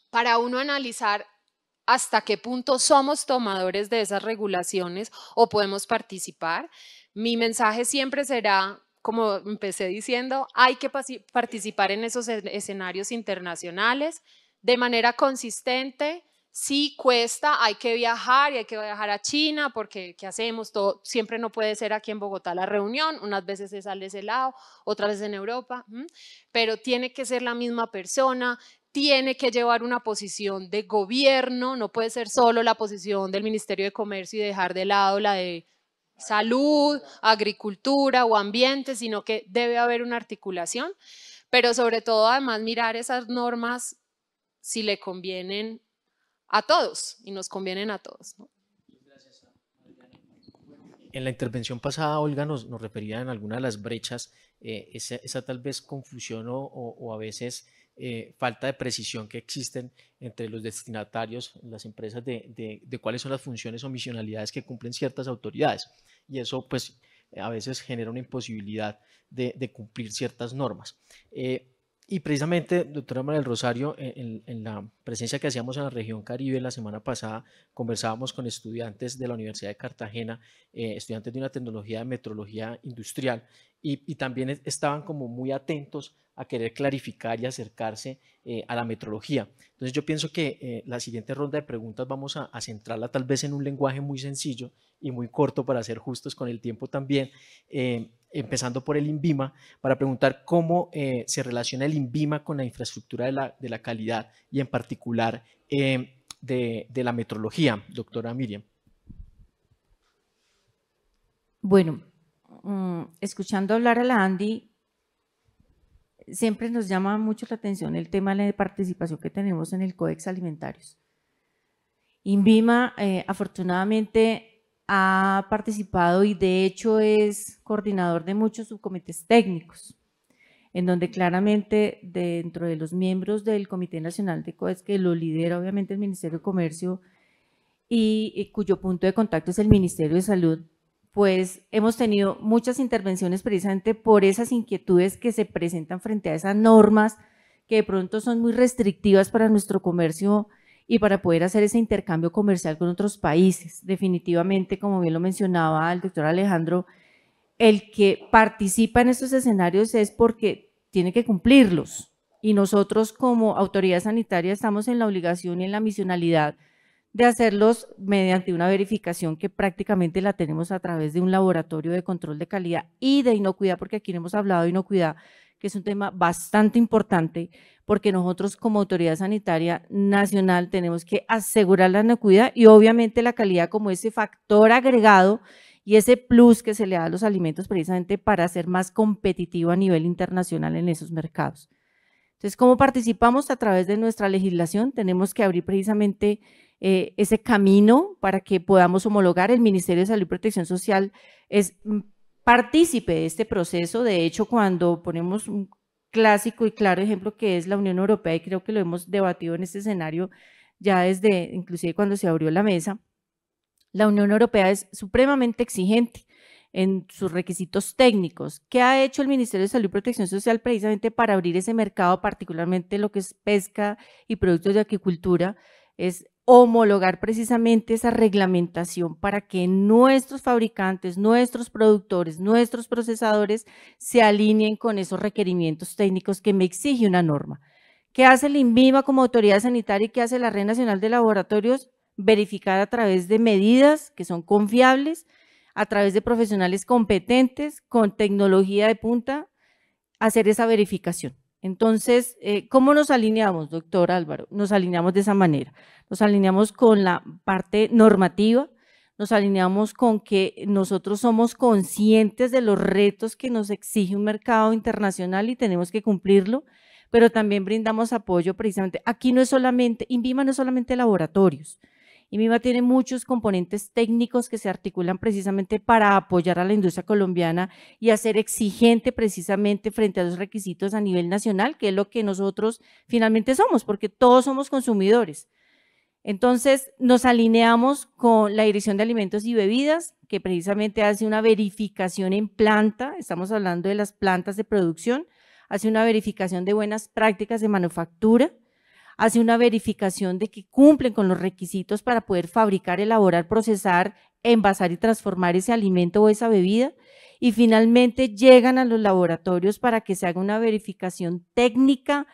para uno analizar hasta qué punto somos tomadores de esas regulaciones o podemos participar. Mi mensaje siempre será, como empecé diciendo, hay que participar en esos escenarios internacionales de manera consistente. Sí cuesta, hay que viajar y hay que viajar a China porque ¿qué hacemos? Todo, siempre no puede ser aquí en Bogotá la reunión, unas veces se sale ese lado, otras veces en Europa, pero tiene que ser la misma persona, tiene que llevar una posición de gobierno, no puede ser solo la posición del Ministerio de Comercio y dejar de lado la de salud, agricultura o ambiente, sino que debe haber una articulación, pero sobre todo además mirar esas normas si le convienen a todos y nos convienen a todos. En la intervención pasada, Olga, nos, nos refería en alguna de las brechas eh, esa, tal vez confusión o a veces eh, falta de precisión que existen entre los destinatarios, las empresas, de, cuáles son las funciones o misionalidades que cumplen ciertas autoridades. Y eso, pues, eh, a veces genera una imposibilidad de, cumplir ciertas normas. Eh, y precisamente, doctora María Rosario, en, la presencia que hacíamos en la región Caribe la semana pasada, conversábamos con estudiantes de la Universidad de Cartagena, estudiantes de una tecnología de metrología industrial, y, también estaban como muy atentos a querer clarificar y acercarse eh, a la metrología. Entonces yo pienso que eh, la siguiente ronda de preguntas vamos a, centrarla tal vez en un lenguaje muy sencillo y muy corto para ser justos con el tiempo también, eh, empezando por el INVIMA, para preguntar cómo se relaciona el INVIMA con la infraestructura de la, calidad y en particular de, de la metrología, doctora Miriam. Bueno, Mm, escuchando hablar a la Andy, siempre nos llama mucho la atención el tema de participación que tenemos en el Codex Alimentarios. INVIMA, eh, afortunadamente, ha participado y de hecho es coordinador de muchos subcomités técnicos, en donde claramente dentro de los miembros del Comité Nacional de Codex, que lo lidera obviamente el Ministerio de Comercio y eh, cuyo punto de contacto es el Ministerio de Salud, pues hemos tenido muchas intervenciones precisamente por esas inquietudes que se presentan frente a esas normas que de pronto son muy restrictivas para nuestro comercio y para poder hacer ese intercambio comercial con otros países. Definitivamente, como bien lo mencionaba el doctor Alejandro, el que participa en estos escenarios es porque tiene que cumplirlos. Y nosotros como autoridad sanitaria estamos en la obligación y en la misionalidad de hacerlos mediante una verificación que prácticamente la tenemos a través de un laboratorio de control de calidad y de inocuidad, porque aquí hemos hablado de inocuidad, que es un tema bastante importante, porque nosotros como autoridad sanitaria nacional tenemos que asegurar la inocuidad y obviamente la calidad como ese factor agregado y ese plus que se le da a los alimentos precisamente para ser más competitivo a nivel internacional en esos mercados. Entonces, ¿cómo participamos? A través de nuestra legislación tenemos que abrir precisamente eh, ese camino para que podamos homologar. El Ministerio de Salud y Protección Social es mm, partícipe de este proceso. De hecho, cuando ponemos un clásico y claro ejemplo que es la Unión Europea, y creo que lo hemos debatido en este escenario ya desde, inclusive cuando se abrió la mesa, la Unión Europea es supremamente exigente en sus requisitos técnicos. ¿Qué ha hecho el Ministerio de Salud y Protección Social precisamente para abrir ese mercado, particularmente lo que es pesca y productos de agricultura? Es homologar precisamente esa reglamentación para que nuestros fabricantes, nuestros productores, nuestros procesadores se alineen con esos requerimientos técnicos que me exige una norma. ¿Qué hace el INVIMA como autoridad sanitaria y qué hace la Red Nacional de Laboratorios? Verificar a través de medidas que son confiables, a través de profesionales competentes, con tecnología de punta, hacer esa verificación. Entonces, eh, ¿cómo nos alineamos, doctor Álvaro? Nos alineamos de esa manera. Nos alineamos con la parte normativa, nos alineamos con que nosotros somos conscientes de los retos que nos exige un mercado internacional y tenemos que cumplirlo, pero también brindamos apoyo precisamente. Aquí no es solamente, INVIMA no es solamente laboratorios, y MIMA tiene muchos componentes técnicos que se articulan precisamente para apoyar a la industria colombiana y hacer exigente precisamente frente a los requisitos a nivel nacional, que es lo que nosotros finalmente somos, porque todos somos consumidores. Entonces, nos alineamos con la Dirección de Alimentos y Bebidas, que precisamente hace una verificación en planta, estamos hablando de las plantas de producción, hace una verificación de buenas prácticas de manufactura, hace una verificación de que cumplen con los requisitos para poder fabricar, elaborar, procesar, envasar y transformar ese alimento o esa bebida. Y finalmente llegan a los laboratorios para que se haga una verificación técnica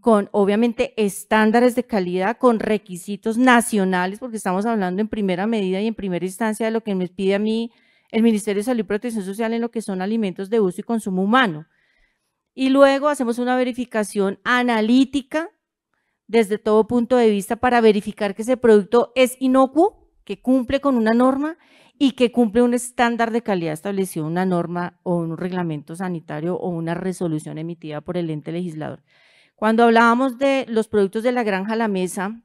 con obviamente estándares de calidad, con requisitos nacionales, porque estamos hablando en primera medida y en primera instancia de lo que me pide a mí el Ministerio de Salud y Protección Social en lo que son alimentos de uso y consumo humano. Y luego hacemos una verificación analítica desde todo punto de vista para verificar que ese producto es inocuo, que cumple con una norma y que cumple un estándar de calidad establecido, una norma o un reglamento sanitario o una resolución emitida por el ente legislador. Cuando hablábamos de los productos de la granja a la mesa,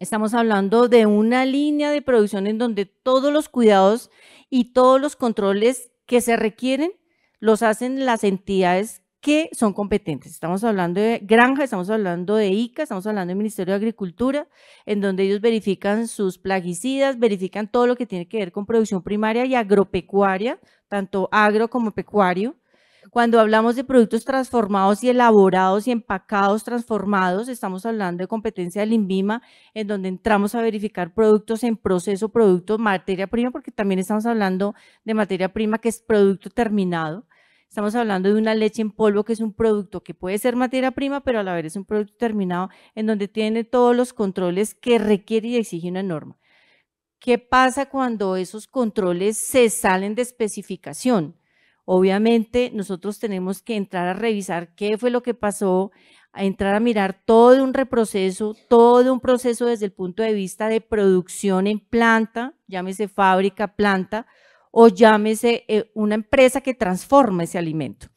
Estamos hablando de una línea de producción en donde todos los cuidados y todos los controles que se requieren los hacen las entidades que son competentes. Estamos hablando de granja, estamos hablando de ICA, estamos hablando del Ministerio de Agricultura, en donde ellos verifican sus plaguicidas, verifican todo lo que tiene que ver con producción primaria y agropecuaria, tanto agro como pecuario. Cuando hablamos de productos transformados y elaborados y empacados transformados, estamos hablando de competencia del INVIMA, en donde entramos a verificar productos en proceso, productos materia prima, porque también estamos hablando de materia prima que es producto terminado Estamos hablando de una leche en polvo que es un producto que puede ser materia prima, pero a la vez es un producto terminado en donde tiene todos los controles que requiere y exige una norma. ¿Qué pasa cuando esos controles se salen de especificación? Obviamente nosotros tenemos que entrar a revisar qué fue lo que pasó, a entrar a mirar todo un reproceso, todo un proceso desde el punto de vista de producción en planta, llámese fábrica, planta, o llámese eh, una empresa que transforma ese alimento.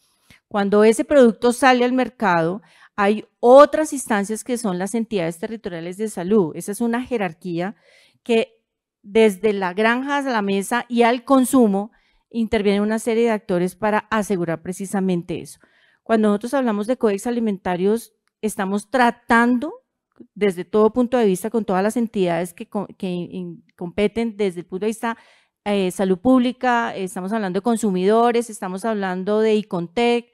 Cuando ese producto sale al mercado, hay otras instancias que son las entidades territoriales de salud. Esa es una jerarquía que desde la granja a la mesa y al consumo interviene una serie de actores para asegurar precisamente eso. Cuando nosotros hablamos de códex alimentarios, estamos tratando desde todo punto de vista con todas las entidades que, competen desde el punto de vista eh, salud pública, estamos hablando de consumidores, estamos hablando de ICONTEC,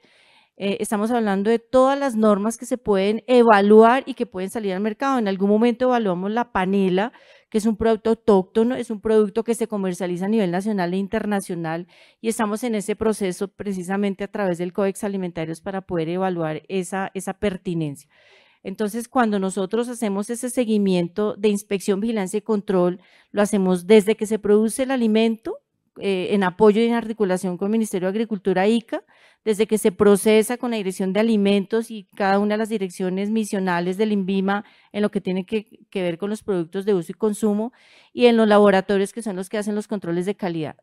eh, estamos hablando de todas las normas que se pueden evaluar y que pueden salir al mercado. En algún momento evaluamos la panela, que es un producto autóctono, es un producto que se comercializa a nivel nacional e internacional y estamos en ese proceso precisamente a través del Códex Alimentarios para poder evaluar esa, esa pertinencia. Entonces, cuando nosotros hacemos ese seguimiento de inspección, vigilancia y control, lo hacemos desde que se produce el alimento, eh, en apoyo y en articulación con el Ministerio de Agricultura ICA, desde que se procesa con la Dirección de Alimentos y cada una de las direcciones misionales del INVIMA en lo que tiene que ver con los productos de uso y consumo y en los laboratorios que son los que hacen los controles de calidad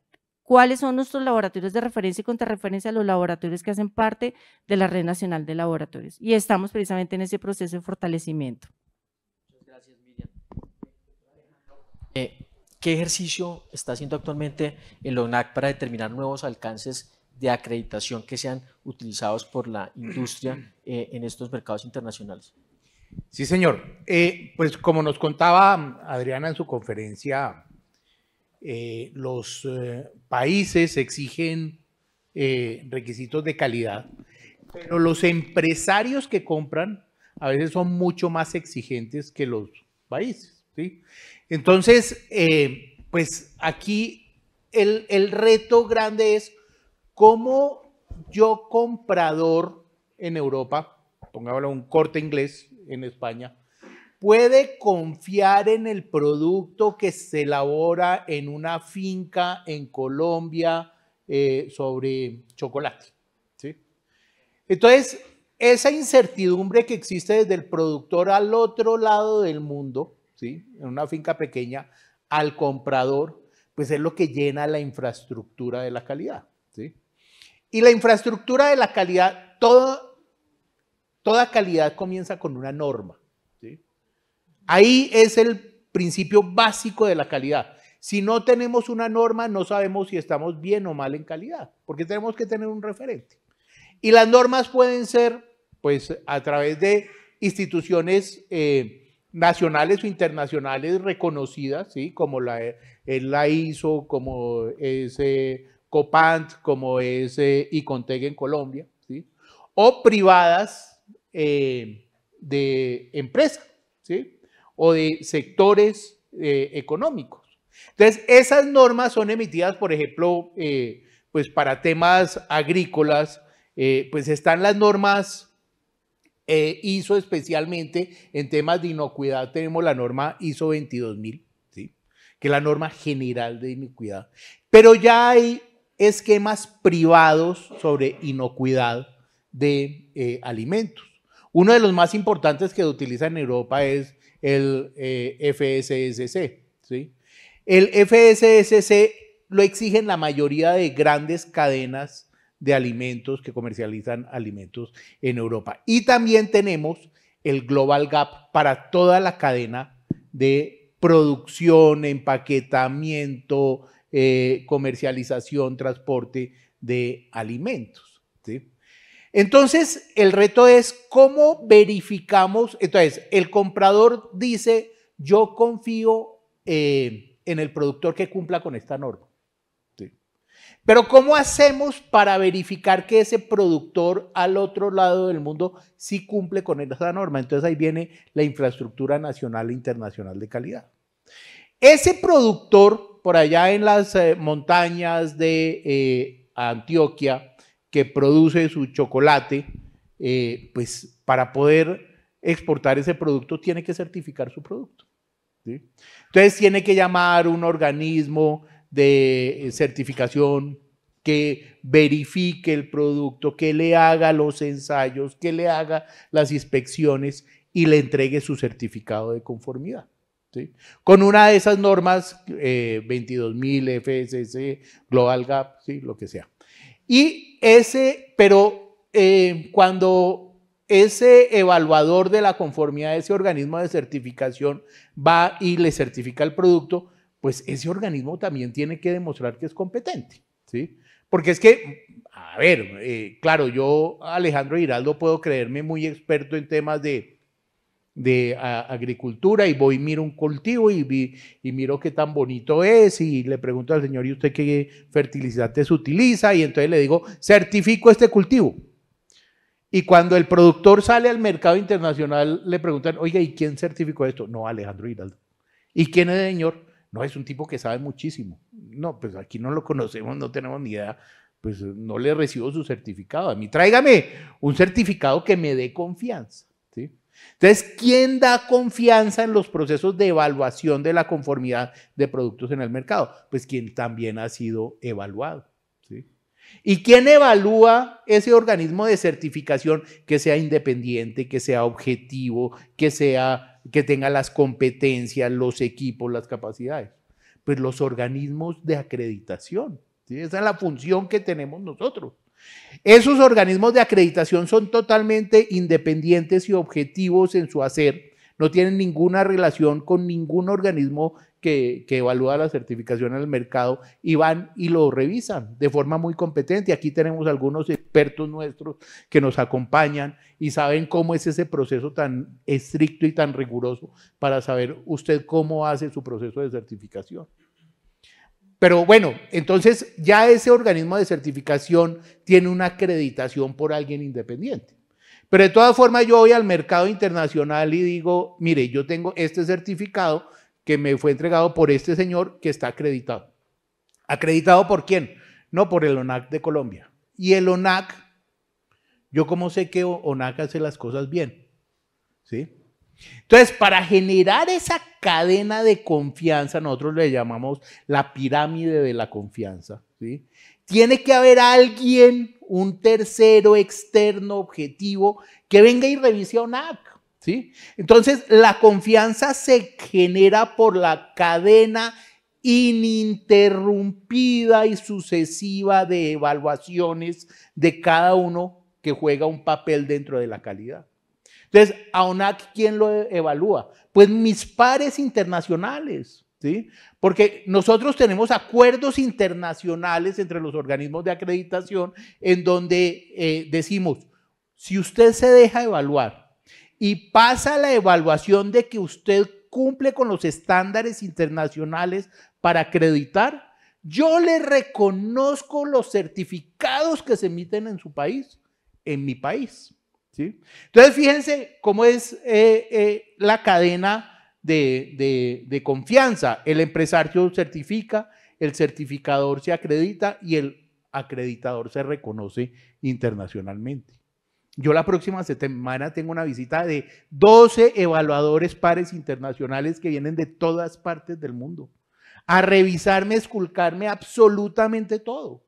cuáles son nuestros laboratorios de referencia y contrarreferencia a los laboratorios que hacen parte de la Red Nacional de Laboratorios. Y estamos precisamente en ese proceso de fortalecimiento. Muchas gracias, Miriam. Eh, ¿Qué ejercicio está haciendo actualmente el ONAC para determinar nuevos alcances de acreditación que sean utilizados por la industria eh, en estos mercados internacionales? Sí, señor. Eh, pues como nos contaba Adriana en su conferencia eh, los eh, países exigen eh, requisitos de calidad, pero los empresarios que compran a veces son mucho más exigentes que los países. Entonces, pues aquí el, reto grande es cómo yo comprador en Europa, pongámoslo un corte inglés en España, puede confiar en el producto que se elabora en una finca en Colombia eh, sobre chocolate. ¿sí? Entonces, esa incertidumbre que existe desde el productor al otro lado del mundo, ¿sí? en una finca pequeña, al comprador, pues es lo que llena la infraestructura de la calidad. ¿sí? Y la infraestructura de la calidad, toda calidad comienza con una norma. Ahí es el principio básico de la calidad. Si no tenemos una norma, no sabemos si estamos bien o mal en calidad, porque tenemos que tener un referente. Y las normas pueden ser, pues, a través de instituciones eh, nacionales o internacionales reconocidas, ¿sí? como la, eh, la ISO, como ese eh, COPANT, como ese ICONTEG en Colombia, ¿sí? o privadas de empresa. ¿sí? o de sectores eh, económicos. Entonces, esas normas son emitidas, por ejemplo, eh, pues para temas agrícolas, eh, pues están las normas ISO especialmente, en temas de inocuidad tenemos la norma ISO 22000, ¿sí? que es la norma general de inocuidad. Pero ya hay esquemas privados sobre inocuidad de alimentos. Uno de los más importantes que se utiliza en Europa es el eh, FSSC. ¿sí? El FSSC lo exigen la mayoría de grandes cadenas de alimentos que comercializan alimentos en Europa. Y también tenemos el Global Gap para toda la cadena de producción, empaquetamiento, eh, comercialización, transporte de alimentos. ¿sí? Entonces, el reto es cómo verificamos, entonces, el comprador dice, yo confío eh, en el productor que cumpla con esta norma. Pero ¿cómo hacemos para verificar que ese productor al otro lado del mundo sí cumple con esa norma? Entonces ahí viene la infraestructura nacional e internacional de calidad. Ese productor por allá en las eh, montañas de eh, Antioquia, que produce su chocolate, eh, pues para poder exportar ese producto tiene que certificar su producto. Entonces tiene que llamar un organismo de eh, certificación que verifique el producto, que le haga los ensayos, que le haga las inspecciones y le entregue su certificado de conformidad. Con una de esas normas, 22.000 eh, FSC, Global Gap, ¿sí? lo que sea. Y ese, pero eh, cuando ese evaluador de la conformidad de ese organismo de certificación va y le certifica el producto, pues ese organismo también tiene que demostrar que es competente, ¿sí? Porque es que, a ver, eh, claro, yo, Alejandro Giraldo, puedo creerme muy experto en temas de de agricultura y voy y miro un cultivo y, vi, y miro qué tan bonito es y le pregunto al señor, ¿y usted qué fertilizantes utiliza? Y entonces le digo, certifico este cultivo. Y cuando el productor sale al mercado internacional, le preguntan, oye ¿y quién certificó esto? No, Alejandro Hidalgo ¿Y quién es el señor? No, es un tipo que sabe muchísimo. No, pues aquí no lo conocemos, no tenemos ni idea. Pues no le recibo su certificado. A mí, tráigame un certificado que me dé confianza. Entonces, ¿quién da confianza en los procesos de evaluación de la conformidad de productos en el mercado? Pues quien también ha sido evaluado. ¿Y quién evalúa ese organismo de certificación que sea independiente, que sea objetivo, que, sea, que tenga las competencias, los equipos, las capacidades? Pues los organismos de acreditación. Esa es la función que tenemos nosotros. Esos organismos de acreditación son totalmente independientes y objetivos en su hacer, no tienen ninguna relación con ningún organismo que, evalúa la certificación en el mercado y van y lo revisan de forma muy competente. Aquí tenemos algunos expertos nuestros que nos acompañan y saben cómo es ese proceso tan estricto y tan riguroso para saber usted cómo hace su proceso de certificación. Pero bueno, entonces ya ese organismo de certificación tiene una acreditación por alguien independiente. Pero de todas formas yo voy al mercado internacional y digo, mire, yo tengo este certificado que me fue entregado por este señor que está acreditado. ¿Acreditado por quién? No, por el ONAC de Colombia. Y el ONAC, yo como sé que ONAC hace las cosas bien, ¿sí? Entonces, para generar esa cadena de confianza, nosotros le llamamos la pirámide de la confianza, ¿sí? Tiene que haber alguien, un tercero externo objetivo, que venga y revise a ¿sí? Entonces, la confianza se genera por la cadena ininterrumpida y sucesiva de evaluaciones de cada uno que juega un papel dentro de la calidad. Entonces, a ONAC, ¿quién lo evalúa? Pues mis pares internacionales. ¿Sí? Porque nosotros tenemos acuerdos internacionales entre los organismos de acreditación en donde eh, decimos, si usted se deja evaluar y pasa la evaluación de que usted cumple con los estándares internacionales para acreditar, yo le reconozco los certificados que se emiten en su país, en mi país. Entonces, fíjense cómo es eh, eh, la cadena de, confianza. El empresario certifica, el certificador se acredita y el acreditador se reconoce internacionalmente. Yo la próxima semana tengo una visita de 12 evaluadores pares internacionales que vienen de todas partes del mundo a revisarme, esculcarme absolutamente todo,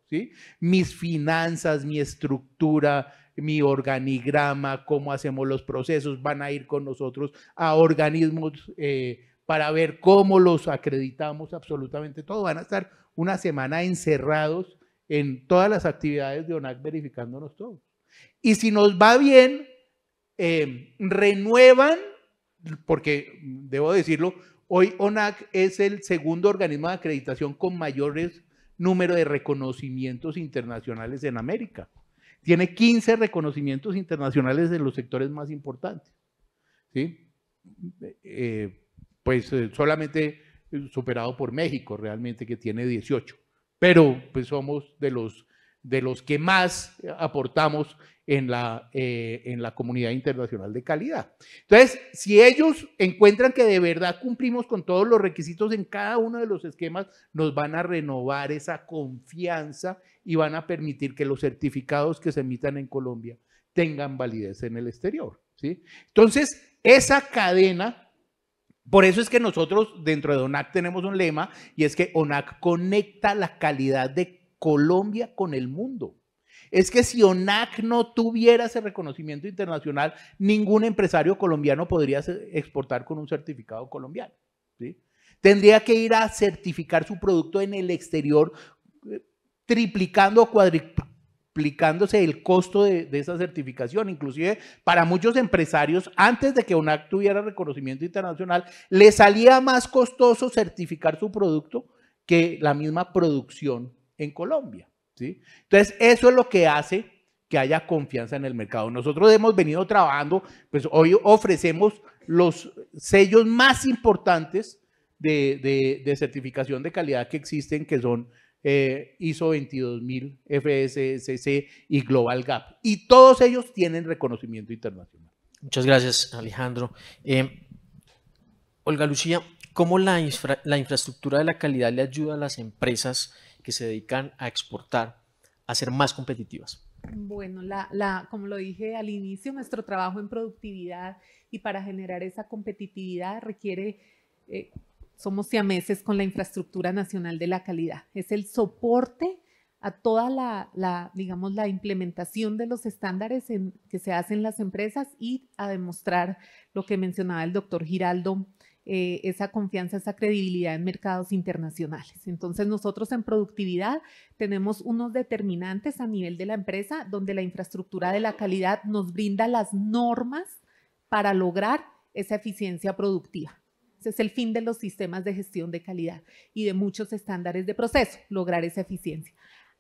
Mis finanzas, mi estructura, mi organigrama, cómo hacemos los procesos, van a ir con nosotros a organismos eh, para ver cómo los acreditamos absolutamente todo. Van a estar una semana encerrados en todas las actividades de ONAC verificándonos todos. Y si nos va bien, em, renuevan, porque debo decirlo, hoy ONAC es el segundo organismo de acreditación con mayores número de reconocimientos internacionales en América. Tiene 15 reconocimientos internacionales en los sectores más importantes. ¿sí? Eh, pues eh, solamente eh, superado por México realmente, que tiene 18. Pero pues somos de los de los que más aportamos en la, eh, en la comunidad internacional de calidad. Entonces, si ellos encuentran que de verdad cumplimos con todos los requisitos en cada uno de los esquemas, nos van a renovar esa confianza y van a permitir que los certificados que se emitan en Colombia tengan validez en el exterior. ¿sí? Entonces, esa cadena por eso es que nosotros dentro de ONAC tenemos un lema y es que ONAC conecta la calidad de Colombia con el mundo. Es que si ONAC no tuviera ese reconocimiento internacional, ningún empresario colombiano podría exportar con un certificado colombiano. ¿sí? Tendría que ir a certificar su producto en el exterior, eh, triplicando o cuadriplicándose el costo de, de, esa certificación. Inclusive para muchos empresarios, antes de que ONAC tuviera reconocimiento internacional, le salía más costoso certificar su producto que la misma producción en Colombia. ¿sí? Entonces, eso es lo que hace que haya confianza en el mercado. Nosotros hemos venido trabajando, pues hoy ofrecemos los sellos más importantes de, certificación de calidad que existen, que son eh, ISO 22000, FSCC y Global Gap. Y todos ellos tienen reconocimiento internacional. Muchas gracias, Alejandro. Eh, Olga Lucía, ¿cómo la, la infraestructura de la calidad le ayuda a las empresas? que se dedican a exportar a ser más competitivas? Bueno, la, como lo dije al inicio, nuestro trabajo en productividad y para generar esa competitividad requiere, eh, somos siameses con la infraestructura nacional de la calidad. Es el soporte a toda la, digamos, la implementación de los estándares que se hacen las empresas y a demostrar lo que mencionaba el doctor Giraldo eh, esa confianza, esa credibilidad en mercados internacionales. Entonces nosotros en productividad tenemos unos determinantes a nivel de la empresa donde la infraestructura de la calidad nos brinda las normas para lograr esa eficiencia productiva. Ese es el fin de los sistemas de gestión de calidad y de muchos estándares de proceso, lograr esa eficiencia.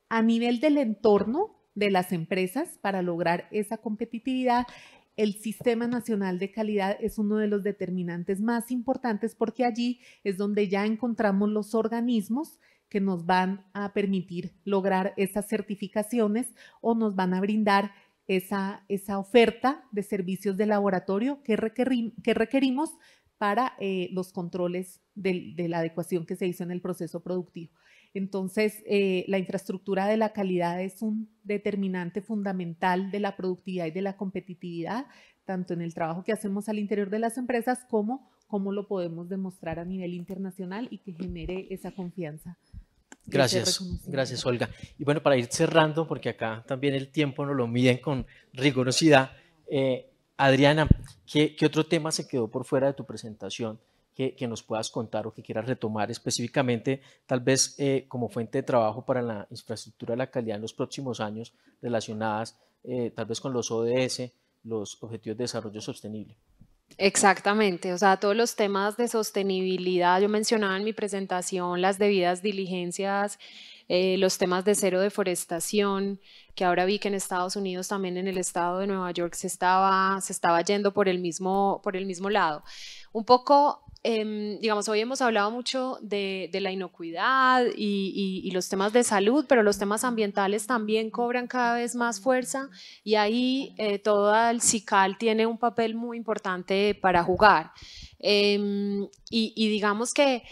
A nivel del entorno de las empresas, para lograr esa competitividad, el Sistema Nacional de Calidad es uno de los determinantes más importantes porque allí es donde ya encontramos los organismos que nos van a permitir lograr esas certificaciones o nos van a brindar esa, esa oferta de servicios de laboratorio que, requerimos para eh, los controles de la adecuación que se hizo en el proceso productivo. Entonces, eh, la infraestructura de la calidad es un determinante fundamental de la productividad y de la competitividad, tanto en el trabajo que hacemos al interior de las empresas como cómo lo podemos demostrar a nivel internacional y que genere esa confianza. Gracias, gracias Olga. Y bueno, para ir cerrando, porque acá también el tiempo nos lo miden con rigurosidad, eh, Adriana, ¿qué otro tema se quedó por fuera de tu presentación? que, nos puedas contar o que quieras retomar específicamente, tal vez eh, como fuente de trabajo para la infraestructura de la calidad en los próximos años relacionadas eh, tal vez con los ODS, los Objetivos de Desarrollo Sostenible. Exactamente, o sea, todos los temas de sostenibilidad, yo mencionaba en mi presentación las debidas diligencias, eh, los temas de cero deforestación, que ahora vi que en Estados Unidos también en el estado de Nueva York se estaba, se estaba yendo por el mismo, por el mismo lado. Un poco Em, digamos, hoy hemos hablado mucho de, la inocuidad y, los temas de salud, pero los temas ambientales también cobran cada vez más fuerza y ahí eh, todo el SICAL tiene un papel muy importante para jugar. Em, y digamos que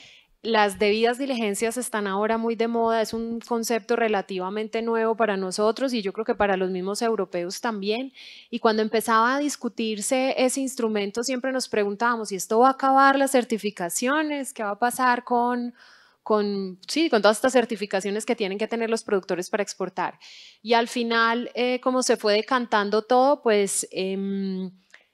las debidas diligencias están ahora muy de moda, es un concepto relativamente nuevo para nosotros y yo creo que para los mismos europeos también. Y cuando empezaba a discutirse ese instrumento, siempre nos preguntábamos, ¿y esto va a acabar las certificaciones? ¿Qué va a pasar con, con, sí, con todas estas certificaciones que tienen que tener los productores para exportar. Y al final, eh, como se fue decantando todo, pues em,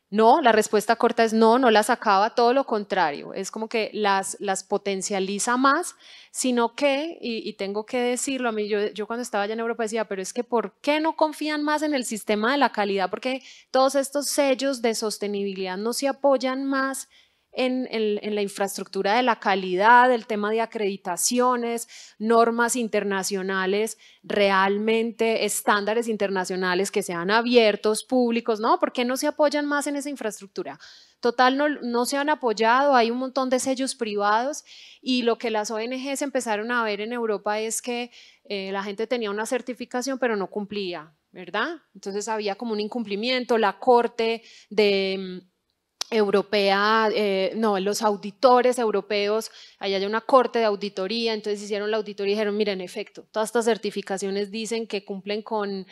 no, la respuesta corta es no, no las acaba, todo lo contrario, es como que las, las potencializa más, sino que, y, tengo que decirlo, a mí yo, yo, cuando estaba allá en Europa decía, pero es que ¿por qué no confían más en el sistema de la calidad? Porque todos estos sellos de sostenibilidad no se apoyan más en, la infraestructura de la calidad, el tema de acreditaciones, normas internacionales, realmente estándares internacionales que sean abiertos, públicos, ¿no? ¿Por qué no se apoyan más en esa infraestructura? Total, no, no se han apoyado, hay un montón de sellos privados y lo que las ONGs empezaron a ver en Europa es que eh, la gente tenía una certificación pero no cumplía, ¿verdad? Entonces había como un incumplimiento, la corte de mm, europea, eh, no, los auditores europeos, allá hay una corte de auditoría, entonces hicieron la auditoría y dijeron, mira, en efecto, todas estas certificaciones dicen que cumplen con,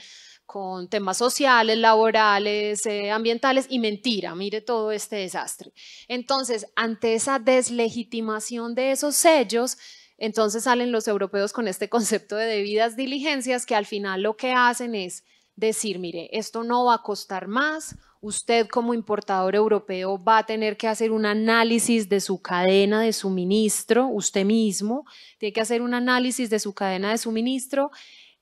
con temas sociales, laborales, eh, ambientales, y mentira, mire todo este desastre. Entonces, ante esa deslegitimación de esos sellos, entonces salen los europeos con este concepto de debidas diligencias que al final lo que hacen es decir, mire, esto no va a costar más usted como importador europeo va a tener que hacer un análisis de su cadena de suministro, usted mismo tiene que hacer un análisis de su cadena de suministro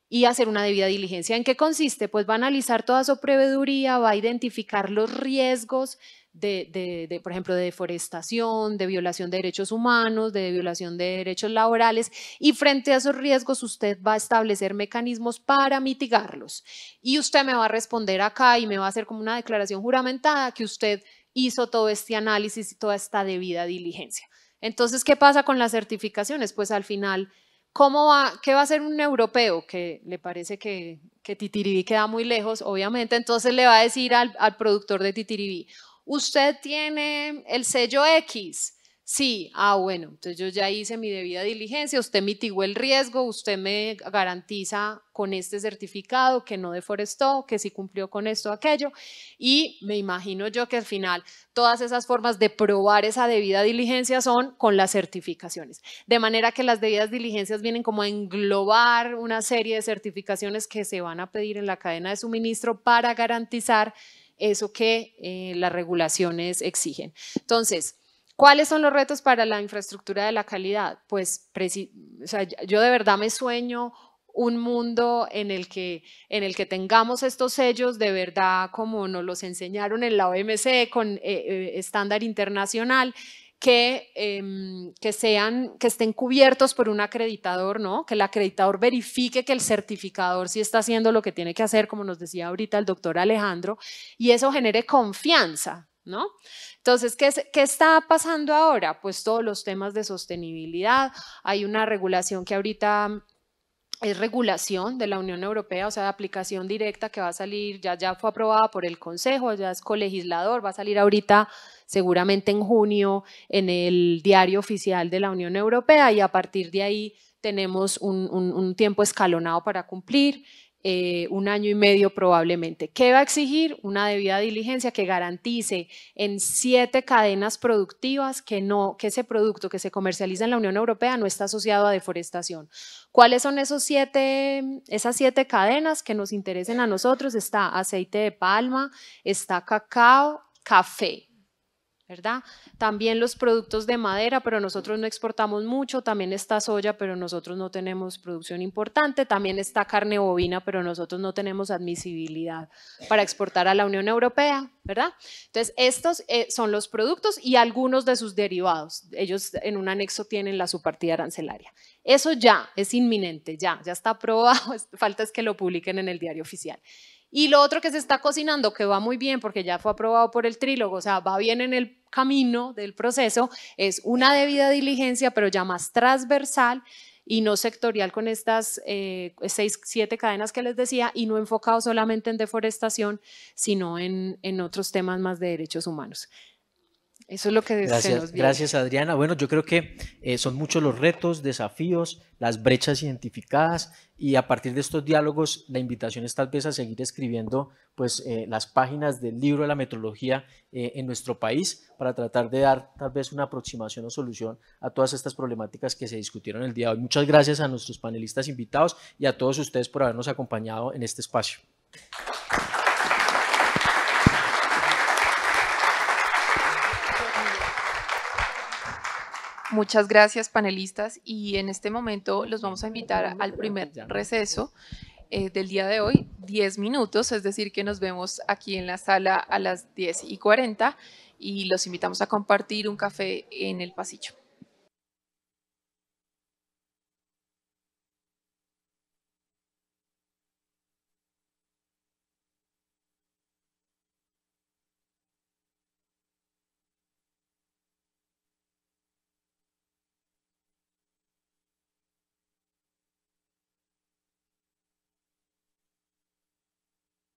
y hacer una debida diligencia. ¿En qué consiste? Pues va a analizar toda su proveeduría, va a identificar los riesgos de, por ejemplo, de deforestación, de violación de derechos humanos, de violación de derechos laborales, y frente a esos riesgos usted va a establecer mecanismos para mitigarlos. Y usted me va a responder acá y me va a hacer como una declaración juramentada que usted hizo todo este análisis y toda esta debida diligencia. Entonces, ¿qué pasa con las certificaciones? Pues al final... ¿Cómo va, ¿Qué va a hacer un europeo que le parece que, que Titiribí queda muy lejos? Obviamente, entonces le va a decir al, al productor de Titiribí, usted tiene el sello X. Sí, ah, bueno, entonces yo ya hice mi debida diligencia, usted mitigó el riesgo, usted me garantiza con este certificado que no deforestó, que sí cumplió con esto, o aquello, y me imagino yo que al final todas esas formas de probar esa debida diligencia son con las certificaciones. De manera que las debidas diligencias vienen como a englobar una serie de certificaciones que se van a pedir en la cadena de suministro para garantizar eso que eh, las regulaciones exigen. Entonces, ¿Cuáles son los retos para la infraestructura de la calidad? Pues yo de verdad me sueño un mundo en el, que, en el que tengamos estos sellos de verdad como nos los enseñaron en la OMC con eh, eh, estándar internacional Em, que, sean, que estén cubiertos por un acreditador, ¿no? Que el acreditador verifique que el certificador sí está haciendo lo que tiene que hacer, como nos decía ahorita el doctor Alejandro, y eso genere confianza, ¿no? Entonces, ¿qué, ¿qué, está pasando ahora? Pues todos los temas de sostenibilidad. Hay una regulación que ahorita es regulación de la Unión Europea, o sea, de aplicación directa que va a salir, ya, ya fue aprobada por el Consejo, ya es colegislador, va a salir ahorita seguramente en junio en el diario oficial de la Unión Europea y a partir de ahí tenemos un tiempo escalonado para cumplir. Eh, un año y medio probablemente. ¿Qué va a exigir? Una debida diligencia que garantice en siete cadenas productivas que, que ese producto que se comercializa en la Unión Europea no está asociado a deforestación. ¿Cuáles son esos siete, esas siete cadenas que nos interesen a nosotros? Está aceite de palma, está cacao, café. ¿verdad? También los productos de madera, pero nosotros no exportamos mucho, también está soya, pero nosotros no tenemos producción importante, también está carne bovina, pero nosotros no tenemos admisibilidad para exportar a la Unión Europea, ¿verdad? Entonces, estos eh, son los productos y algunos de sus derivados. Ellos en un anexo tienen la subpartida arancelaria. Eso ya es inminente, ya, ya está aprobado, falta es que lo publiquen en el diario oficial. Y lo otro que se está cocinando, que va muy bien porque ya fue aprobado por el trílogo, o sea, va bien en el camino del proceso, es una debida diligencia, pero ya más transversal y no sectorial con estas eh, seis, siete cadenas que les decía, y no enfocado solamente en deforestación, sino en otros temas más de derechos humanos. Eso es lo que gracias, se Gracias, Adriana. Bueno, yo creo que eh, son muchos los retos, desafíos, las brechas identificadas y a partir de estos diálogos la invitación es tal vez a seguir escribiendo pues eh, las páginas del libro de la metrología eh, en nuestro país para tratar de dar tal vez una aproximación o solución a todas estas problemáticas que se discutieron el día de hoy. Muchas gracias a nuestros panelistas invitados y a todos ustedes por habernos acompañado en este espacio. Muchas gracias, panelistas. Y en este momento los vamos a invitar al primer receso eh, del día de hoy, 10 minutos, es decir, que nos vemos aquí en la sala a las 10 y 40 y los invitamos a compartir un café en el pasillo.